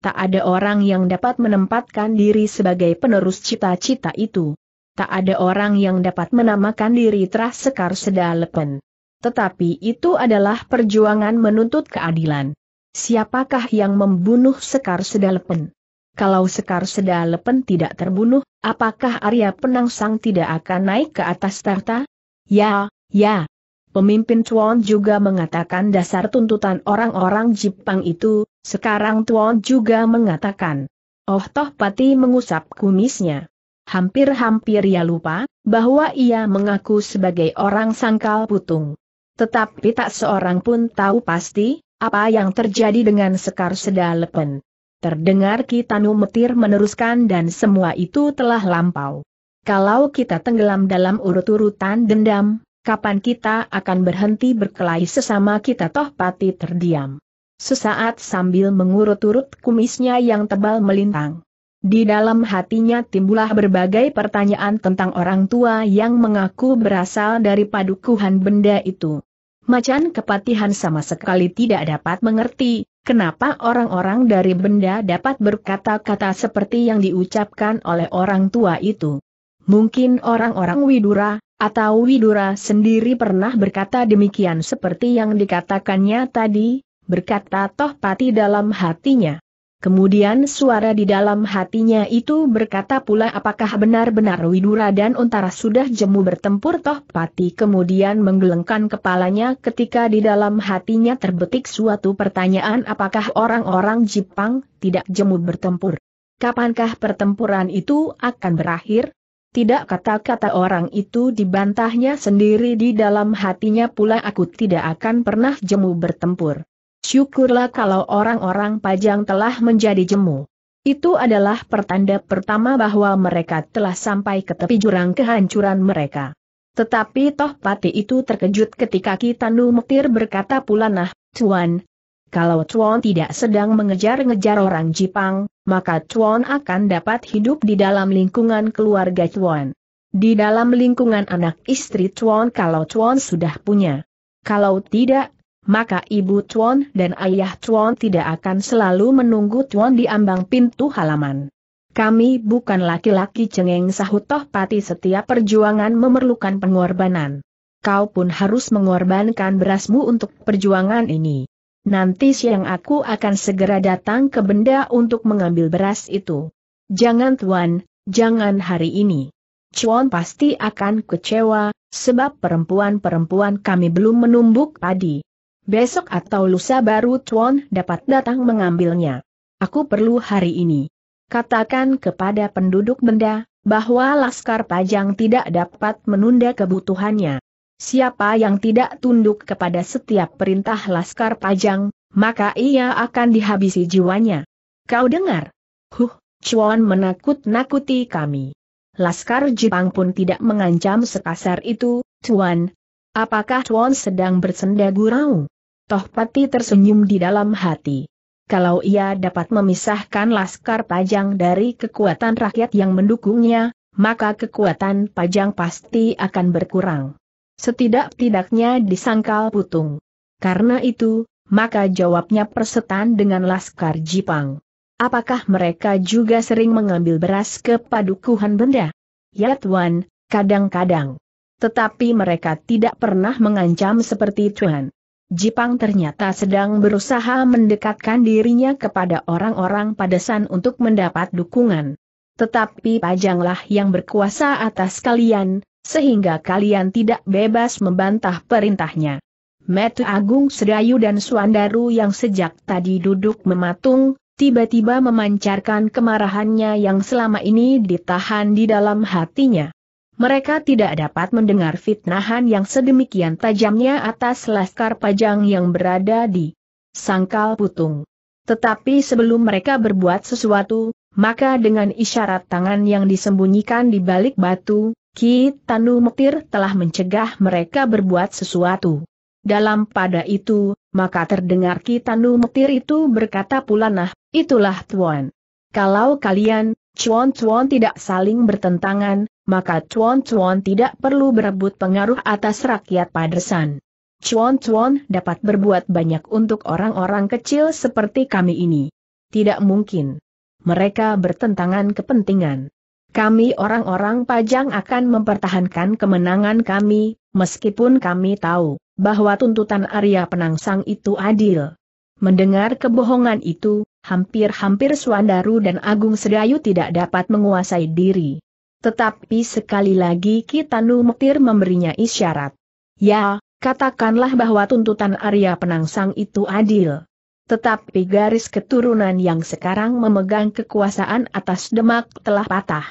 Tak ada orang yang dapat menempatkan diri sebagai penerus cita-cita itu. Tak ada orang yang dapat menamakan diri terah sekar sedalepen. Tetapi itu adalah perjuangan menuntut keadilan siapakah yang membunuh Sekar Sedalepen? Kalau Sekar Sedalepen tidak terbunuh, apakah Arya Penangsang tidak akan naik ke atas tahta? Ya, ya. Pemimpin Tuan juga mengatakan dasar tuntutan orang-orang Jepang itu, sekarang Tuan juga mengatakan. Oh toh Pati mengusap kumisnya. Hampir-hampir ia lupa, bahwa ia mengaku sebagai orang sangkal putung. Tetapi tak seorang pun tahu pasti, apa yang terjadi dengan Sekar Sedalepen? Terdengar Kitanu Metir meneruskan dan semua itu telah lampau. Kalau kita tenggelam dalam urut-urutan dendam, kapan kita akan berhenti berkelahi sesama kita toh pati terdiam. Sesaat sambil mengurut-urut kumisnya yang tebal melintang. Di dalam hatinya timbullah berbagai pertanyaan tentang orang tua yang mengaku berasal dari padukuhan benda itu. Macan kepatihan sama sekali tidak dapat mengerti, kenapa orang-orang dari benda dapat berkata-kata seperti yang diucapkan oleh orang tua itu. Mungkin orang-orang Widura, atau Widura sendiri pernah berkata demikian seperti yang dikatakannya tadi, berkata toh pati dalam hatinya. Kemudian suara di dalam hatinya itu berkata pula apakah benar-benar Widura dan Untara sudah jemu bertempur toh pati kemudian menggelengkan kepalanya ketika di dalam hatinya terbetik suatu pertanyaan apakah orang-orang Jepang tidak jemu bertempur. Kapankah pertempuran itu akan berakhir? Tidak kata-kata orang itu dibantahnya sendiri di dalam hatinya pula aku tidak akan pernah jemu bertempur. Syukurlah kalau orang-orang Pajang telah menjadi jemu. Itu adalah pertanda pertama bahwa mereka telah sampai ke tepi jurang kehancuran mereka. Tetapi toh pati itu terkejut ketika Kitanu Mektir berkata pula nah, Tuan, kalau Tuan tidak sedang mengejar-ngejar orang Jepang, maka Tuan akan dapat hidup di dalam lingkungan keluarga Tuan. Di dalam lingkungan anak istri Tuan kalau Tuan sudah punya. Kalau tidak, maka ibu Tuan dan ayah Tuan tidak akan selalu menunggu Tuan di ambang pintu halaman. Kami bukan laki-laki cengeng sahut toh pati setiap perjuangan memerlukan pengorbanan. Kau pun harus mengorbankan berasmu untuk perjuangan ini. Nanti siang aku akan segera datang ke benda untuk mengambil beras itu. Jangan tuan, jangan hari ini. Cuan pasti akan kecewa, sebab perempuan-perempuan kami belum menumbuk padi. Besok atau lusa baru Tuan dapat datang mengambilnya. Aku perlu hari ini. Katakan kepada penduduk benda, bahwa Laskar Pajang tidak dapat menunda kebutuhannya. Siapa yang tidak tunduk kepada setiap perintah Laskar Pajang, maka ia akan dihabisi jiwanya. Kau dengar? Huh, Chuan menakut-nakuti kami. Laskar Jepang pun tidak mengancam sekasar itu, Chuan. Apakah Chuan sedang bersenda gurau? Tohpati tersenyum di dalam hati. Kalau ia dapat memisahkan laskar pajang dari kekuatan rakyat yang mendukungnya, maka kekuatan pajang pasti akan berkurang. Setidak-tidaknya disangkal putung. Karena itu, maka jawabnya persetan dengan laskar Jipang. Apakah mereka juga sering mengambil beras ke padukuhan benda? Ya Tuan, kadang-kadang. Tetapi mereka tidak pernah mengancam seperti Tuhan. Jipang ternyata sedang berusaha mendekatkan dirinya kepada orang-orang padesan untuk mendapat dukungan. Tetapi Pajanglah yang berkuasa atas kalian, sehingga kalian tidak bebas membantah perintahnya. Metu Agung Sedayu dan Suandaru yang sejak tadi duduk mematung, tiba-tiba memancarkan kemarahannya yang selama ini ditahan di dalam hatinya. Mereka tidak dapat mendengar fitnahan yang sedemikian tajamnya atas laskar pajang yang berada di sangkal putung. Tetapi sebelum mereka berbuat sesuatu, maka dengan isyarat tangan yang disembunyikan di balik batu, Ki Tanu Mektir telah mencegah mereka berbuat sesuatu. Dalam pada itu, maka terdengar Ki Tanu Mektir itu berkata pula nah, itulah Tuan. Kalau kalian, Cuan-cuan tidak saling bertentangan, maka Chuan Chuan tidak perlu berebut pengaruh atas rakyat padresan. Chuan Chuan dapat berbuat banyak untuk orang-orang kecil seperti kami ini. Tidak mungkin. Mereka bertentangan kepentingan. Kami orang-orang pajang akan mempertahankan kemenangan kami, meskipun kami tahu bahwa tuntutan Arya Penangsang itu adil. Mendengar kebohongan itu, hampir-hampir Suandaru dan Agung Sedayu tidak dapat menguasai diri. Tetapi sekali lagi kita Mektir memberinya isyarat. Ya, katakanlah bahwa tuntutan Arya Penangsang itu adil. Tetapi garis keturunan yang sekarang memegang kekuasaan atas Demak telah patah.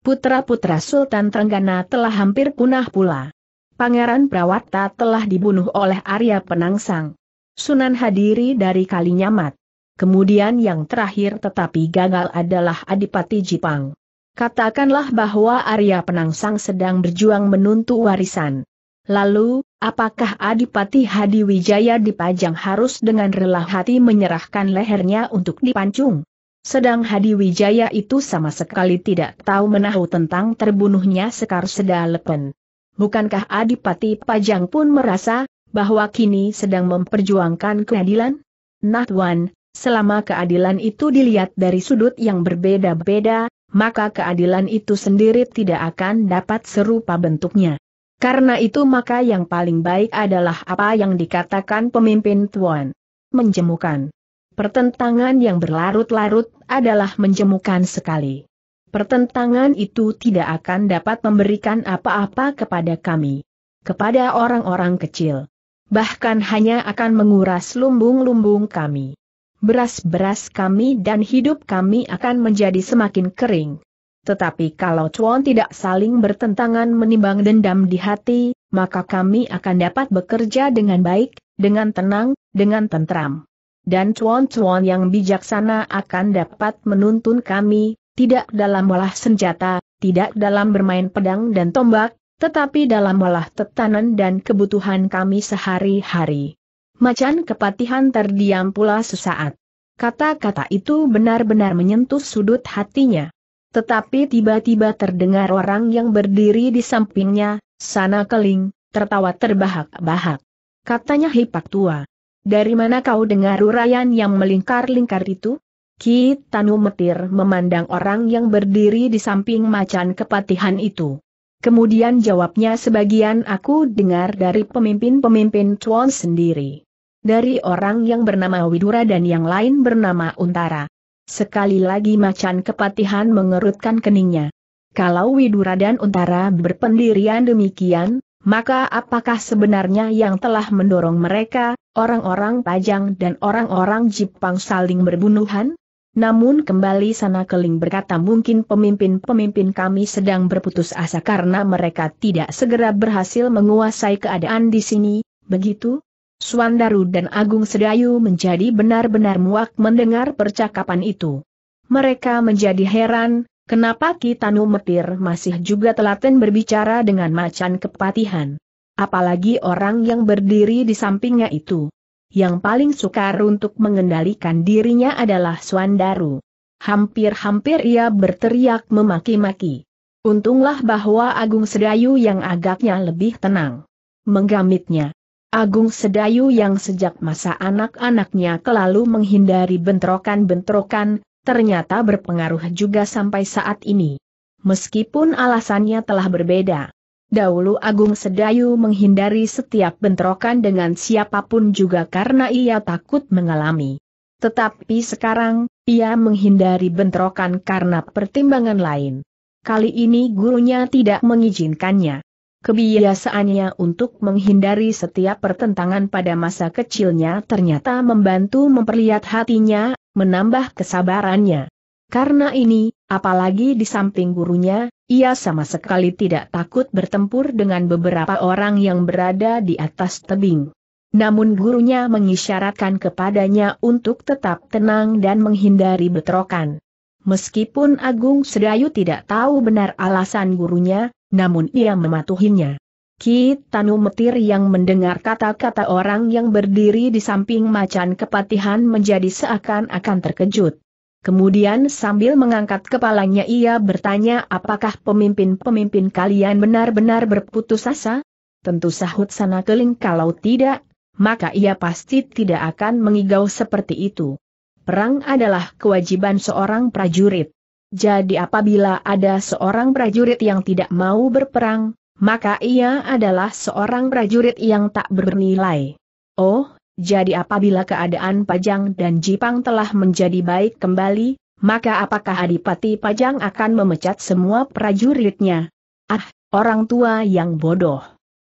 Putra-putra Sultan Trenggana telah hampir punah pula. Pangeran Prawata telah dibunuh oleh Arya Penangsang. Sunan Hadiri dari Kalinyamat. Kemudian yang terakhir tetapi gagal adalah Adipati Jipang. Katakanlah bahwa Arya Penangsang sedang berjuang menuntut warisan. Lalu, apakah Adipati Hadi Wijaya dipajang harus dengan rela hati menyerahkan lehernya untuk dipancung? Sedang Hadi Wijaya itu sama sekali tidak tahu menahu tentang terbunuhnya Sekar Sedalepen. Bukankah Adipati Pajang pun merasa bahwa kini sedang memperjuangkan keadilan? Nah Tuan, selama keadilan itu dilihat dari sudut yang berbeda-beda, maka keadilan itu sendiri tidak akan dapat serupa bentuknya. Karena itu maka yang paling baik adalah apa yang dikatakan pemimpin Tuan. Menjemukan. Pertentangan yang berlarut-larut adalah menjemukan sekali. Pertentangan itu tidak akan dapat memberikan apa-apa kepada kami. Kepada orang-orang kecil. Bahkan hanya akan menguras lumbung-lumbung kami beras-beras kami dan hidup kami akan menjadi semakin kering. Tetapi kalau Chuan tidak saling bertentangan menimbang dendam di hati, maka kami akan dapat bekerja dengan baik, dengan tenang, dengan tentram. Dan Chuan-Chuan yang bijaksana akan dapat menuntun kami, tidak dalam olah senjata, tidak dalam bermain pedang dan tombak, tetapi dalam olah tetanan dan kebutuhan kami sehari-hari. Macan kepatihan terdiam pula sesaat. Kata-kata itu benar-benar menyentuh sudut hatinya. Tetapi tiba-tiba terdengar orang yang berdiri di sampingnya, sana keling, tertawa terbahak-bahak. Katanya hipak tua. Dari mana kau dengar uraian yang melingkar-lingkar itu? Ki Tanu Metir memandang orang yang berdiri di samping macan kepatihan itu. Kemudian jawabnya sebagian aku dengar dari pemimpin-pemimpin Tuan sendiri dari orang yang bernama Widura dan yang lain bernama Untara. Sekali lagi macan kepatihan mengerutkan keningnya. Kalau Widura dan Untara berpendirian demikian, maka apakah sebenarnya yang telah mendorong mereka, orang-orang Pajang dan orang-orang Jepang saling berbunuhan? Namun kembali sana keling berkata mungkin pemimpin-pemimpin kami sedang berputus asa karena mereka tidak segera berhasil menguasai keadaan di sini, begitu? Suandaru dan Agung Sedayu menjadi benar-benar muak mendengar percakapan itu. Mereka menjadi heran, kenapa Kitanu Metir masih juga telaten berbicara dengan macan kepatihan. Apalagi orang yang berdiri di sampingnya itu. Yang paling sukar untuk mengendalikan dirinya adalah Suandaru. Hampir-hampir ia berteriak memaki-maki. Untunglah bahwa Agung Sedayu yang agaknya lebih tenang. Menggamitnya. Agung Sedayu yang sejak masa anak-anaknya kelalu menghindari bentrokan-bentrokan, ternyata berpengaruh juga sampai saat ini. Meskipun alasannya telah berbeda. Dahulu Agung Sedayu menghindari setiap bentrokan dengan siapapun juga karena ia takut mengalami. Tetapi sekarang, ia menghindari bentrokan karena pertimbangan lain. Kali ini gurunya tidak mengizinkannya. Kebiasaannya untuk menghindari setiap pertentangan pada masa kecilnya ternyata membantu memperlihat hatinya, menambah kesabarannya. Karena ini, apalagi di samping gurunya, ia sama sekali tidak takut bertempur dengan beberapa orang yang berada di atas tebing. Namun gurunya mengisyaratkan kepadanya untuk tetap tenang dan menghindari betrokan. Meskipun Agung Sedayu tidak tahu benar alasan gurunya, namun ia mematuhinya. Ki Tanu Metir yang mendengar kata-kata orang yang berdiri di samping macan kepatihan menjadi seakan-akan terkejut. Kemudian sambil mengangkat kepalanya ia bertanya apakah pemimpin-pemimpin kalian benar-benar berputus asa? Tentu sahut sana keling kalau tidak, maka ia pasti tidak akan mengigau seperti itu. Perang adalah kewajiban seorang prajurit. Jadi apabila ada seorang prajurit yang tidak mau berperang, maka ia adalah seorang prajurit yang tak bernilai. Oh, jadi apabila keadaan Pajang dan Jipang telah menjadi baik kembali, maka apakah Adipati Pajang akan memecat semua prajuritnya? Ah, orang tua yang bodoh.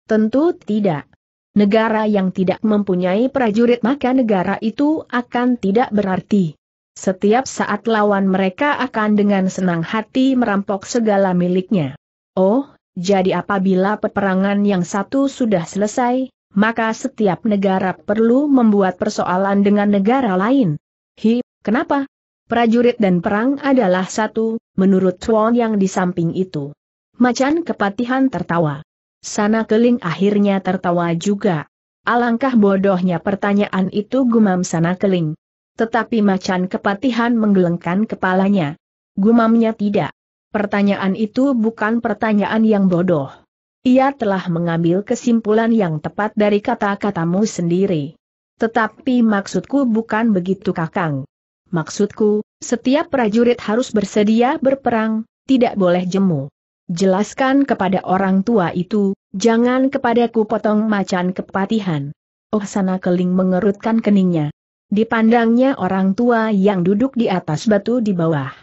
Tentu tidak. Negara yang tidak mempunyai prajurit maka negara itu akan tidak berarti. Setiap saat lawan mereka akan dengan senang hati merampok segala miliknya. Oh, jadi apabila peperangan yang satu sudah selesai, maka setiap negara perlu membuat persoalan dengan negara lain. Hi, kenapa? Prajurit dan perang adalah satu, menurut Chuan yang di samping itu. Macan kepatihan tertawa. Sana keling akhirnya tertawa juga. Alangkah bodohnya pertanyaan itu gumam sana keling. Tetapi macan kepatihan menggelengkan kepalanya. Gumamnya tidak. Pertanyaan itu bukan pertanyaan yang bodoh. Ia telah mengambil kesimpulan yang tepat dari kata-katamu sendiri. Tetapi maksudku bukan begitu kakang. Maksudku, setiap prajurit harus bersedia berperang, tidak boleh jemu. Jelaskan kepada orang tua itu, jangan kepadaku potong macan kepatihan. Oh sana keling mengerutkan keningnya. Dipandangnya orang tua yang duduk di atas batu di bawah.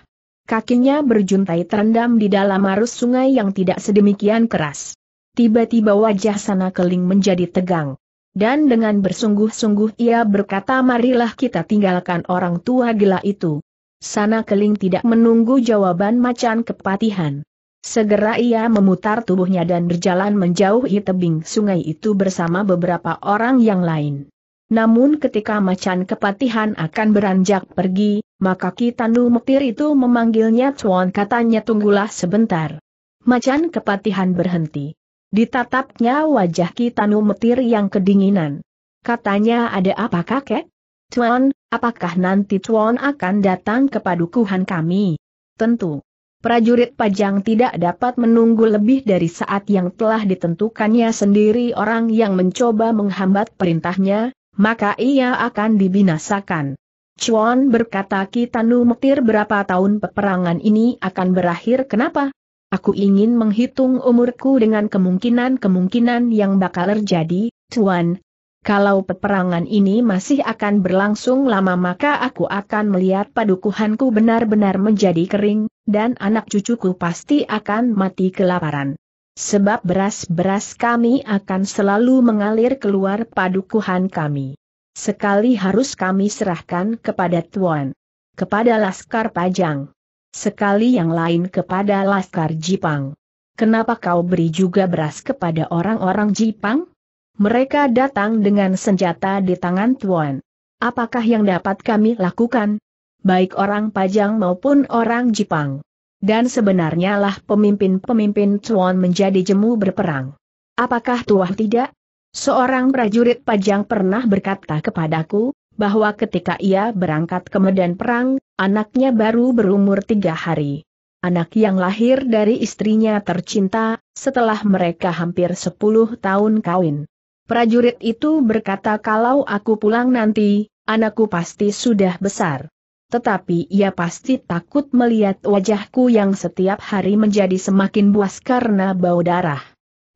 Kakinya berjuntai terendam di dalam arus sungai yang tidak sedemikian keras. Tiba-tiba wajah sana keling menjadi tegang. Dan dengan bersungguh-sungguh ia berkata marilah kita tinggalkan orang tua gila itu. Sana keling tidak menunggu jawaban macan kepatihan. Segera ia memutar tubuhnya dan berjalan menjauhi tebing sungai itu bersama beberapa orang yang lain. Namun ketika macan kepatihan akan beranjak pergi, maka Kitanu Mektir itu memanggilnya Tuan katanya tunggulah sebentar. Macan kepatihan berhenti. Ditatapnya wajah Kitanu Mektir yang kedinginan. Katanya ada apa kakek? Tuan, apakah nanti Tuan akan datang ke padukuhan kami? Tentu. Prajurit pajang tidak dapat menunggu lebih dari saat yang telah ditentukannya sendiri orang yang mencoba menghambat perintahnya, maka ia akan dibinasakan. Chuan berkata Kitanu Metir berapa tahun peperangan ini akan berakhir kenapa? Aku ingin menghitung umurku dengan kemungkinan-kemungkinan yang bakal terjadi, Chuan. Kalau peperangan ini masih akan berlangsung lama maka aku akan melihat padukuhanku benar-benar menjadi kering, dan anak cucuku pasti akan mati kelaparan sebab beras-beras kami akan selalu mengalir keluar padukuhan kami. Sekali harus kami serahkan kepada Tuan, kepada Laskar Pajang, sekali yang lain kepada Laskar Jipang. Kenapa kau beri juga beras kepada orang-orang Jipang? Mereka datang dengan senjata di tangan Tuan. Apakah yang dapat kami lakukan? Baik orang Pajang maupun orang Jipang dan sebenarnya lah pemimpin-pemimpin Tuan menjadi jemu berperang. Apakah tuah tidak? Seorang prajurit pajang pernah berkata kepadaku, bahwa ketika ia berangkat ke medan perang, anaknya baru berumur tiga hari. Anak yang lahir dari istrinya tercinta, setelah mereka hampir sepuluh tahun kawin. Prajurit itu berkata kalau aku pulang nanti, anakku pasti sudah besar tetapi ia pasti takut melihat wajahku yang setiap hari menjadi semakin buas karena bau darah.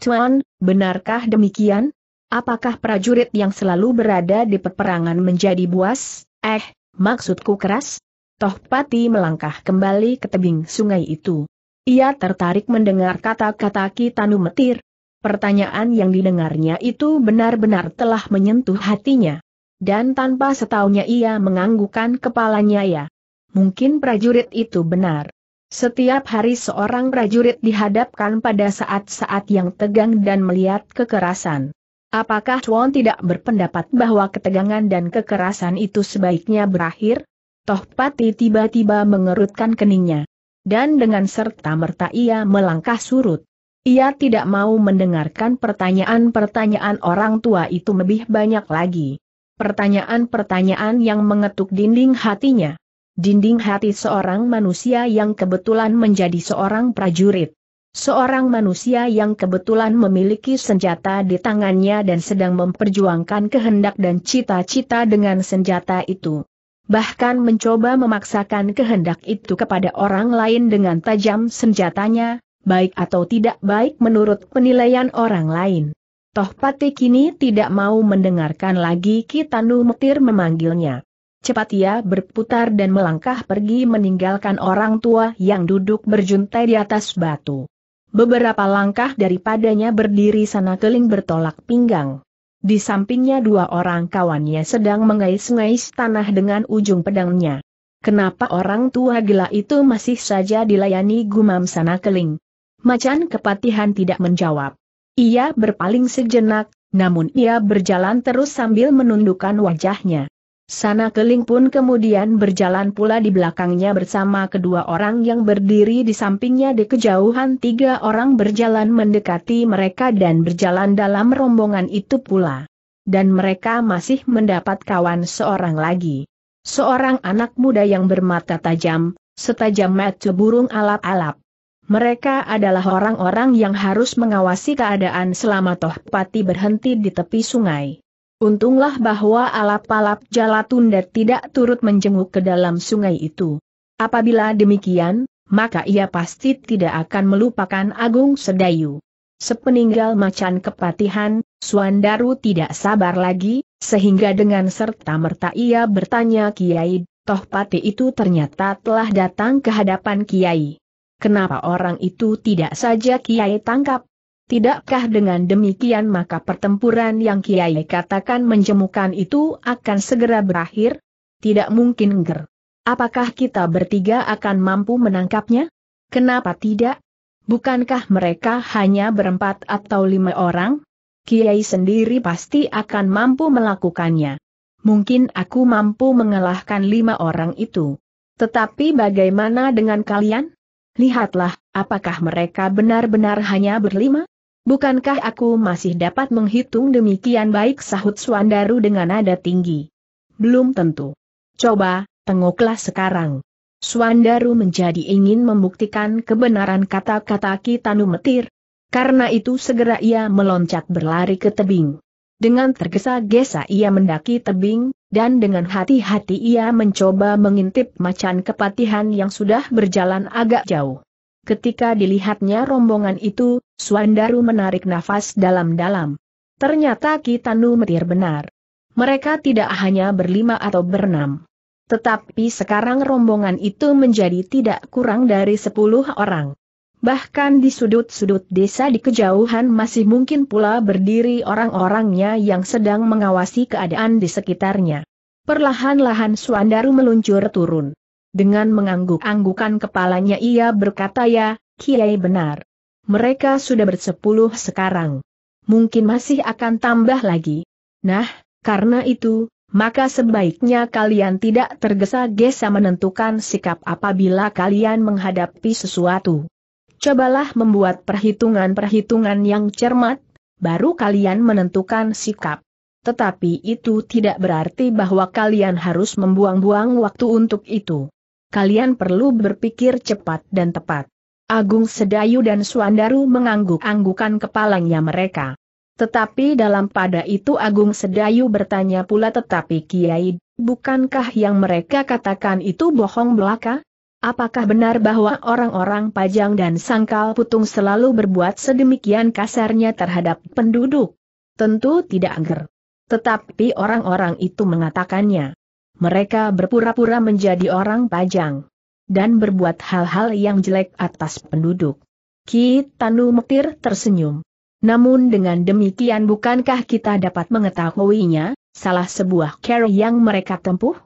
Tuan, benarkah demikian? Apakah prajurit yang selalu berada di peperangan menjadi buas? Eh, maksudku keras? Toh Pati melangkah kembali ke tebing sungai itu. Ia tertarik mendengar kata-kata Kitanu Metir. Pertanyaan yang didengarnya itu benar-benar telah menyentuh hatinya. Dan tanpa setahunya ia menganggukkan kepalanya ya. Mungkin prajurit itu benar. Setiap hari seorang prajurit dihadapkan pada saat-saat yang tegang dan melihat kekerasan. Apakah Chuan tidak berpendapat bahwa ketegangan dan kekerasan itu sebaiknya berakhir? Toh Pati tiba-tiba mengerutkan keningnya. Dan dengan serta-merta ia melangkah surut. Ia tidak mau mendengarkan pertanyaan-pertanyaan orang tua itu lebih banyak lagi pertanyaan-pertanyaan yang mengetuk dinding hatinya. Dinding hati seorang manusia yang kebetulan menjadi seorang prajurit. Seorang manusia yang kebetulan memiliki senjata di tangannya dan sedang memperjuangkan kehendak dan cita-cita dengan senjata itu. Bahkan mencoba memaksakan kehendak itu kepada orang lain dengan tajam senjatanya, baik atau tidak baik menurut penilaian orang lain. Toh Pati kini tidak mau mendengarkan lagi Kitanu mutir memanggilnya. Cepat ia berputar dan melangkah pergi meninggalkan orang tua yang duduk berjuntai di atas batu. Beberapa langkah daripadanya berdiri sana keling bertolak pinggang. Di sampingnya dua orang kawannya sedang mengais-ngais tanah dengan ujung pedangnya. Kenapa orang tua gila itu masih saja dilayani gumam sana keling? Macan kepatihan tidak menjawab. Ia berpaling sejenak, namun ia berjalan terus sambil menundukkan wajahnya. Sana Keling pun kemudian berjalan pula di belakangnya bersama kedua orang yang berdiri di sampingnya di kejauhan tiga orang berjalan mendekati mereka dan berjalan dalam rombongan itu pula. Dan mereka masih mendapat kawan seorang lagi. Seorang anak muda yang bermata tajam, setajam mata burung alap-alap. Mereka adalah orang-orang yang harus mengawasi keadaan selama Tohpati berhenti di tepi sungai. Untunglah bahwa alap-alap Jalatunda tidak turut menjenguk ke dalam sungai itu. Apabila demikian, maka ia pasti tidak akan melupakan Agung Sedayu. Sepeninggal macan kepatihan, Suandaru tidak sabar lagi, sehingga dengan serta-merta ia bertanya Kiai, Tohpati itu ternyata telah datang ke hadapan Kiai. Kenapa orang itu tidak saja Kiai tangkap? Tidakkah dengan demikian maka pertempuran yang Kiai katakan menjemukan itu akan segera berakhir? Tidak mungkin ger. Apakah kita bertiga akan mampu menangkapnya? Kenapa tidak? Bukankah mereka hanya berempat atau lima orang? Kiai sendiri pasti akan mampu melakukannya. Mungkin aku mampu mengalahkan lima orang itu. Tetapi bagaimana dengan kalian? Lihatlah, apakah mereka benar-benar hanya berlima? Bukankah aku masih dapat menghitung demikian baik sahut Suandaru dengan nada tinggi? Belum tentu. Coba, tengoklah sekarang. Suandaru menjadi ingin membuktikan kebenaran kata-kata Kitanu Metir. Karena itu segera ia meloncat berlari ke tebing. Dengan tergesa-gesa ia mendaki tebing, dan dengan hati-hati ia mencoba mengintip macan kepatihan yang sudah berjalan agak jauh. Ketika dilihatnya rombongan itu, Suandaru menarik nafas dalam-dalam. Ternyata Kitanu Metir benar. Mereka tidak hanya berlima atau berenam. Tetapi sekarang rombongan itu menjadi tidak kurang dari sepuluh orang. Bahkan di sudut-sudut desa di kejauhan masih mungkin pula berdiri orang-orangnya yang sedang mengawasi keadaan di sekitarnya. Perlahan-lahan Suandaru meluncur turun. Dengan mengangguk-anggukan kepalanya ia berkata ya, Kiai benar. Mereka sudah bersepuluh sekarang. Mungkin masih akan tambah lagi. Nah, karena itu, maka sebaiknya kalian tidak tergesa-gesa menentukan sikap apabila kalian menghadapi sesuatu. Cobalah membuat perhitungan-perhitungan yang cermat, baru kalian menentukan sikap. Tetapi itu tidak berarti bahwa kalian harus membuang-buang waktu untuk itu. Kalian perlu berpikir cepat dan tepat. Agung Sedayu dan Suandaru mengangguk-anggukan kepalanya mereka. Tetapi dalam pada itu Agung Sedayu bertanya pula tetapi Kiai, bukankah yang mereka katakan itu bohong belaka? Apakah benar bahwa orang-orang Pajang dan Sangkal Putung selalu berbuat sedemikian kasarnya terhadap penduduk? Tentu tidak angger. Tetapi orang-orang itu mengatakannya. Mereka berpura-pura menjadi orang Pajang. Dan berbuat hal-hal yang jelek atas penduduk. Ki Tanu Mektir tersenyum. Namun dengan demikian bukankah kita dapat mengetahuinya, salah sebuah cara yang mereka tempuh?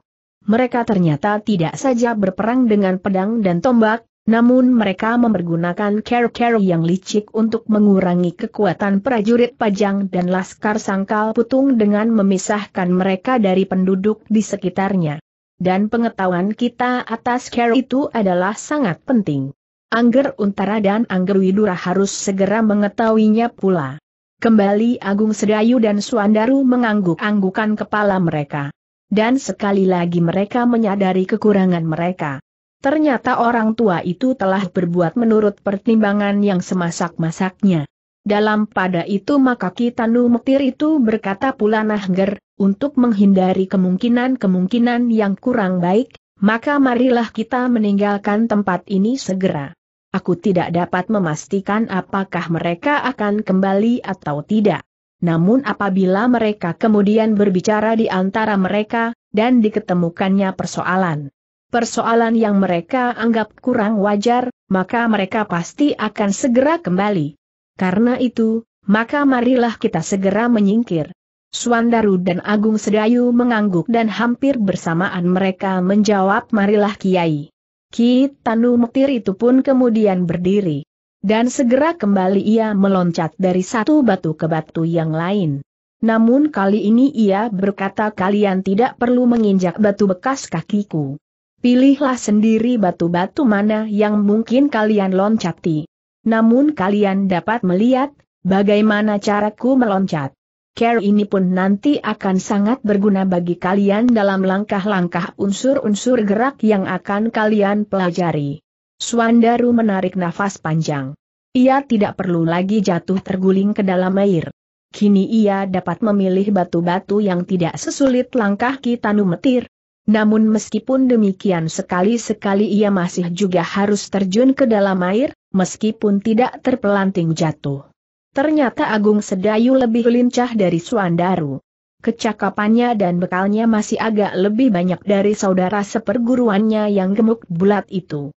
mereka ternyata tidak saja berperang dengan pedang dan tombak, namun mereka mempergunakan care-care yang licik untuk mengurangi kekuatan prajurit pajang dan laskar sangkal putung dengan memisahkan mereka dari penduduk di sekitarnya. Dan pengetahuan kita atas care itu adalah sangat penting. Angger Untara dan Angger Widura harus segera mengetahuinya pula. Kembali Agung Sedayu dan Suandaru mengangguk-anggukan kepala mereka dan sekali lagi mereka menyadari kekurangan mereka. Ternyata orang tua itu telah berbuat menurut pertimbangan yang semasak-masaknya. Dalam pada itu maka Kitanu Mektir itu berkata pula Nahger, untuk menghindari kemungkinan-kemungkinan yang kurang baik, maka marilah kita meninggalkan tempat ini segera. Aku tidak dapat memastikan apakah mereka akan kembali atau tidak. Namun apabila mereka kemudian berbicara di antara mereka, dan diketemukannya persoalan. Persoalan yang mereka anggap kurang wajar, maka mereka pasti akan segera kembali. Karena itu, maka marilah kita segera menyingkir. Suandaru dan Agung Sedayu mengangguk dan hampir bersamaan mereka menjawab marilah Kiai. Ki Tanu Mektir itu pun kemudian berdiri. Dan segera kembali ia meloncat dari satu batu ke batu yang lain. Namun kali ini ia berkata kalian tidak perlu menginjak batu bekas kakiku. Pilihlah sendiri batu-batu mana yang mungkin kalian loncati. Namun kalian dapat melihat, bagaimana caraku meloncat. Care ini pun nanti akan sangat berguna bagi kalian dalam langkah-langkah unsur-unsur gerak yang akan kalian pelajari. Suandaru menarik nafas panjang. Ia tidak perlu lagi jatuh terguling ke dalam air. Kini ia dapat memilih batu-batu yang tidak sesulit langkah Kitanu Metir. Namun meskipun demikian sekali-sekali ia masih juga harus terjun ke dalam air, meskipun tidak terpelanting jatuh. Ternyata Agung Sedayu lebih lincah dari Suandaru. Kecakapannya dan bekalnya masih agak lebih banyak dari saudara seperguruannya yang gemuk bulat itu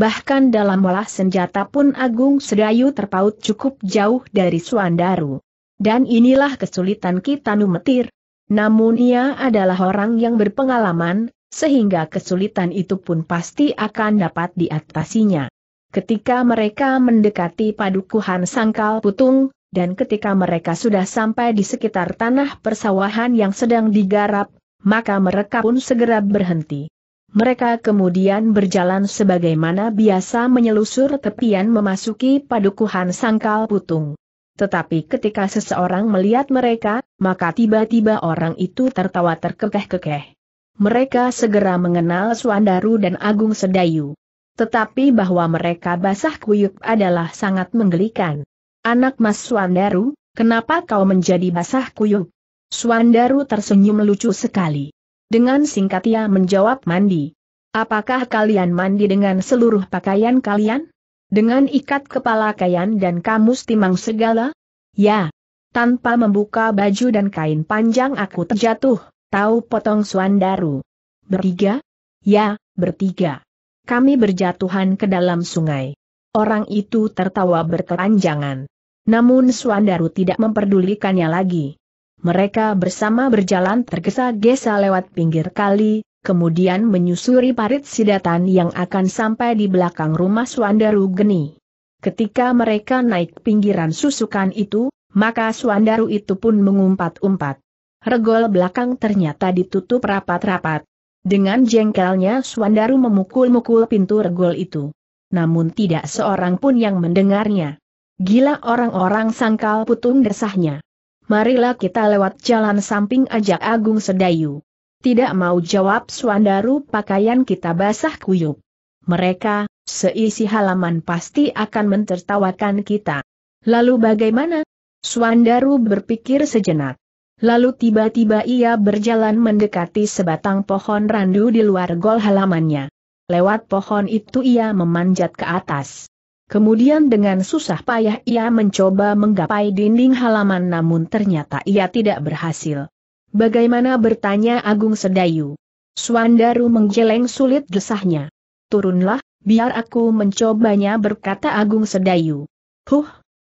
bahkan dalam olah senjata pun Agung Sedayu terpaut cukup jauh dari Suandaru. Dan inilah kesulitan kita numetir Namun ia adalah orang yang berpengalaman, sehingga kesulitan itu pun pasti akan dapat diatasinya. Ketika mereka mendekati padukuhan sangkal putung, dan ketika mereka sudah sampai di sekitar tanah persawahan yang sedang digarap, maka mereka pun segera berhenti. Mereka kemudian berjalan sebagaimana biasa menyelusur tepian memasuki padukuhan sangkal putung. Tetapi ketika seseorang melihat mereka, maka tiba-tiba orang itu tertawa terkekeh-kekeh. Mereka segera mengenal Suandaru dan Agung Sedayu. Tetapi bahwa mereka basah kuyup adalah sangat menggelikan. Anak Mas Suandaru, kenapa kau menjadi basah kuyup? Suandaru tersenyum lucu sekali. Dengan singkat ia menjawab mandi. Apakah kalian mandi dengan seluruh pakaian kalian? Dengan ikat kepala kalian dan kamus timang segala? Ya. Tanpa membuka baju dan kain panjang aku terjatuh, tahu potong suandaru. Bertiga? Ya, bertiga. Kami berjatuhan ke dalam sungai. Orang itu tertawa berkepanjangan. Namun Suandaru tidak memperdulikannya lagi. Mereka bersama berjalan tergesa-gesa lewat pinggir kali, kemudian menyusuri parit sidatan yang akan sampai di belakang rumah Suandaru Geni. Ketika mereka naik pinggiran susukan itu, maka Suandaru itu pun mengumpat-umpat. Regol belakang ternyata ditutup rapat-rapat. Dengan jengkelnya Suandaru memukul-mukul pintu regol itu. Namun tidak seorang pun yang mendengarnya. Gila orang-orang sangkal putung desahnya marilah kita lewat jalan samping ajak Agung Sedayu. Tidak mau jawab Suandaru pakaian kita basah kuyup. Mereka, seisi halaman pasti akan mentertawakan kita. Lalu bagaimana? Suandaru berpikir sejenak. Lalu tiba-tiba ia berjalan mendekati sebatang pohon randu di luar gol halamannya. Lewat pohon itu ia memanjat ke atas. Kemudian dengan susah payah ia mencoba menggapai dinding halaman namun ternyata ia tidak berhasil. Bagaimana bertanya Agung Sedayu? Suandaru menggeleng sulit desahnya. Turunlah, biar aku mencobanya berkata Agung Sedayu. Huh,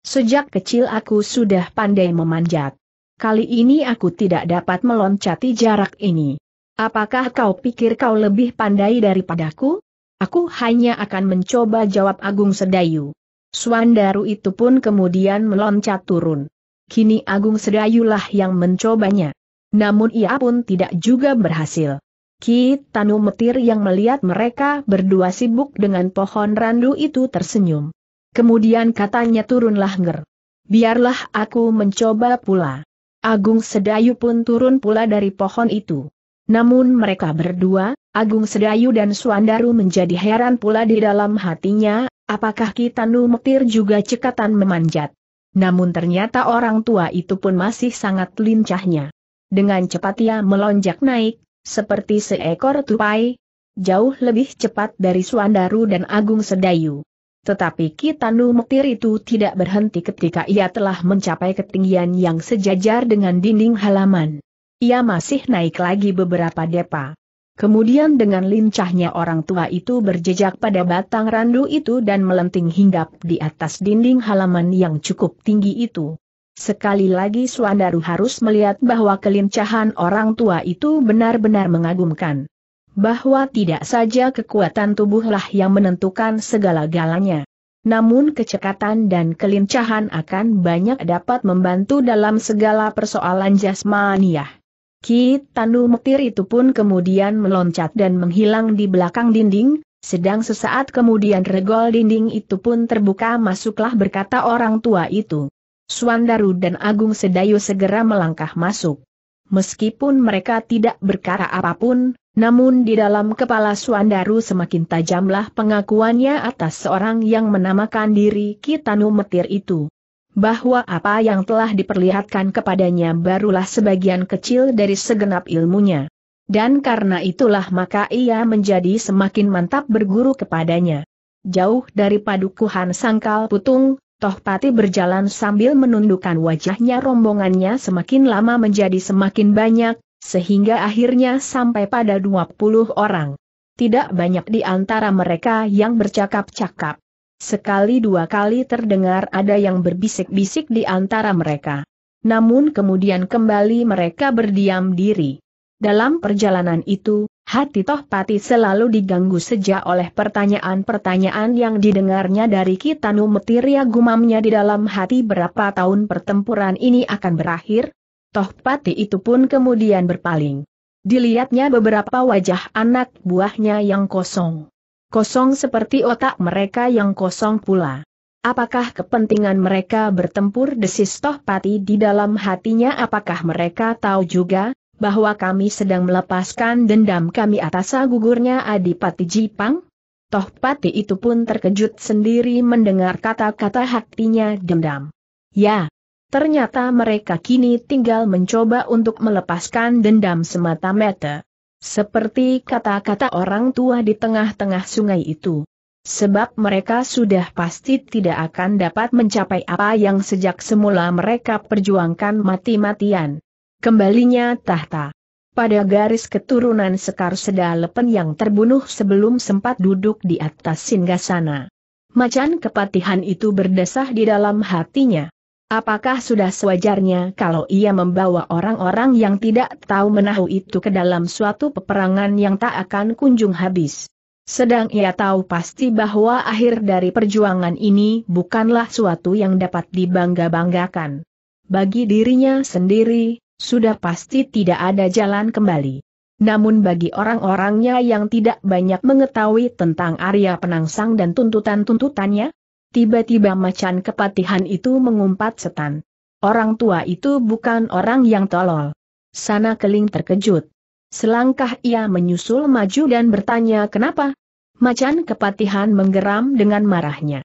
sejak kecil aku sudah pandai memanjat. Kali ini aku tidak dapat meloncati jarak ini. Apakah kau pikir kau lebih pandai daripadaku? Aku hanya akan mencoba jawab Agung Sedayu. Swandaru itu pun kemudian meloncat turun. Kini Agung Sedayulah yang mencobanya. Namun ia pun tidak juga berhasil. Ki Tanu Metir yang melihat mereka berdua sibuk dengan pohon randu itu tersenyum. Kemudian katanya turunlah nger. Biarlah aku mencoba pula. Agung Sedayu pun turun pula dari pohon itu. Namun mereka berdua, Agung Sedayu dan Suandaru menjadi heran pula di dalam hatinya, apakah Kitanu Mektir juga cekatan memanjat. Namun ternyata orang tua itu pun masih sangat lincahnya. Dengan cepat ia melonjak naik, seperti seekor tupai, jauh lebih cepat dari Suandaru dan Agung Sedayu. Tetapi Kitanu Mektir itu tidak berhenti ketika ia telah mencapai ketinggian yang sejajar dengan dinding halaman. Ia masih naik lagi beberapa depa. Kemudian dengan lincahnya orang tua itu berjejak pada batang randu itu dan melenting hinggap di atas dinding halaman yang cukup tinggi itu. Sekali lagi Suandaru harus melihat bahwa kelincahan orang tua itu benar-benar mengagumkan. Bahwa tidak saja kekuatan tubuhlah yang menentukan segala-galanya. Namun kecekatan dan kelincahan akan banyak dapat membantu dalam segala persoalan jasmaniah. Ki Tanu Metir itu pun kemudian meloncat dan menghilang di belakang dinding, sedang sesaat kemudian regol dinding itu pun terbuka masuklah berkata orang tua itu. Suandaru dan Agung Sedayu segera melangkah masuk. Meskipun mereka tidak berkara apapun, namun di dalam kepala Suandaru semakin tajamlah pengakuannya atas seorang yang menamakan diri Kitanu Metir itu bahwa apa yang telah diperlihatkan kepadanya barulah sebagian kecil dari segenap ilmunya. Dan karena itulah maka ia menjadi semakin mantap berguru kepadanya. Jauh dari padukuhan sangkal putung, Tohpati berjalan sambil menundukkan wajahnya rombongannya semakin lama menjadi semakin banyak, sehingga akhirnya sampai pada 20 orang. Tidak banyak di antara mereka yang bercakap-cakap. Sekali dua kali terdengar ada yang berbisik-bisik di antara mereka. Namun kemudian kembali mereka berdiam diri. Dalam perjalanan itu, hati Tohpati selalu diganggu sejak oleh pertanyaan-pertanyaan yang didengarnya dari Kitanu Metiria gumamnya di dalam hati berapa tahun pertempuran ini akan berakhir. Tohpati itu pun kemudian berpaling. Dilihatnya beberapa wajah anak buahnya yang kosong. Kosong seperti otak mereka yang kosong pula. Apakah kepentingan mereka bertempur desis toh pati di dalam hatinya apakah mereka tahu juga, bahwa kami sedang melepaskan dendam kami atas gugurnya Adipati Jipang? Toh pati itu pun terkejut sendiri mendengar kata-kata hatinya dendam. Ya, ternyata mereka kini tinggal mencoba untuk melepaskan dendam semata-mata. Seperti kata-kata orang tua di tengah-tengah sungai itu. Sebab mereka sudah pasti tidak akan dapat mencapai apa yang sejak semula mereka perjuangkan mati-matian. Kembalinya tahta. Pada garis keturunan Sekar Sedalepen yang terbunuh sebelum sempat duduk di atas singgasana. Macan kepatihan itu berdesah di dalam hatinya. Apakah sudah sewajarnya kalau ia membawa orang-orang yang tidak tahu menahu itu ke dalam suatu peperangan yang tak akan kunjung habis? Sedang ia tahu pasti bahwa akhir dari perjuangan ini bukanlah suatu yang dapat dibangga-banggakan. Bagi dirinya sendiri, sudah pasti tidak ada jalan kembali. Namun bagi orang-orangnya yang tidak banyak mengetahui tentang Arya penangsang dan tuntutan-tuntutannya, tiba-tiba macan kepatihan itu mengumpat setan. Orang tua itu bukan orang yang tolol. Sana keling terkejut. Selangkah ia menyusul maju dan bertanya kenapa? Macan kepatihan menggeram dengan marahnya.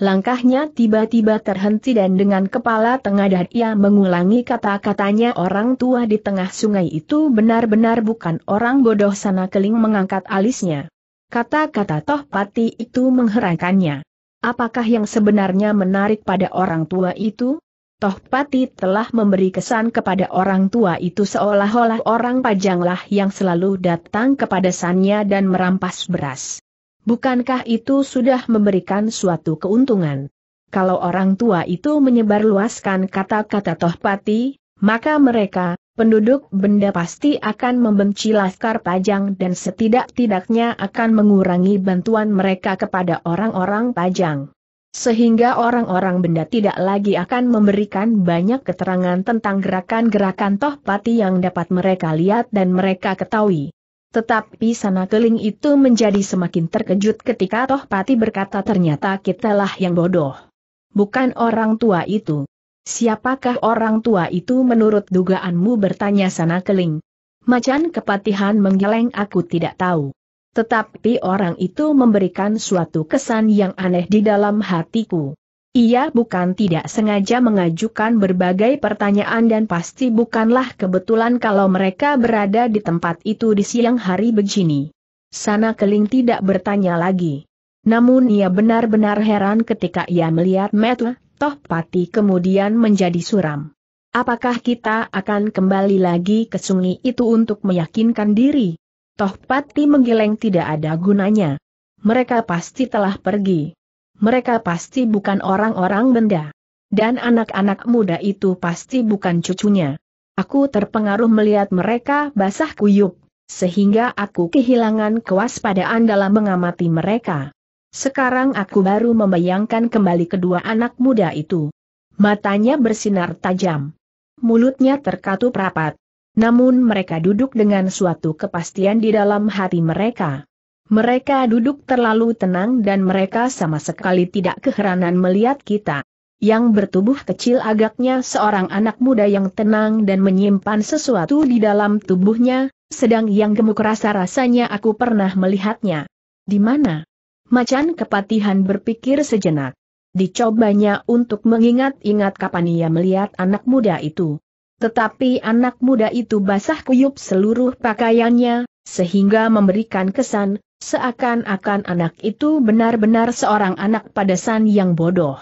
Langkahnya tiba-tiba terhenti dan dengan kepala tengadah ia mengulangi kata-katanya orang tua di tengah sungai itu benar-benar bukan orang bodoh sana keling mengangkat alisnya. Kata-kata toh pati itu mengherankannya. Apakah yang sebenarnya menarik pada orang tua itu? Toh Pati telah memberi kesan kepada orang tua itu seolah-olah orang pajanglah yang selalu datang kepada sannya dan merampas beras. Bukankah itu sudah memberikan suatu keuntungan? Kalau orang tua itu menyebarluaskan kata-kata Toh Pati, maka mereka, penduduk benda pasti akan membenci Laskar Pajang dan setidak-tidaknya akan mengurangi bantuan mereka kepada orang-orang Pajang. Sehingga orang-orang benda tidak lagi akan memberikan banyak keterangan tentang gerakan-gerakan toh pati yang dapat mereka lihat dan mereka ketahui. Tetapi sana keling itu menjadi semakin terkejut ketika toh pati berkata ternyata kitalah yang bodoh. Bukan orang tua itu. Siapakah orang tua itu menurut dugaanmu bertanya sana keling? Macan kepatihan menggeleng aku tidak tahu. Tetapi orang itu memberikan suatu kesan yang aneh di dalam hatiku. Ia bukan tidak sengaja mengajukan berbagai pertanyaan dan pasti bukanlah kebetulan kalau mereka berada di tempat itu di siang hari begini. Sana Keling tidak bertanya lagi. Namun ia benar-benar heran ketika ia melihat metla. Toh Pati kemudian menjadi suram. Apakah kita akan kembali lagi ke sungai itu untuk meyakinkan diri? Toh Pati menggeleng tidak ada gunanya. Mereka pasti telah pergi. Mereka pasti bukan orang-orang benda. Dan anak-anak muda itu pasti bukan cucunya. Aku terpengaruh melihat mereka basah kuyup, sehingga aku kehilangan kewaspadaan dalam mengamati mereka. Sekarang aku baru membayangkan kembali kedua anak muda itu. Matanya bersinar tajam. Mulutnya terkatup rapat. Namun mereka duduk dengan suatu kepastian di dalam hati mereka. Mereka duduk terlalu tenang dan mereka sama sekali tidak keheranan melihat kita. Yang bertubuh kecil agaknya seorang anak muda yang tenang dan menyimpan sesuatu di dalam tubuhnya, sedang yang gemuk rasa-rasanya aku pernah melihatnya. Di mana? Macan kepatihan berpikir sejenak. Dicobanya untuk mengingat-ingat kapan ia melihat anak muda itu. Tetapi anak muda itu basah kuyup seluruh pakaiannya, sehingga memberikan kesan, seakan-akan anak itu benar-benar seorang anak padasan yang bodoh.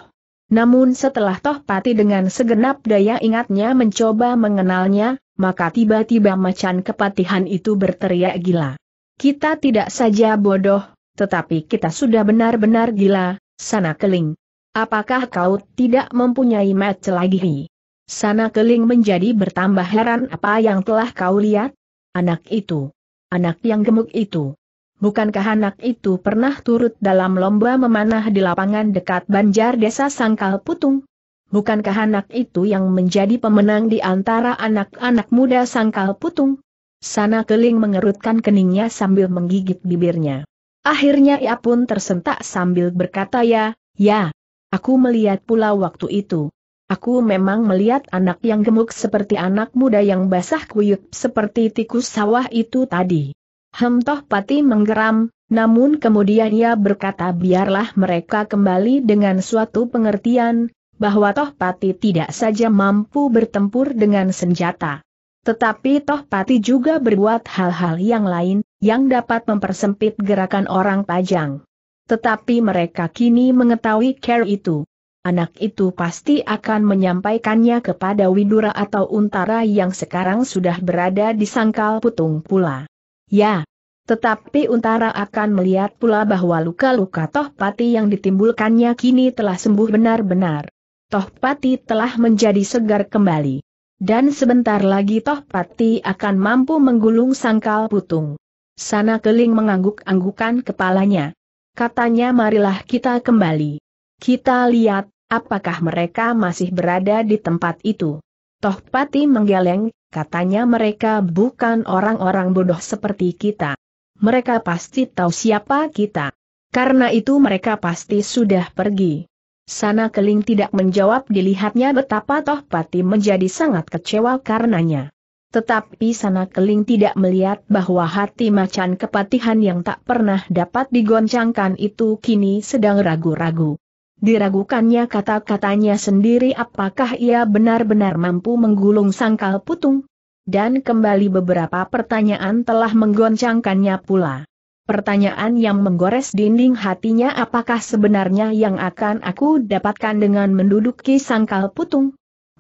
Namun setelah toh pati dengan segenap daya ingatnya mencoba mengenalnya, maka tiba-tiba macan kepatihan itu berteriak gila. Kita tidak saja bodoh, tetapi kita sudah benar-benar gila, sana keling. Apakah kau tidak mempunyai match lagi? Sana keling menjadi bertambah heran apa yang telah kau lihat? Anak itu. Anak yang gemuk itu. Bukankah anak itu pernah turut dalam lomba memanah di lapangan dekat banjar desa Sangkal Putung? Bukankah anak itu yang menjadi pemenang di antara anak-anak muda Sangkal Putung? Sana keling mengerutkan keningnya sambil menggigit bibirnya. Akhirnya ia pun tersentak sambil berkata ya, ya. Aku melihat pula waktu itu. Aku memang melihat anak yang gemuk seperti anak muda yang basah kuyup seperti tikus sawah itu tadi. Hemtoh Pati menggeram, namun kemudian ia berkata biarlah mereka kembali dengan suatu pengertian, bahwa Toh Pati tidak saja mampu bertempur dengan senjata. Tetapi Toh Pati juga berbuat hal-hal yang lain, yang dapat mempersempit gerakan orang Pajang. Tetapi mereka kini mengetahui care itu. Anak itu pasti akan menyampaikannya kepada Widura atau Untara yang sekarang sudah berada di sangkal putung pula. Ya, tetapi Untara akan melihat pula bahwa luka-luka Tohpati yang ditimbulkannya kini telah sembuh benar-benar. Tohpati telah menjadi segar kembali. Dan sebentar lagi Tohpati akan mampu menggulung sangkal putung. Sana Keling mengangguk-anggukan kepalanya. Katanya marilah kita kembali. Kita lihat, apakah mereka masih berada di tempat itu. Toh Pati menggeleng, katanya mereka bukan orang-orang bodoh seperti kita. Mereka pasti tahu siapa kita. Karena itu mereka pasti sudah pergi. Sana Keling tidak menjawab dilihatnya betapa Toh Pati menjadi sangat kecewa karenanya. Tetapi sana keling tidak melihat bahwa hati macan kepatihan yang tak pernah dapat digoncangkan itu kini sedang ragu-ragu. Diragukannya kata-katanya sendiri apakah ia benar-benar mampu menggulung sangkal putung? Dan kembali beberapa pertanyaan telah menggoncangkannya pula. Pertanyaan yang menggores dinding hatinya apakah sebenarnya yang akan aku dapatkan dengan menduduki sangkal putung?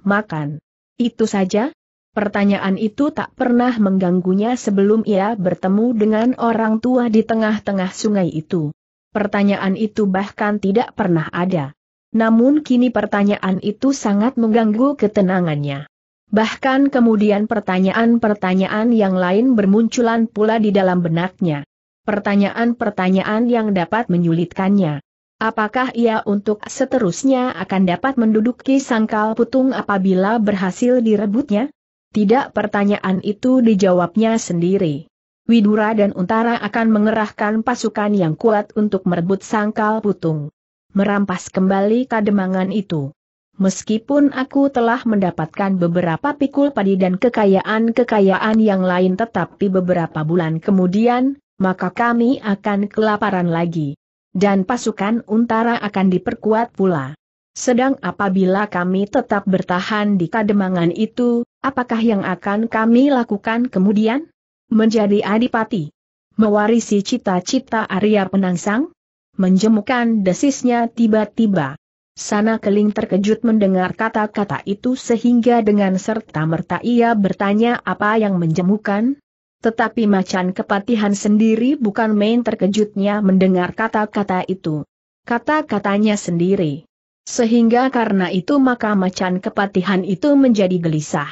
Makan. Itu saja, Pertanyaan itu tak pernah mengganggunya sebelum ia bertemu dengan orang tua di tengah-tengah sungai itu. Pertanyaan itu bahkan tidak pernah ada. Namun kini pertanyaan itu sangat mengganggu ketenangannya. Bahkan kemudian pertanyaan-pertanyaan yang lain bermunculan pula di dalam benaknya. Pertanyaan-pertanyaan yang dapat menyulitkannya. Apakah ia untuk seterusnya akan dapat menduduki sangkal putung apabila berhasil direbutnya? Tidak pertanyaan itu dijawabnya sendiri. Widura dan Untara akan mengerahkan pasukan yang kuat untuk merebut sangkal putung. Merampas kembali kademangan itu. Meskipun aku telah mendapatkan beberapa pikul padi dan kekayaan-kekayaan yang lain tetapi beberapa bulan kemudian, maka kami akan kelaparan lagi. Dan pasukan Untara akan diperkuat pula. Sedang apabila kami tetap bertahan di kademangan itu, Apakah yang akan kami lakukan kemudian? Menjadi adipati. Mewarisi cita-cita Arya Penangsang? Menjemukan desisnya tiba-tiba. Sana Keling terkejut mendengar kata-kata itu sehingga dengan serta-merta ia bertanya apa yang menjemukan. Tetapi macan kepatihan sendiri bukan main terkejutnya mendengar kata-kata itu. Kata-katanya sendiri. Sehingga karena itu maka macan kepatihan itu menjadi gelisah.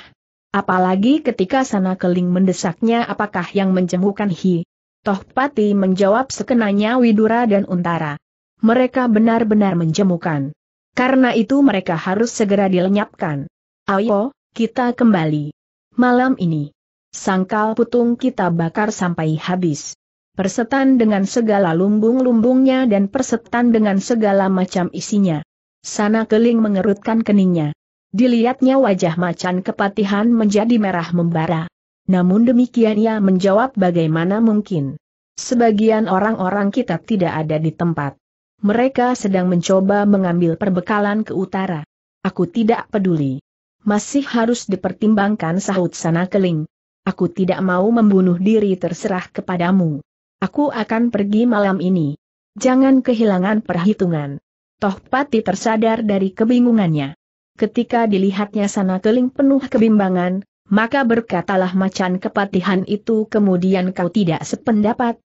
Apalagi ketika sana keling mendesaknya apakah yang menjemukan Hi. Toh Pati menjawab sekenanya Widura dan Untara. Mereka benar-benar menjemukan. Karena itu mereka harus segera dilenyapkan. Ayo, kita kembali. Malam ini. Sangkal putung kita bakar sampai habis. Persetan dengan segala lumbung-lumbungnya dan persetan dengan segala macam isinya. Sana keling mengerutkan keningnya. Dilihatnya wajah macan kepatihan menjadi merah membara. Namun demikian ia menjawab bagaimana mungkin. Sebagian orang-orang kita tidak ada di tempat. Mereka sedang mencoba mengambil perbekalan ke utara. Aku tidak peduli. Masih harus dipertimbangkan sahut sana keling. Aku tidak mau membunuh diri terserah kepadamu. Aku akan pergi malam ini. Jangan kehilangan perhitungan. Toh Pati tersadar dari kebingungannya ketika dilihatnya sana keling penuh kebimbangan, maka berkatalah macan kepatihan itu kemudian kau tidak sependapat.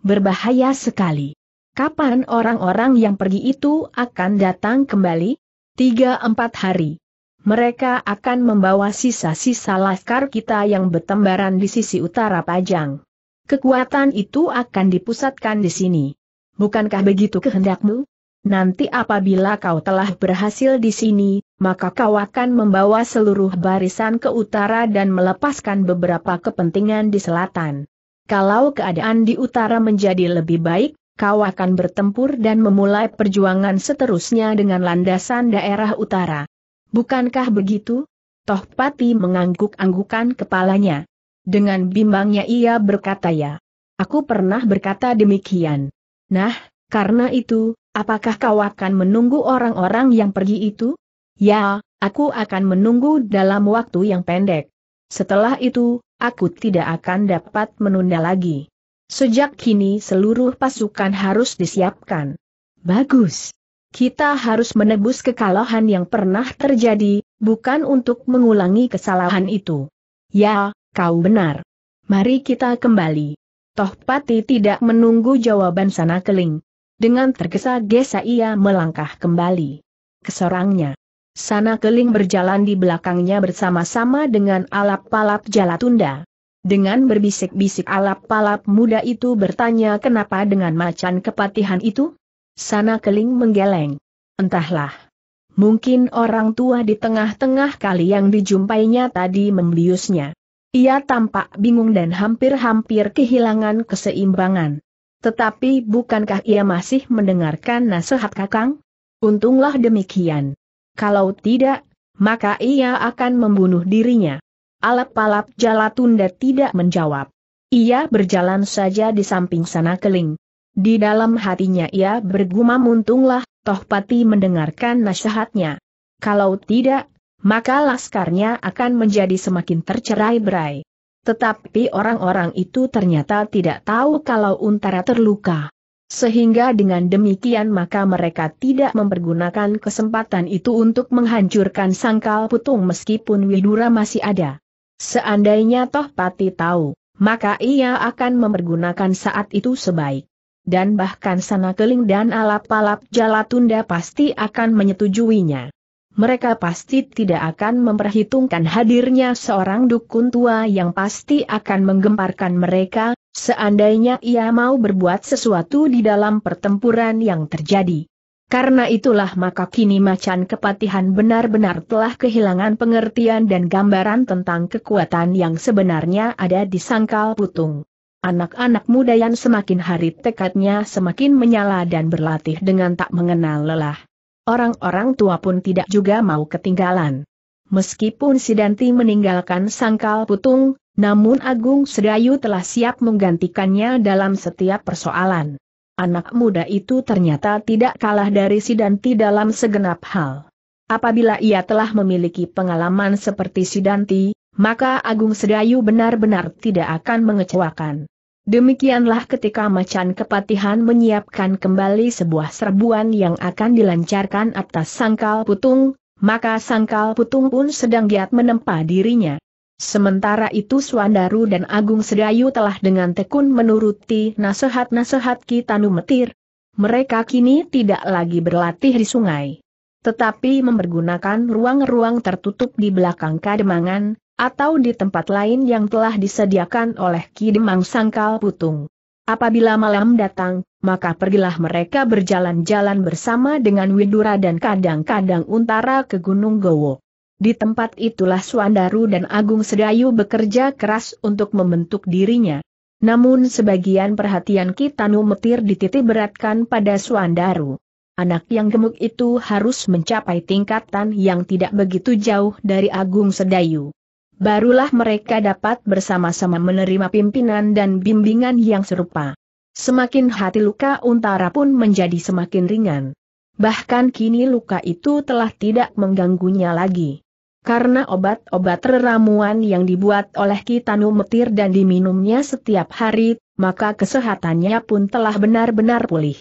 Berbahaya sekali. Kapan orang-orang yang pergi itu akan datang kembali? Tiga empat hari. Mereka akan membawa sisa-sisa laskar kita yang bertembaran di sisi utara Pajang. Kekuatan itu akan dipusatkan di sini. Bukankah begitu kehendakmu? Nanti apabila kau telah berhasil di sini, maka kau akan membawa seluruh barisan ke utara dan melepaskan beberapa kepentingan di selatan. Kalau keadaan di utara menjadi lebih baik, kau akan bertempur dan memulai perjuangan seterusnya dengan landasan daerah utara. Bukankah begitu? Toh Pati mengangguk-anggukan kepalanya. Dengan bimbangnya ia berkata ya. Aku pernah berkata demikian. Nah, karena itu, Apakah kau akan menunggu orang-orang yang pergi itu? Ya, aku akan menunggu dalam waktu yang pendek. Setelah itu, aku tidak akan dapat menunda lagi. Sejak kini seluruh pasukan harus disiapkan. Bagus. Kita harus menebus kekalahan yang pernah terjadi, bukan untuk mengulangi kesalahan itu. Ya, kau benar. Mari kita kembali. Tohpati tidak menunggu jawaban sana keling. Dengan tergesa-gesa ia melangkah kembali ke sorangnya. Sana Keling berjalan di belakangnya bersama-sama dengan alap-palap jala tunda. Dengan berbisik-bisik alap-palap muda itu bertanya kenapa dengan macan kepatihan itu? Sana Keling menggeleng. Entahlah. Mungkin orang tua di tengah-tengah kali yang dijumpainya tadi membiusnya. Ia tampak bingung dan hampir-hampir kehilangan keseimbangan. Tetapi bukankah ia masih mendengarkan nasihat kakang? Untunglah demikian. Kalau tidak, maka ia akan membunuh dirinya. Alap-alap Jalatunda tidak menjawab. Ia berjalan saja di samping sana keling. Di dalam hatinya ia bergumam untunglah, Tohpati mendengarkan nasihatnya. Kalau tidak, maka laskarnya akan menjadi semakin tercerai-berai. Tetapi orang-orang itu ternyata tidak tahu kalau Untara terluka. Sehingga dengan demikian maka mereka tidak mempergunakan kesempatan itu untuk menghancurkan sangkal putung meskipun Widura masih ada. Seandainya toh Pati tahu, maka ia akan mempergunakan saat itu sebaik. Dan bahkan Sana Keling dan alap-alap Jalatunda pasti akan menyetujuinya mereka pasti tidak akan memperhitungkan hadirnya seorang dukun tua yang pasti akan menggemparkan mereka, seandainya ia mau berbuat sesuatu di dalam pertempuran yang terjadi. Karena itulah maka kini macan kepatihan benar-benar telah kehilangan pengertian dan gambaran tentang kekuatan yang sebenarnya ada di sangkal putung. Anak-anak muda yang semakin hari tekadnya semakin menyala dan berlatih dengan tak mengenal lelah. Orang-orang tua pun tidak juga mau ketinggalan. Meskipun Sidanti meninggalkan sangkal putung, namun Agung Sedayu telah siap menggantikannya dalam setiap persoalan. Anak muda itu ternyata tidak kalah dari Sidanti dalam segenap hal. Apabila ia telah memiliki pengalaman seperti Sidanti, maka Agung Sedayu benar-benar tidak akan mengecewakan. Demikianlah ketika macan kepatihan menyiapkan kembali sebuah serbuan yang akan dilancarkan atas sangkal putung, maka sangkal putung pun sedang giat menempa dirinya. Sementara itu Suandaru dan Agung Sedayu telah dengan tekun menuruti nasihat-nasihat Kitanu Metir. Mereka kini tidak lagi berlatih di sungai. Tetapi mempergunakan ruang-ruang tertutup di belakang kademangan, atau di tempat lain yang telah disediakan oleh Kidemang Sangkal Putung. Apabila malam datang, maka pergilah mereka berjalan-jalan bersama dengan Widura dan kadang-kadang Untara ke Gunung Gowo. Di tempat itulah Suandaru dan Agung Sedayu bekerja keras untuk membentuk dirinya. Namun sebagian perhatian Kitanu Metir dititik beratkan pada Suandaru. Anak yang gemuk itu harus mencapai tingkatan yang tidak begitu jauh dari Agung Sedayu barulah mereka dapat bersama-sama menerima pimpinan dan bimbingan yang serupa. Semakin hati luka untara pun menjadi semakin ringan. Bahkan kini luka itu telah tidak mengganggunya lagi. Karena obat-obat ramuan yang dibuat oleh Kitanu Metir dan diminumnya setiap hari, maka kesehatannya pun telah benar-benar pulih.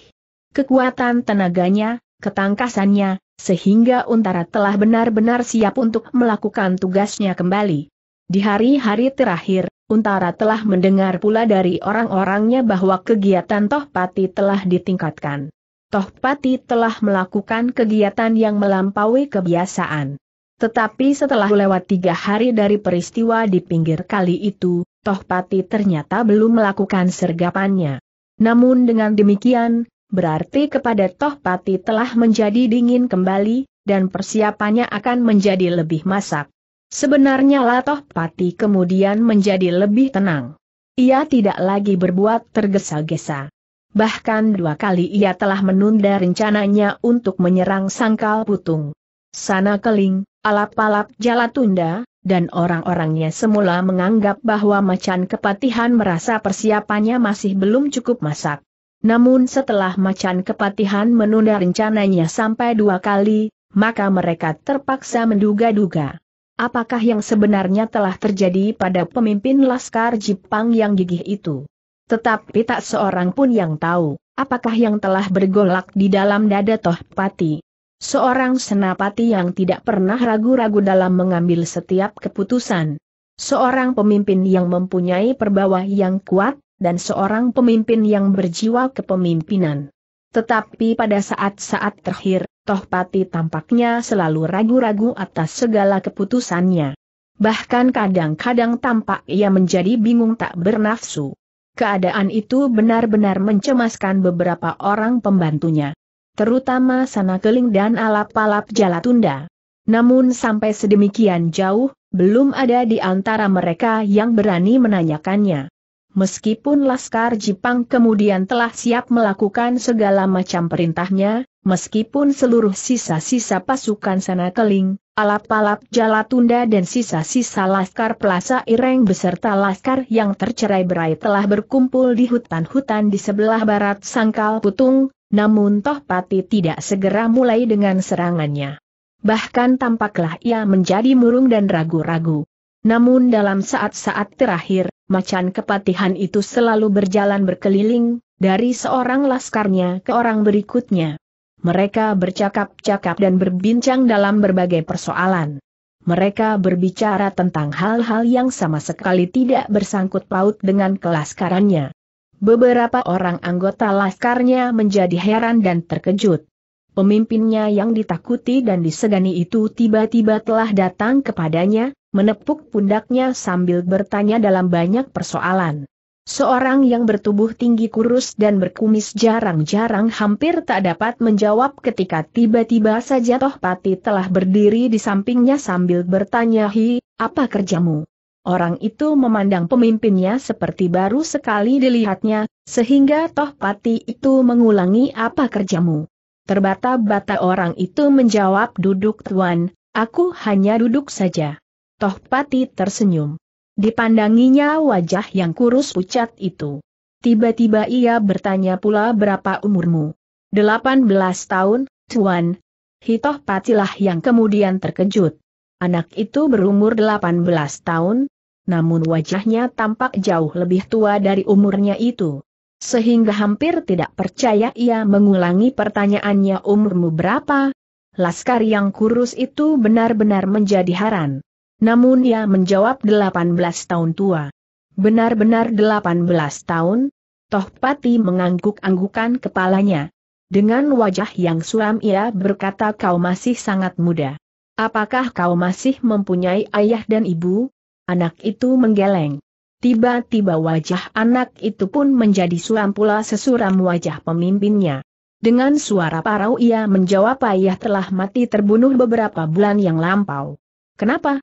Kekuatan tenaganya, ketangkasannya, sehingga Untara telah benar-benar siap untuk melakukan tugasnya kembali. Di hari-hari terakhir, Untara telah mendengar pula dari orang-orangnya bahwa kegiatan Tohpati telah ditingkatkan. Tohpati telah melakukan kegiatan yang melampaui kebiasaan. Tetapi setelah lewat tiga hari dari peristiwa di pinggir kali itu, Tohpati ternyata belum melakukan sergapannya. Namun dengan demikian, berarti kepada Tohpati telah menjadi dingin kembali, dan persiapannya akan menjadi lebih masak. Sebenarnya Latoh Pati kemudian menjadi lebih tenang. Ia tidak lagi berbuat tergesa-gesa. Bahkan dua kali ia telah menunda rencananya untuk menyerang sangkal putung. Sana keling, alap-alap jala tunda, dan orang-orangnya semula menganggap bahwa macan kepatihan merasa persiapannya masih belum cukup masak. Namun setelah macan kepatihan menunda rencananya sampai dua kali, maka mereka terpaksa menduga-duga. Apakah yang sebenarnya telah terjadi pada pemimpin Laskar Jepang yang gigih itu? Tetapi tak seorang pun yang tahu, apakah yang telah bergolak di dalam dada Tohpati. Seorang senapati yang tidak pernah ragu-ragu dalam mengambil setiap keputusan. Seorang pemimpin yang mempunyai perbawa yang kuat, dan seorang pemimpin yang berjiwa kepemimpinan. Tetapi pada saat-saat terakhir, Tohpati tampaknya selalu ragu-ragu atas segala keputusannya. Bahkan kadang-kadang tampak ia menjadi bingung tak bernafsu. Keadaan itu benar-benar mencemaskan beberapa orang pembantunya. Terutama Sana Keling dan Alap-Alap Jalatunda. Namun sampai sedemikian jauh, belum ada di antara mereka yang berani menanyakannya meskipun Laskar Jepang kemudian telah siap melakukan segala macam perintahnya, meskipun seluruh sisa-sisa pasukan sana keling, alap-alap Jalatunda dan sisa-sisa Laskar Plaza Ireng beserta Laskar yang tercerai berai telah berkumpul di hutan-hutan di sebelah barat Sangkal Putung, namun Toh Pati tidak segera mulai dengan serangannya. Bahkan tampaklah ia menjadi murung dan ragu-ragu. Namun dalam saat-saat terakhir, macan kepatihan itu selalu berjalan berkeliling, dari seorang laskarnya ke orang berikutnya. Mereka bercakap-cakap dan berbincang dalam berbagai persoalan. Mereka berbicara tentang hal-hal yang sama sekali tidak bersangkut paut dengan kelaskarannya. Beberapa orang anggota laskarnya menjadi heran dan terkejut. Pemimpinnya yang ditakuti dan disegani itu tiba-tiba telah datang kepadanya, menepuk pundaknya sambil bertanya dalam banyak persoalan. Seorang yang bertubuh tinggi kurus dan berkumis jarang-jarang hampir tak dapat menjawab ketika tiba-tiba saja Tohpati telah berdiri di sampingnya sambil bertanya hi, apa kerjamu? Orang itu memandang pemimpinnya seperti baru sekali dilihatnya, sehingga Tohpati itu mengulangi apa kerjamu. Terbata-bata orang itu menjawab duduk tuan, aku hanya duduk saja. Tohpati tersenyum. Dipandanginya wajah yang kurus pucat itu. Tiba-tiba ia bertanya pula berapa umurmu. 18 tahun, Tuan. Hitoh Patilah yang kemudian terkejut. Anak itu berumur 18 tahun, namun wajahnya tampak jauh lebih tua dari umurnya itu. Sehingga hampir tidak percaya ia mengulangi pertanyaannya umurmu berapa. Laskar yang kurus itu benar-benar menjadi haran. Namun ia menjawab 18 tahun tua. Benar-benar 18 tahun? Tohpati mengangguk-anggukan kepalanya. Dengan wajah yang suram ia berkata kau masih sangat muda. Apakah kau masih mempunyai ayah dan ibu? Anak itu menggeleng. Tiba-tiba wajah anak itu pun menjadi suram pula sesuram wajah pemimpinnya. Dengan suara parau ia menjawab ayah telah mati terbunuh beberapa bulan yang lampau. Kenapa?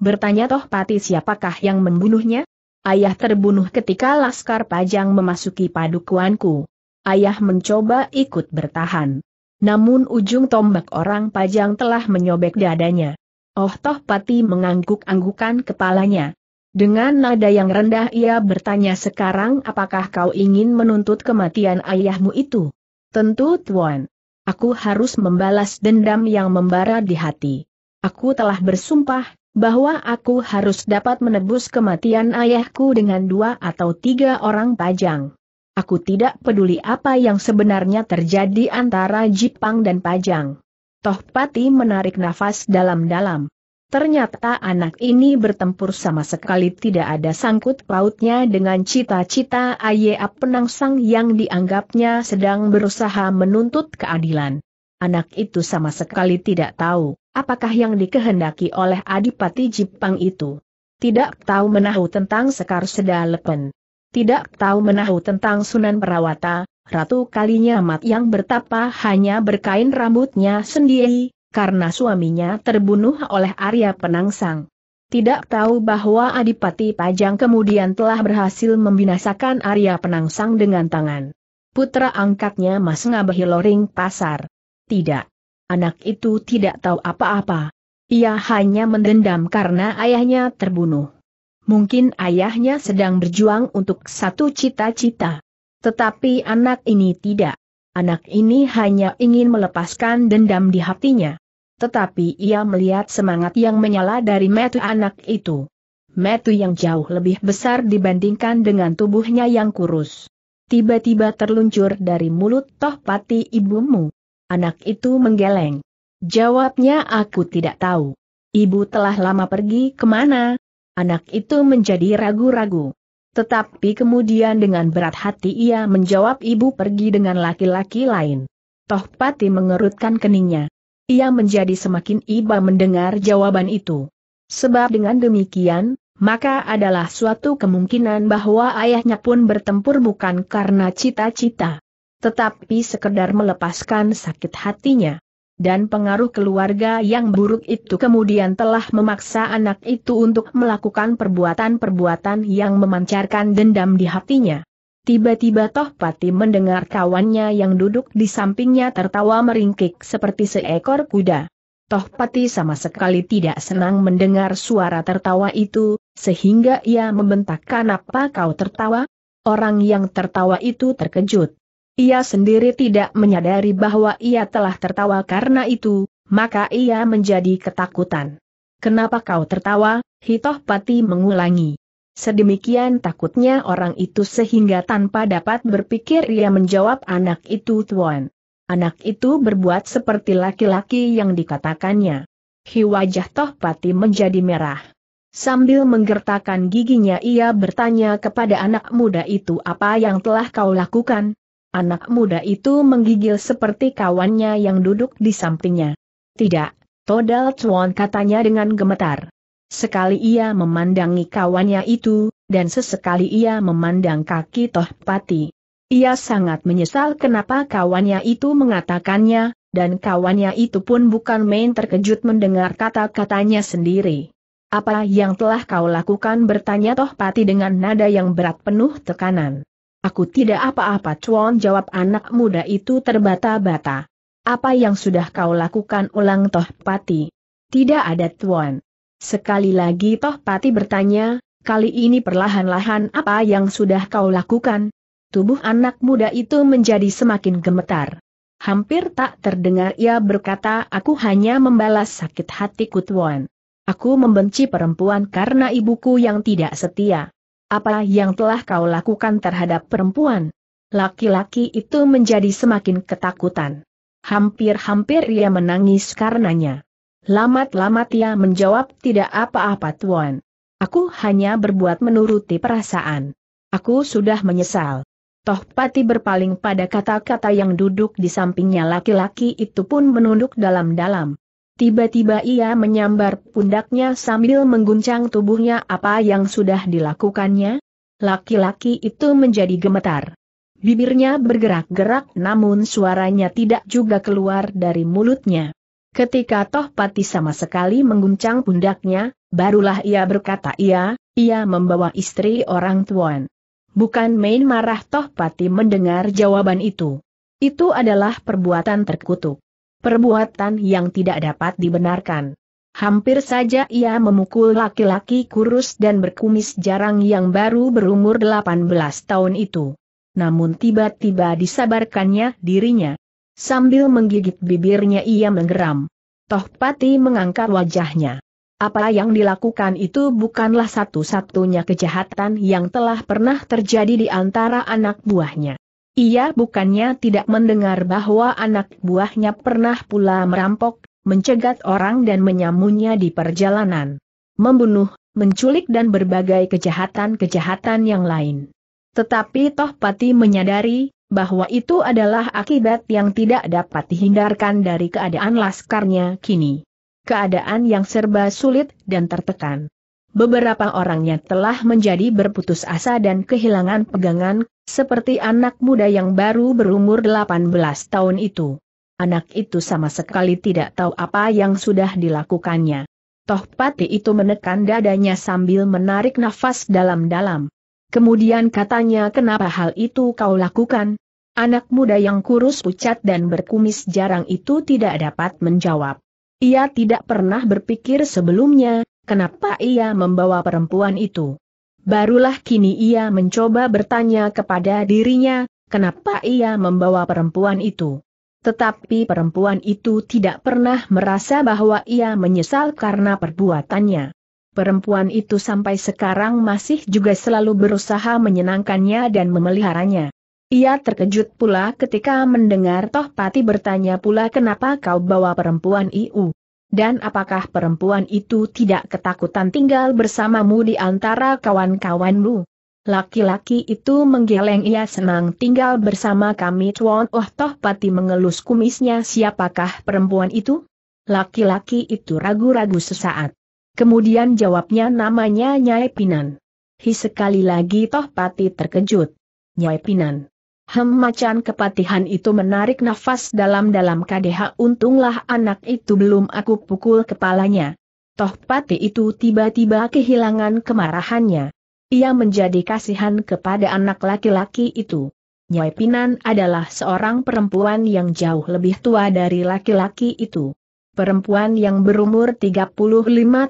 bertanya Toh Tohpati siapakah yang membunuhnya? Ayah terbunuh ketika Laskar Pajang memasuki padukuanku. Ayah mencoba ikut bertahan. Namun ujung tombak orang Pajang telah menyobek dadanya. Oh Toh Tohpati mengangguk-anggukan kepalanya. Dengan nada yang rendah ia bertanya sekarang apakah kau ingin menuntut kematian ayahmu itu? Tentu Tuan. Aku harus membalas dendam yang membara di hati. Aku telah bersumpah, bahwa aku harus dapat menebus kematian ayahku dengan dua atau tiga orang pajang. Aku tidak peduli apa yang sebenarnya terjadi antara Jipang dan Pajang. Toh Pati menarik nafas dalam-dalam. Ternyata anak ini bertempur sama sekali tidak ada sangkut pautnya dengan cita-cita Ayea Penangsang yang dianggapnya sedang berusaha menuntut keadilan. Anak itu sama sekali tidak tahu Apakah yang dikehendaki oleh Adipati Jipang itu? Tidak tahu menahu tentang Sekar Sedalepen. Tidak tahu menahu tentang Sunan Perawata, Ratu Kalinyamat yang bertapa hanya berkain rambutnya sendiri, karena suaminya terbunuh oleh Arya Penangsang. Tidak tahu bahwa Adipati Pajang kemudian telah berhasil membinasakan Arya Penangsang dengan tangan. Putra angkatnya Mas Ngabahiloring Pasar. Tidak anak itu tidak tahu apa-apa. Ia hanya mendendam karena ayahnya terbunuh. Mungkin ayahnya sedang berjuang untuk satu cita-cita. Tetapi anak ini tidak. Anak ini hanya ingin melepaskan dendam di hatinya. Tetapi ia melihat semangat yang menyala dari metu anak itu. Metu yang jauh lebih besar dibandingkan dengan tubuhnya yang kurus. Tiba-tiba terluncur dari mulut toh pati ibumu. Anak itu menggeleng. Jawabnya aku tidak tahu. Ibu telah lama pergi kemana? Anak itu menjadi ragu-ragu. Tetapi kemudian dengan berat hati ia menjawab ibu pergi dengan laki-laki lain. Tohpati mengerutkan keningnya. Ia menjadi semakin iba mendengar jawaban itu. Sebab dengan demikian, maka adalah suatu kemungkinan bahwa ayahnya pun bertempur bukan karena cita-cita, tetapi sekedar melepaskan sakit hatinya. Dan pengaruh keluarga yang buruk itu kemudian telah memaksa anak itu untuk melakukan perbuatan-perbuatan yang memancarkan dendam di hatinya. Tiba-tiba Tohpati mendengar kawannya yang duduk di sampingnya tertawa meringkik seperti seekor kuda. Tohpati sama sekali tidak senang mendengar suara tertawa itu, sehingga ia membentak kenapa kau tertawa? Orang yang tertawa itu terkejut. Ia sendiri tidak menyadari bahwa ia telah tertawa karena itu, maka ia menjadi ketakutan. Kenapa kau tertawa? Hitoh Pati mengulangi. Sedemikian takutnya orang itu sehingga tanpa dapat berpikir ia menjawab anak itu tuan. Anak itu berbuat seperti laki-laki yang dikatakannya. Hi wajah Toh menjadi merah. Sambil menggertakkan giginya ia bertanya kepada anak muda itu apa yang telah kau lakukan, Anak muda itu menggigil seperti kawannya yang duduk di sampingnya. Tidak, Todal Chuan katanya dengan gemetar. Sekali ia memandangi kawannya itu, dan sesekali ia memandang kaki Toh Pati. Ia sangat menyesal kenapa kawannya itu mengatakannya, dan kawannya itu pun bukan main terkejut mendengar kata-katanya sendiri. Apa yang telah kau lakukan bertanya Toh Pati dengan nada yang berat penuh tekanan. Aku tidak apa-apa Cuan jawab anak muda itu terbata-bata. Apa yang sudah kau lakukan ulang Toh Pati? Tidak ada Tuan. Sekali lagi Toh Pati bertanya, kali ini perlahan-lahan apa yang sudah kau lakukan? Tubuh anak muda itu menjadi semakin gemetar. Hampir tak terdengar ia berkata aku hanya membalas sakit hatiku Tuan. Aku membenci perempuan karena ibuku yang tidak setia. Apa yang telah kau lakukan terhadap perempuan? Laki-laki itu menjadi semakin ketakutan. Hampir-hampir ia menangis karenanya. Lamat-lamat ia menjawab tidak apa-apa tuan. Aku hanya berbuat menuruti perasaan. Aku sudah menyesal. Toh Pati berpaling pada kata-kata yang duduk di sampingnya laki-laki itu pun menunduk dalam-dalam. Tiba-tiba ia menyambar pundaknya sambil mengguncang tubuhnya apa yang sudah dilakukannya. Laki-laki itu menjadi gemetar. Bibirnya bergerak-gerak namun suaranya tidak juga keluar dari mulutnya. Ketika Toh Pati sama sekali mengguncang pundaknya, barulah ia berkata ia, ia membawa istri orang tuan. Bukan main marah Toh Pati mendengar jawaban itu. Itu adalah perbuatan terkutuk. Perbuatan yang tidak dapat dibenarkan. Hampir saja ia memukul laki-laki kurus dan berkumis jarang yang baru berumur 18 tahun itu. Namun tiba-tiba disabarkannya dirinya. Sambil menggigit bibirnya ia menggeram. Toh Pati mengangkat wajahnya. Apa yang dilakukan itu bukanlah satu-satunya kejahatan yang telah pernah terjadi di antara anak buahnya. Ia bukannya tidak mendengar bahwa anak buahnya pernah pula merampok, mencegat orang dan menyamunya di perjalanan. Membunuh, menculik dan berbagai kejahatan-kejahatan yang lain. Tetapi Toh Pati menyadari, bahwa itu adalah akibat yang tidak dapat dihindarkan dari keadaan laskarnya kini. Keadaan yang serba sulit dan tertekan. Beberapa orangnya telah menjadi berputus asa dan kehilangan pegangan, seperti anak muda yang baru berumur 18 tahun itu. Anak itu sama sekali tidak tahu apa yang sudah dilakukannya. Toh Pati itu menekan dadanya sambil menarik nafas dalam-dalam. Kemudian katanya kenapa hal itu kau lakukan? Anak muda yang kurus pucat dan berkumis jarang itu tidak dapat menjawab. Ia tidak pernah berpikir sebelumnya, Kenapa ia membawa perempuan itu? Barulah kini ia mencoba bertanya kepada dirinya, kenapa ia membawa perempuan itu. Tetapi perempuan itu tidak pernah merasa bahwa ia menyesal karena perbuatannya. Perempuan itu sampai sekarang masih juga selalu berusaha menyenangkannya dan memeliharanya. Ia terkejut pula ketika mendengar Toh Tohpati bertanya pula kenapa kau bawa perempuan itu. Dan apakah perempuan itu tidak ketakutan tinggal bersamamu di antara kawan-kawanmu? Laki-laki itu menggeleng ia senang tinggal bersama kami Tuan Oh Toh Pati mengelus kumisnya siapakah perempuan itu? Laki-laki itu ragu-ragu sesaat. Kemudian jawabnya namanya Nyai Pinan. Hi sekali lagi Toh Pati terkejut. Nyai Pinan. Hem macan kepatihan itu menarik nafas dalam-dalam KDH untunglah anak itu belum aku pukul kepalanya. Toh pati itu tiba-tiba kehilangan kemarahannya. Ia menjadi kasihan kepada anak laki-laki itu. Nyai Pinan adalah seorang perempuan yang jauh lebih tua dari laki-laki itu. Perempuan yang berumur 35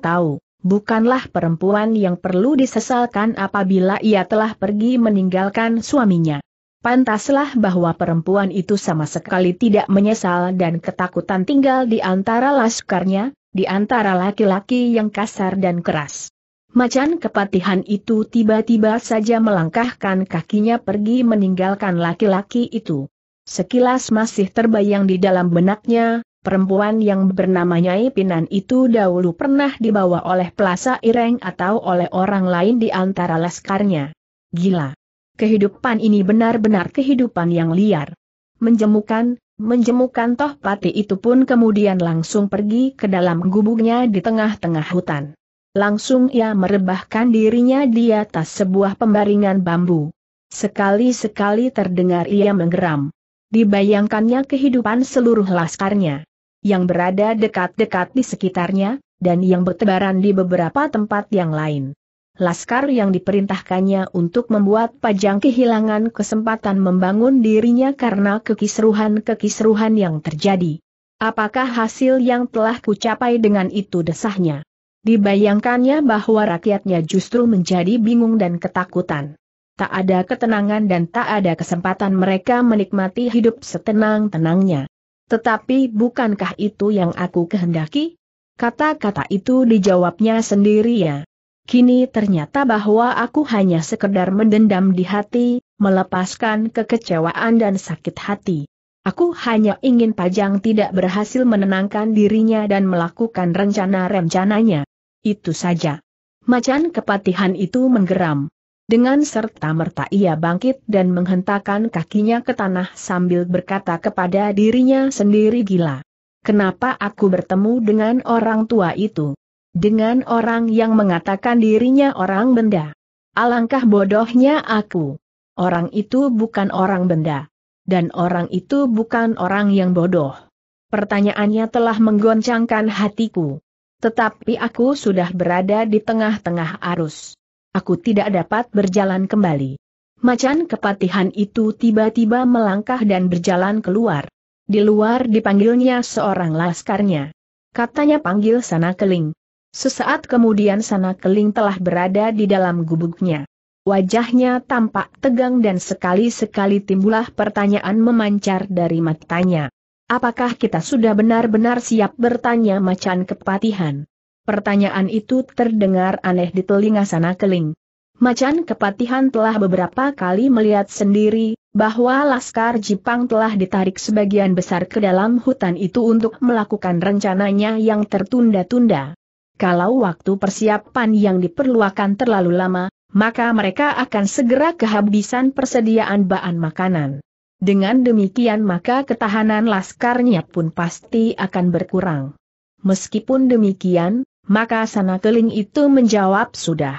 tahun, bukanlah perempuan yang perlu disesalkan apabila ia telah pergi meninggalkan suaminya. Pantaslah bahwa perempuan itu sama sekali tidak menyesal dan ketakutan tinggal di antara laskarnya, di antara laki-laki yang kasar dan keras. Macan kepatihan itu tiba-tiba saja melangkahkan kakinya pergi meninggalkan laki-laki itu. Sekilas masih terbayang di dalam benaknya, perempuan yang bernama Nyai Pinan itu dahulu pernah dibawa oleh Plaza Ireng atau oleh orang lain di antara laskarnya. Gila. Kehidupan ini benar-benar kehidupan yang liar. Menjemukan, menjemukan toh pati itu pun kemudian langsung pergi ke dalam gubuknya di tengah-tengah hutan. Langsung ia merebahkan dirinya di atas sebuah pembaringan bambu. Sekali-sekali terdengar ia menggeram. Dibayangkannya kehidupan seluruh laskarnya. Yang berada dekat-dekat di sekitarnya, dan yang bertebaran di beberapa tempat yang lain laskar yang diperintahkannya untuk membuat Pajang kehilangan kesempatan membangun dirinya karena kekisruhan-kekisruhan yang terjadi. Apakah hasil yang telah kucapai dengan itu desahnya? Dibayangkannya bahwa rakyatnya justru menjadi bingung dan ketakutan. Tak ada ketenangan dan tak ada kesempatan mereka menikmati hidup setenang-tenangnya. Tetapi bukankah itu yang aku kehendaki? Kata-kata itu dijawabnya sendiri ya. Kini ternyata bahwa aku hanya sekedar mendendam di hati, melepaskan kekecewaan dan sakit hati. Aku hanya ingin Pajang tidak berhasil menenangkan dirinya dan melakukan rencana-rencananya. Itu saja. Macan kepatihan itu menggeram. Dengan serta-merta ia bangkit dan menghentakkan kakinya ke tanah sambil berkata kepada dirinya sendiri gila. Kenapa aku bertemu dengan orang tua itu? Dengan orang yang mengatakan dirinya orang benda. Alangkah bodohnya aku. Orang itu bukan orang benda. Dan orang itu bukan orang yang bodoh. Pertanyaannya telah menggoncangkan hatiku. Tetapi aku sudah berada di tengah-tengah arus. Aku tidak dapat berjalan kembali. Macan kepatihan itu tiba-tiba melangkah dan berjalan keluar. Di luar dipanggilnya seorang laskarnya. Katanya panggil sana keling. Sesaat kemudian sana keling telah berada di dalam gubuknya. Wajahnya tampak tegang dan sekali-sekali timbullah pertanyaan memancar dari matanya. Apakah kita sudah benar-benar siap bertanya macan kepatihan? Pertanyaan itu terdengar aneh di telinga sana keling. Macan kepatihan telah beberapa kali melihat sendiri, bahwa Laskar Jipang telah ditarik sebagian besar ke dalam hutan itu untuk melakukan rencananya yang tertunda-tunda. Kalau waktu persiapan yang diperlukan terlalu lama, maka mereka akan segera kehabisan persediaan bahan makanan. Dengan demikian maka ketahanan laskarnya pun pasti akan berkurang. Meskipun demikian, maka sana keling itu menjawab sudah.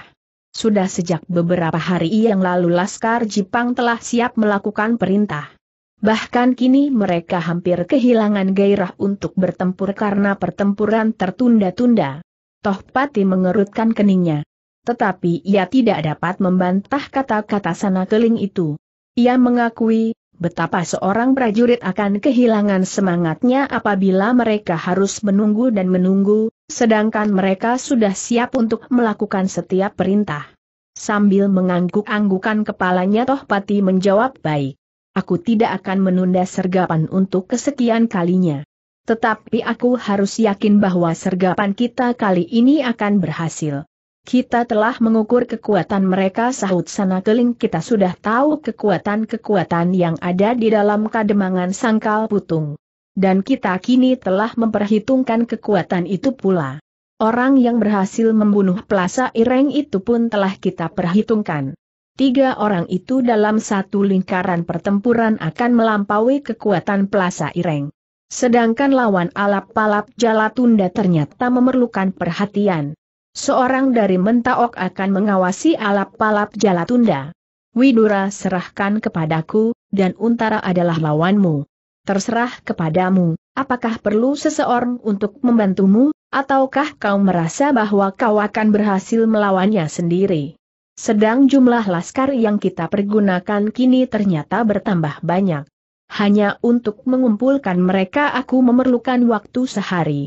Sudah sejak beberapa hari yang lalu Laskar Jepang telah siap melakukan perintah. Bahkan kini mereka hampir kehilangan gairah untuk bertempur karena pertempuran tertunda-tunda. Toh Pati mengerutkan keningnya. Tetapi ia tidak dapat membantah kata-kata sana keling itu. Ia mengakui, betapa seorang prajurit akan kehilangan semangatnya apabila mereka harus menunggu dan menunggu, sedangkan mereka sudah siap untuk melakukan setiap perintah. Sambil mengangguk-anggukan kepalanya Tohpati menjawab baik. Aku tidak akan menunda sergapan untuk kesekian kalinya. Tetapi aku harus yakin bahwa sergapan kita kali ini akan berhasil. Kita telah mengukur kekuatan mereka sahut sana keling kita sudah tahu kekuatan-kekuatan yang ada di dalam kademangan sangkal putung. Dan kita kini telah memperhitungkan kekuatan itu pula. Orang yang berhasil membunuh pelasa ireng itu pun telah kita perhitungkan. Tiga orang itu dalam satu lingkaran pertempuran akan melampaui kekuatan pelasa ireng. Sedangkan lawan alap-alap Jalatunda ternyata memerlukan perhatian. Seorang dari Mentaok akan mengawasi alap-alap Jalatunda. Widura serahkan kepadaku, dan Untara adalah lawanmu. Terserah kepadamu, apakah perlu seseorang untuk membantumu, ataukah kau merasa bahwa kau akan berhasil melawannya sendiri. Sedang jumlah laskar yang kita pergunakan kini ternyata bertambah banyak. Hanya untuk mengumpulkan mereka aku memerlukan waktu sehari.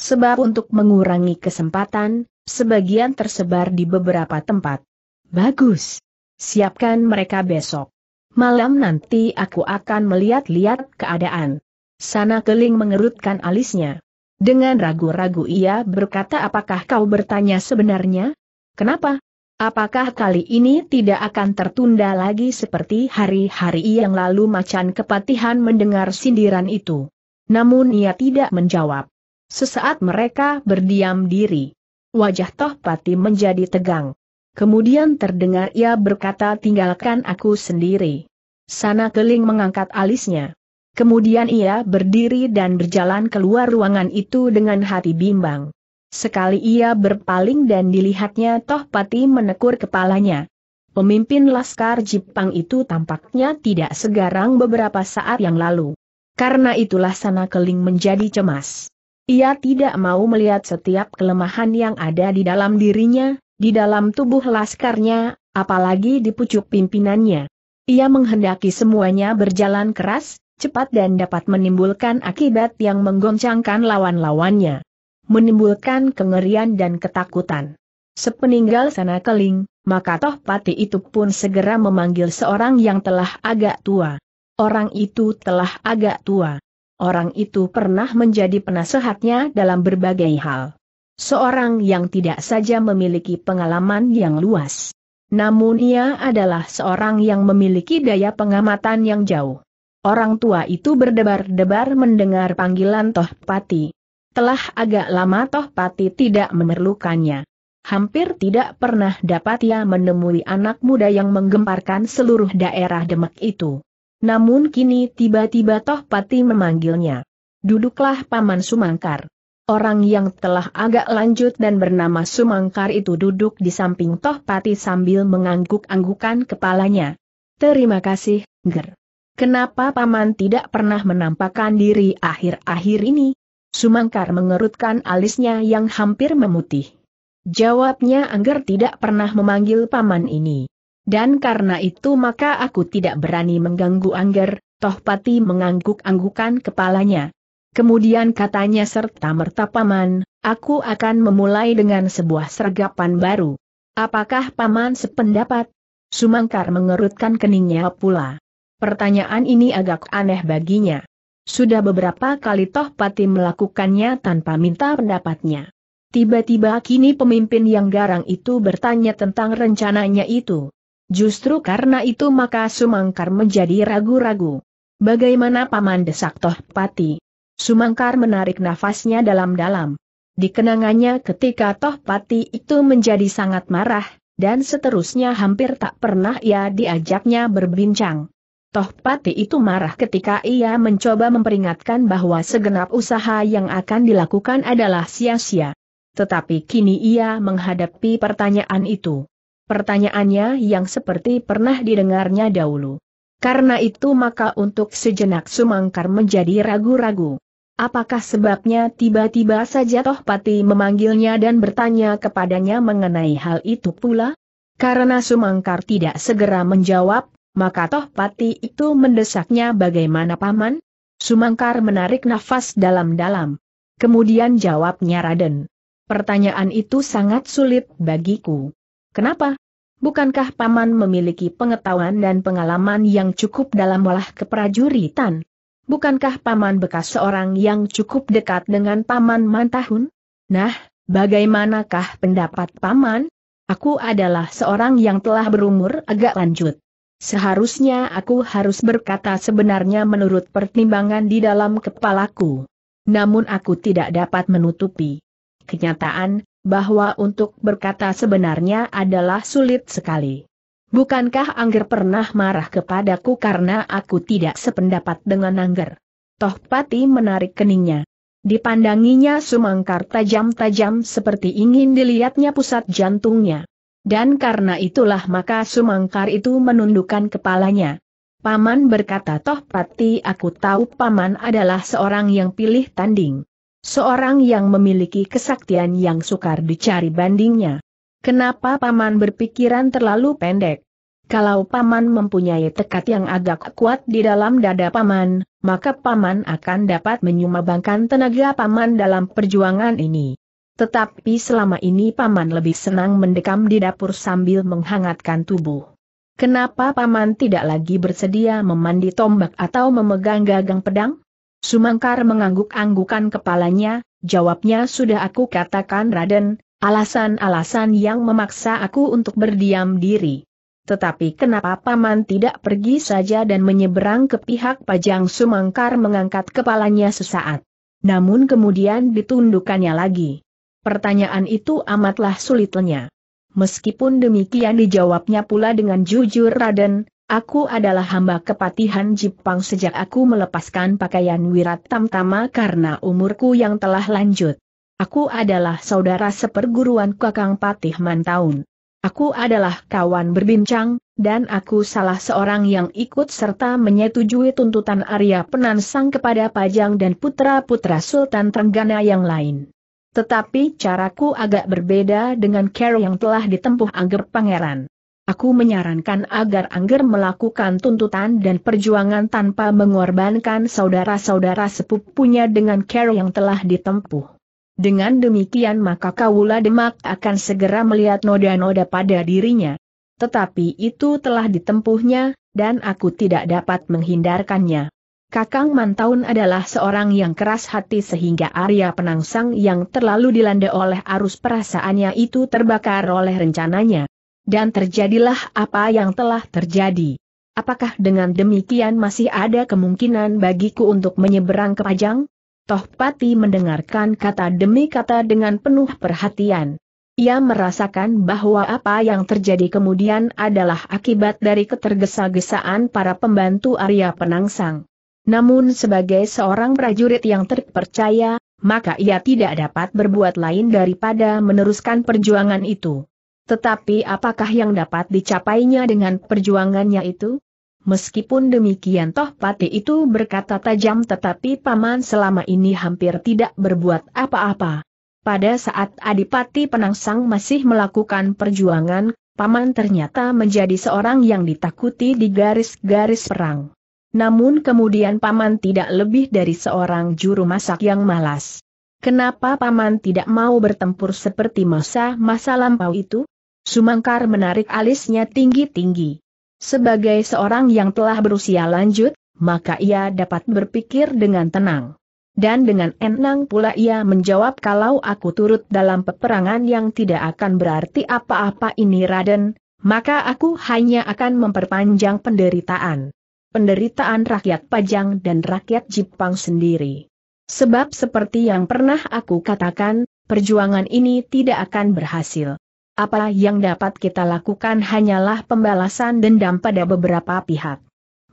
Sebab untuk mengurangi kesempatan, sebagian tersebar di beberapa tempat. Bagus. Siapkan mereka besok. Malam nanti aku akan melihat-lihat keadaan. Sana keling mengerutkan alisnya. Dengan ragu-ragu ia berkata apakah kau bertanya sebenarnya? Kenapa? Apakah kali ini tidak akan tertunda lagi seperti hari-hari yang lalu macan kepatihan mendengar sindiran itu? Namun ia tidak menjawab. Sesaat mereka berdiam diri. Wajah Tohpati menjadi tegang. Kemudian terdengar ia berkata tinggalkan aku sendiri. Sana keling mengangkat alisnya. Kemudian ia berdiri dan berjalan keluar ruangan itu dengan hati bimbang. Sekali ia berpaling dan dilihatnya Tohpati menekur kepalanya. Pemimpin Laskar Jipang itu tampaknya tidak segarang beberapa saat yang lalu. Karena itulah sana keling menjadi cemas. Ia tidak mau melihat setiap kelemahan yang ada di dalam dirinya, di dalam tubuh laskarnya, apalagi di pucuk pimpinannya. Ia menghendaki semuanya berjalan keras, cepat dan dapat menimbulkan akibat yang menggoncangkan lawan-lawannya menimbulkan kengerian dan ketakutan. Sepeninggal sana keling, maka toh pati itu pun segera memanggil seorang yang telah agak tua. Orang itu telah agak tua. Orang itu pernah menjadi penasehatnya dalam berbagai hal. Seorang yang tidak saja memiliki pengalaman yang luas. Namun ia adalah seorang yang memiliki daya pengamatan yang jauh. Orang tua itu berdebar-debar mendengar panggilan Toh Pati. Telah agak lama toh Pati tidak memerlukannya. Hampir tidak pernah dapat ia menemui anak muda yang menggemparkan seluruh daerah Demak itu. Namun kini tiba-tiba toh Pati memanggilnya. Duduklah Paman Sumangkar. Orang yang telah agak lanjut dan bernama Sumangkar itu duduk di samping Toh Pati sambil mengangguk-anggukan kepalanya. Terima kasih, Ger. Kenapa Paman tidak pernah menampakkan diri akhir-akhir ini? Sumangkar mengerutkan alisnya yang hampir memutih. Jawabnya Angger tidak pernah memanggil paman ini. Dan karena itu maka aku tidak berani mengganggu Angger, Tohpati mengangguk-anggukan kepalanya. Kemudian katanya serta merta paman, aku akan memulai dengan sebuah sergapan baru. Apakah paman sependapat? Sumangkar mengerutkan keningnya pula. Pertanyaan ini agak aneh baginya. Sudah beberapa kali Toh Tohpati melakukannya tanpa minta pendapatnya. Tiba-tiba kini pemimpin yang garang itu bertanya tentang rencananya itu. Justru karena itu maka Sumangkar menjadi ragu-ragu. Bagaimana Paman desak Toh Tohpati? Sumangkar menarik nafasnya dalam-dalam. Dikenangannya ketika Toh Tohpati itu menjadi sangat marah, dan seterusnya hampir tak pernah ia diajaknya berbincang. Toh Pati itu marah ketika ia mencoba memperingatkan bahwa segenap usaha yang akan dilakukan adalah sia-sia. Tetapi kini ia menghadapi pertanyaan itu. Pertanyaannya yang seperti pernah didengarnya dahulu. Karena itu maka untuk sejenak Sumangkar menjadi ragu-ragu. Apakah sebabnya tiba-tiba saja Toh Pati memanggilnya dan bertanya kepadanya mengenai hal itu pula? Karena Sumangkar tidak segera menjawab, maka toh pati itu mendesaknya bagaimana paman? Sumangkar menarik nafas dalam-dalam. Kemudian jawabnya Raden. Pertanyaan itu sangat sulit bagiku. Kenapa? Bukankah paman memiliki pengetahuan dan pengalaman yang cukup dalam olah keprajuritan? Bukankah paman bekas seorang yang cukup dekat dengan paman Mantahun? Nah, bagaimanakah pendapat paman? Aku adalah seorang yang telah berumur agak lanjut. Seharusnya aku harus berkata sebenarnya menurut pertimbangan di dalam kepalaku. Namun aku tidak dapat menutupi kenyataan bahwa untuk berkata sebenarnya adalah sulit sekali. Bukankah Angger pernah marah kepadaku karena aku tidak sependapat dengan Angger? Toh Pati menarik keningnya. Dipandanginya sumangkar tajam-tajam seperti ingin dilihatnya pusat jantungnya. Dan karena itulah maka Sumangkar itu menundukkan kepalanya. Paman berkata toh pati aku tahu Paman adalah seorang yang pilih tanding. Seorang yang memiliki kesaktian yang sukar dicari bandingnya. Kenapa Paman berpikiran terlalu pendek? Kalau Paman mempunyai tekad yang agak kuat di dalam dada Paman, maka Paman akan dapat menyumbangkan tenaga Paman dalam perjuangan ini. Tetapi selama ini Paman lebih senang mendekam di dapur sambil menghangatkan tubuh. Kenapa Paman tidak lagi bersedia memandi tombak atau memegang gagang pedang? Sumangkar mengangguk-anggukan kepalanya, jawabnya sudah aku katakan Raden, alasan-alasan yang memaksa aku untuk berdiam diri. Tetapi kenapa Paman tidak pergi saja dan menyeberang ke pihak Pajang Sumangkar mengangkat kepalanya sesaat. Namun kemudian ditundukannya lagi. Pertanyaan itu amatlah sulitnya. Meskipun demikian dijawabnya pula dengan jujur Raden, aku adalah hamba kepatihan Jepang sejak aku melepaskan pakaian wirat tamtama karena umurku yang telah lanjut. Aku adalah saudara seperguruan Kakang Patih Mantaun. Aku adalah kawan berbincang, dan aku salah seorang yang ikut serta menyetujui tuntutan Arya Penansang kepada Pajang dan putra-putra Sultan Trenggana yang lain. Tetapi caraku agak berbeda dengan cara yang telah ditempuh Angger Pangeran. Aku menyarankan agar Angger melakukan tuntutan dan perjuangan tanpa mengorbankan saudara-saudara sepupunya dengan cara yang telah ditempuh. Dengan demikian maka Kawula Demak akan segera melihat noda-noda pada dirinya. Tetapi itu telah ditempuhnya, dan aku tidak dapat menghindarkannya. Kakang Mantaun adalah seorang yang keras hati sehingga Arya Penangsang yang terlalu dilanda oleh arus perasaannya itu terbakar oleh rencananya. Dan terjadilah apa yang telah terjadi. Apakah dengan demikian masih ada kemungkinan bagiku untuk menyeberang ke Pajang? Tohpati mendengarkan kata demi kata dengan penuh perhatian. Ia merasakan bahwa apa yang terjadi kemudian adalah akibat dari ketergesa-gesaan para pembantu Arya Penangsang. Namun sebagai seorang prajurit yang terpercaya, maka ia tidak dapat berbuat lain daripada meneruskan perjuangan itu. Tetapi apakah yang dapat dicapainya dengan perjuangannya itu? Meskipun demikian toh Pati itu berkata tajam tetapi Paman selama ini hampir tidak berbuat apa-apa. Pada saat Adipati Penangsang masih melakukan perjuangan, Paman ternyata menjadi seorang yang ditakuti di garis-garis perang. Namun kemudian paman tidak lebih dari seorang juru masak yang malas. Kenapa paman tidak mau bertempur seperti masa-masa lampau itu? Sumangkar menarik alisnya tinggi-tinggi. Sebagai seorang yang telah berusia lanjut, maka ia dapat berpikir dengan tenang. Dan dengan enang pula ia menjawab kalau aku turut dalam peperangan yang tidak akan berarti apa-apa ini Raden, maka aku hanya akan memperpanjang penderitaan penderitaan rakyat Pajang dan rakyat Jepang sendiri. Sebab seperti yang pernah aku katakan, perjuangan ini tidak akan berhasil. Apa yang dapat kita lakukan hanyalah pembalasan dendam pada beberapa pihak.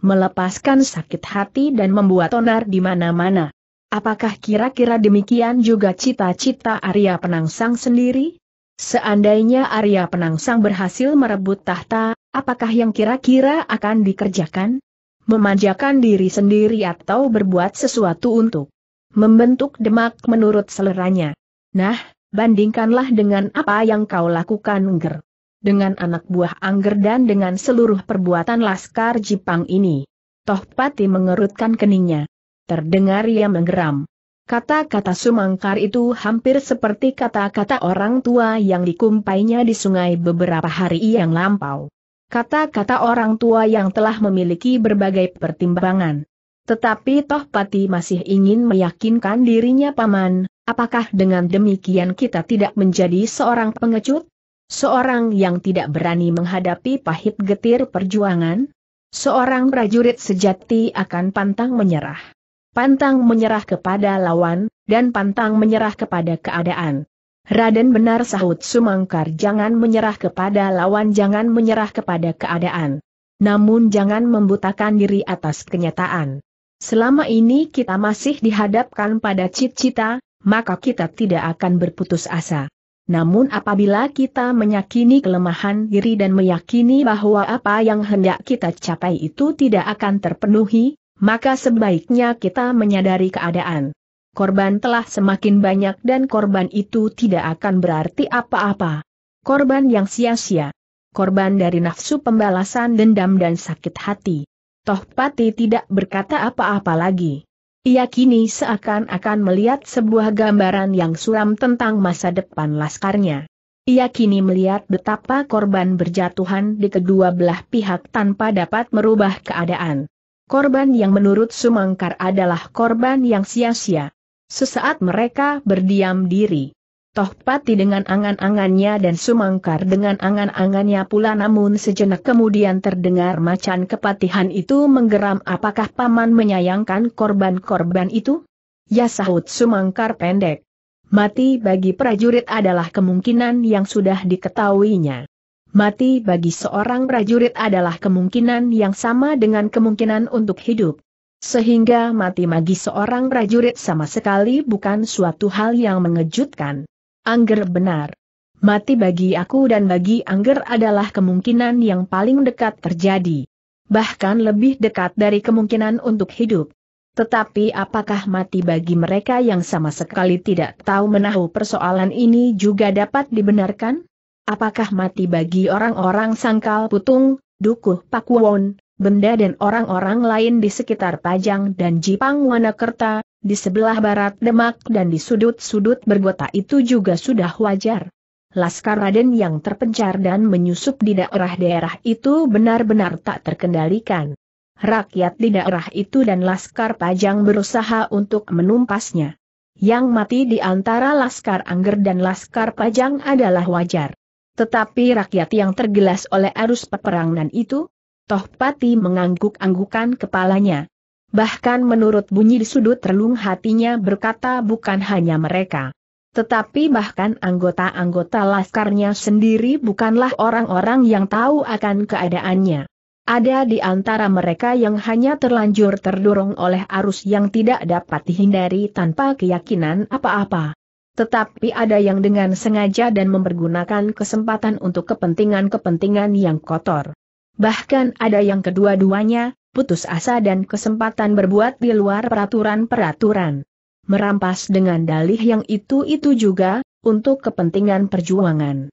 Melepaskan sakit hati dan membuat onar di mana-mana. Apakah kira-kira demikian juga cita-cita Arya Penangsang sendiri? Seandainya Arya Penangsang berhasil merebut tahta, apakah yang kira-kira akan dikerjakan? memanjakan diri sendiri atau berbuat sesuatu untuk membentuk demak menurut seleranya. Nah, bandingkanlah dengan apa yang kau lakukan Angger. Dengan anak buah Angger dan dengan seluruh perbuatan Laskar Jipang ini. Toh Tohpati mengerutkan keningnya. Terdengar ia menggeram. Kata-kata Sumangkar itu hampir seperti kata-kata orang tua yang dikumpainya di sungai beberapa hari yang lampau. Kata-kata orang tua yang telah memiliki berbagai pertimbangan. Tetapi toh Pati masih ingin meyakinkan dirinya paman, apakah dengan demikian kita tidak menjadi seorang pengecut? Seorang yang tidak berani menghadapi pahit getir perjuangan? Seorang prajurit sejati akan pantang menyerah. Pantang menyerah kepada lawan, dan pantang menyerah kepada keadaan. Raden benar sahut Sumangkar jangan menyerah kepada lawan jangan menyerah kepada keadaan. Namun jangan membutakan diri atas kenyataan. Selama ini kita masih dihadapkan pada cita-cita, maka kita tidak akan berputus asa. Namun apabila kita menyakini kelemahan diri dan meyakini bahwa apa yang hendak kita capai itu tidak akan terpenuhi, maka sebaiknya kita menyadari keadaan korban telah semakin banyak dan korban itu tidak akan berarti apa-apa. Korban yang sia-sia. Korban dari nafsu pembalasan dendam dan sakit hati. Toh Pati tidak berkata apa-apa lagi. Ia kini seakan-akan melihat sebuah gambaran yang suram tentang masa depan laskarnya. Ia kini melihat betapa korban berjatuhan di kedua belah pihak tanpa dapat merubah keadaan. Korban yang menurut Sumangkar adalah korban yang sia-sia. Sesaat mereka berdiam diri. Tohpati dengan angan-angannya dan Sumangkar dengan angan-angannya pula namun sejenak kemudian terdengar macan kepatihan itu menggeram apakah paman menyayangkan korban-korban itu? Ya sahut Sumangkar pendek. Mati bagi prajurit adalah kemungkinan yang sudah diketahuinya. Mati bagi seorang prajurit adalah kemungkinan yang sama dengan kemungkinan untuk hidup. Sehingga mati magi seorang prajurit sama sekali bukan suatu hal yang mengejutkan. Angger benar. Mati bagi aku dan bagi Angger adalah kemungkinan yang paling dekat terjadi. Bahkan lebih dekat dari kemungkinan untuk hidup. Tetapi apakah mati bagi mereka yang sama sekali tidak tahu menahu persoalan ini juga dapat dibenarkan? Apakah mati bagi orang-orang sangkal putung, dukuh pakuwon, benda dan orang-orang lain di sekitar Pajang dan Jipang Wanakerta, di sebelah barat Demak dan di sudut-sudut bergota itu juga sudah wajar. Laskar Raden yang terpencar dan menyusup di daerah-daerah itu benar-benar tak terkendalikan. Rakyat di daerah itu dan Laskar Pajang berusaha untuk menumpasnya. Yang mati di antara Laskar Angger dan Laskar Pajang adalah wajar. Tetapi rakyat yang tergelas oleh arus peperangan itu, Tohpati mengangguk-anggukan kepalanya. Bahkan menurut bunyi di sudut relung hatinya berkata bukan hanya mereka. Tetapi bahkan anggota-anggota laskarnya sendiri bukanlah orang-orang yang tahu akan keadaannya. Ada di antara mereka yang hanya terlanjur terdorong oleh arus yang tidak dapat dihindari tanpa keyakinan apa-apa. Tetapi ada yang dengan sengaja dan mempergunakan kesempatan untuk kepentingan-kepentingan yang kotor. Bahkan ada yang kedua-duanya, putus asa dan kesempatan berbuat di luar peraturan-peraturan. Merampas dengan dalih yang itu-itu juga, untuk kepentingan perjuangan.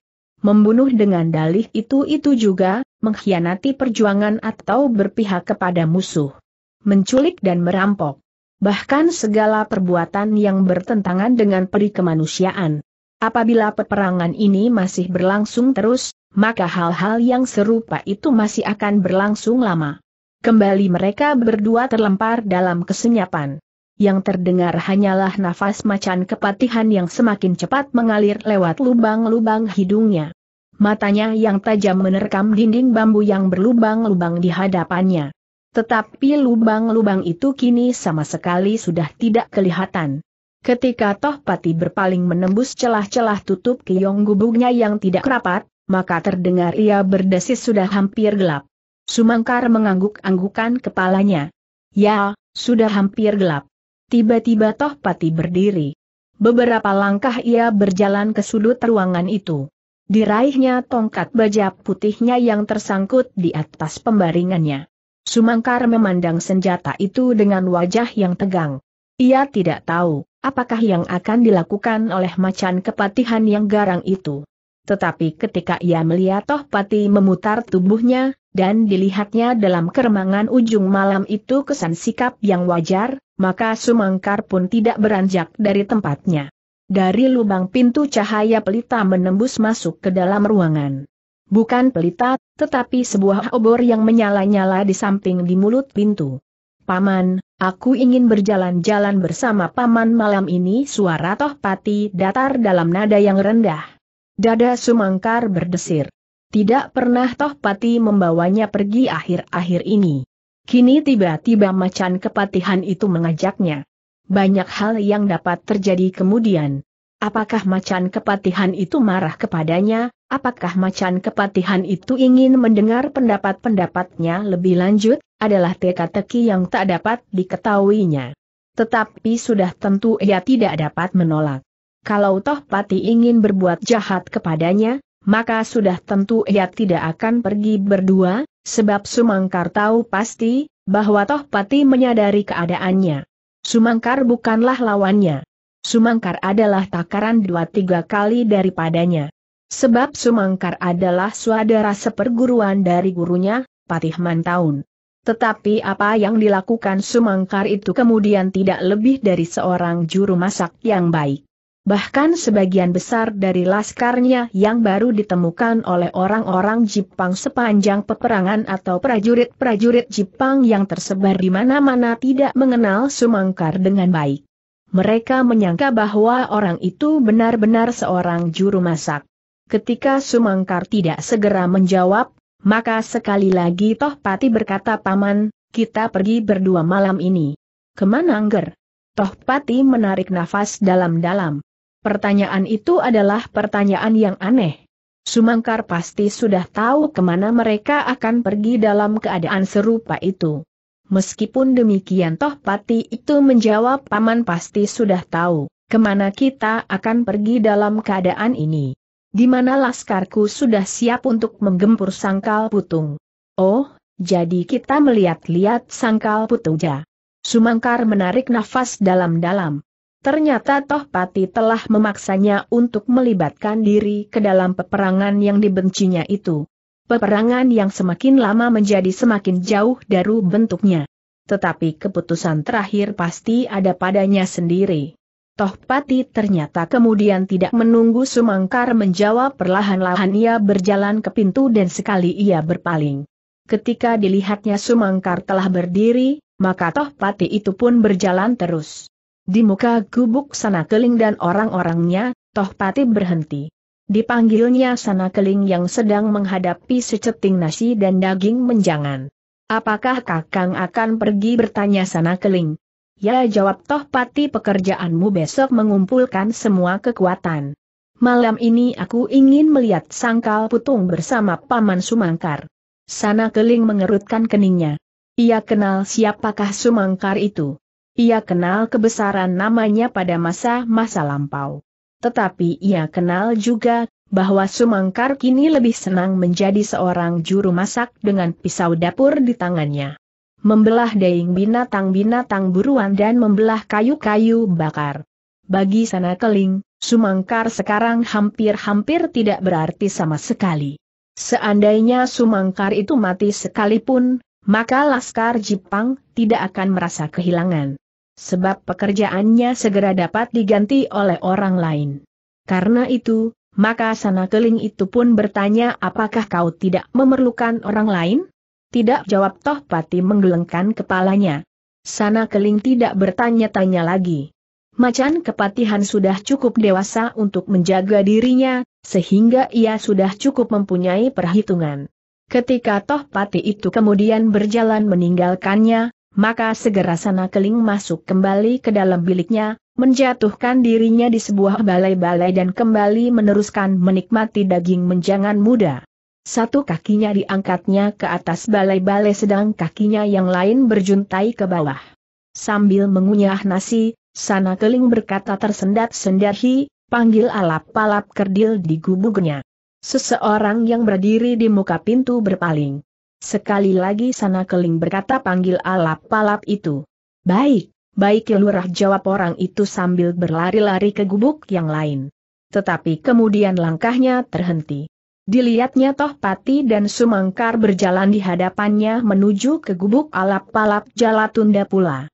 Membunuh dengan dalih itu-itu juga, mengkhianati perjuangan atau berpihak kepada musuh. Menculik dan merampok. Bahkan segala perbuatan yang bertentangan dengan peri kemanusiaan. Apabila peperangan ini masih berlangsung terus, maka hal-hal yang serupa itu masih akan berlangsung lama. Kembali mereka berdua terlempar dalam kesenyapan. Yang terdengar hanyalah nafas macan kepatihan yang semakin cepat mengalir lewat lubang-lubang hidungnya. Matanya yang tajam menerkam dinding bambu yang berlubang-lubang di hadapannya. Tetapi lubang-lubang itu kini sama sekali sudah tidak kelihatan. Ketika Tohpati berpaling menembus celah-celah tutup keong gubuknya yang tidak rapat, maka terdengar ia berdesis sudah hampir gelap. Sumangkar mengangguk-anggukan kepalanya. Ya, sudah hampir gelap. Tiba-tiba Tohpati berdiri. Beberapa langkah ia berjalan ke sudut ruangan itu. Diraihnya tongkat baja putihnya yang tersangkut di atas pembaringannya. Sumangkar memandang senjata itu dengan wajah yang tegang. Ia tidak tahu, apakah yang akan dilakukan oleh macan kepatihan yang garang itu. Tetapi ketika ia melihat Tohpati memutar tubuhnya, dan dilihatnya dalam keremangan ujung malam itu kesan sikap yang wajar, maka Sumangkar pun tidak beranjak dari tempatnya. Dari lubang pintu cahaya pelita menembus masuk ke dalam ruangan. Bukan pelita, tetapi sebuah obor yang menyala-nyala di samping di mulut pintu. Paman, aku ingin berjalan-jalan bersama Paman malam ini suara Tohpati datar dalam nada yang rendah. Dada Sumangkar berdesir. Tidak pernah toh Pati membawanya pergi akhir-akhir ini. Kini tiba-tiba macan kepatihan itu mengajaknya. Banyak hal yang dapat terjadi kemudian. Apakah macan kepatihan itu marah kepadanya, apakah macan kepatihan itu ingin mendengar pendapat-pendapatnya lebih lanjut, adalah teka-teki yang tak dapat diketahuinya. Tetapi sudah tentu ia tidak dapat menolak kalau toh Pati ingin berbuat jahat kepadanya, maka sudah tentu ia tidak akan pergi berdua, sebab Sumangkar tahu pasti, bahwa toh Pati menyadari keadaannya. Sumangkar bukanlah lawannya. Sumangkar adalah takaran dua tiga kali daripadanya. Sebab Sumangkar adalah saudara seperguruan dari gurunya, Patih Mantaun. Tetapi apa yang dilakukan Sumangkar itu kemudian tidak lebih dari seorang juru masak yang baik. Bahkan sebagian besar dari laskarnya yang baru ditemukan oleh orang-orang Jepang sepanjang peperangan atau prajurit-prajurit Jepang yang tersebar di mana-mana tidak mengenal Sumangkar dengan baik. Mereka menyangka bahwa orang itu benar-benar seorang juru masak. Ketika Sumangkar tidak segera menjawab, maka sekali lagi Tohpati berkata Paman, kita pergi berdua malam ini. Kemana Angger? Tohpati menarik nafas dalam-dalam. Pertanyaan itu adalah pertanyaan yang aneh. Sumangkar pasti sudah tahu kemana mereka akan pergi dalam keadaan serupa itu. Meskipun demikian toh Pati itu menjawab Paman pasti sudah tahu, kemana kita akan pergi dalam keadaan ini. Di mana laskarku sudah siap untuk menggempur sangkal putung. Oh, jadi kita melihat-lihat sangkal putung ja. Sumangkar menarik nafas dalam-dalam. Ternyata Tohpati telah memaksanya untuk melibatkan diri ke dalam peperangan yang dibencinya itu. Peperangan yang semakin lama menjadi semakin jauh dari bentuknya. Tetapi keputusan terakhir pasti ada padanya sendiri. Tohpati ternyata kemudian tidak menunggu Sumangkar menjawab perlahan-lahan ia berjalan ke pintu dan sekali ia berpaling. Ketika dilihatnya Sumangkar telah berdiri, maka Tohpati itu pun berjalan terus. Di muka gubuk sana keling dan orang-orangnya, toh pati berhenti. Dipanggilnya sana keling yang sedang menghadapi seceting nasi dan daging menjangan. Apakah kakang akan pergi bertanya sana keling? Ya jawab toh pati pekerjaanmu besok mengumpulkan semua kekuatan. Malam ini aku ingin melihat sangkal putung bersama Paman Sumangkar. Sana keling mengerutkan keningnya. Ia kenal siapakah Sumangkar itu. Ia kenal kebesaran namanya pada masa-masa lampau. Tetapi ia kenal juga bahwa Sumangkar kini lebih senang menjadi seorang juru masak dengan pisau dapur di tangannya. Membelah daing binatang-binatang buruan dan membelah kayu-kayu bakar. Bagi sana keling, Sumangkar sekarang hampir-hampir tidak berarti sama sekali. Seandainya Sumangkar itu mati sekalipun, maka Laskar Jepang tidak akan merasa kehilangan sebab pekerjaannya segera dapat diganti oleh orang lain. Karena itu, maka sana keling itu pun bertanya apakah kau tidak memerlukan orang lain? Tidak jawab Toh Pati menggelengkan kepalanya. Sana keling tidak bertanya-tanya lagi. Macan kepatihan sudah cukup dewasa untuk menjaga dirinya, sehingga ia sudah cukup mempunyai perhitungan. Ketika Toh Pati itu kemudian berjalan meninggalkannya, maka segera sana keling masuk kembali ke dalam biliknya, menjatuhkan dirinya di sebuah balai-balai dan kembali meneruskan menikmati daging menjangan muda. Satu kakinya diangkatnya ke atas balai-balai sedang kakinya yang lain berjuntai ke bawah. Sambil mengunyah nasi, sana keling berkata tersendat-sendahi, panggil alap-alap kerdil di gubuknya. Seseorang yang berdiri di muka pintu berpaling. Sekali lagi sana keling berkata panggil alap palap itu. Baik, baik ya lurah jawab orang itu sambil berlari-lari ke gubuk yang lain. Tetapi kemudian langkahnya terhenti. Dilihatnya Toh Pati dan Sumangkar berjalan di hadapannya menuju ke gubuk alap palap jala tunda pula.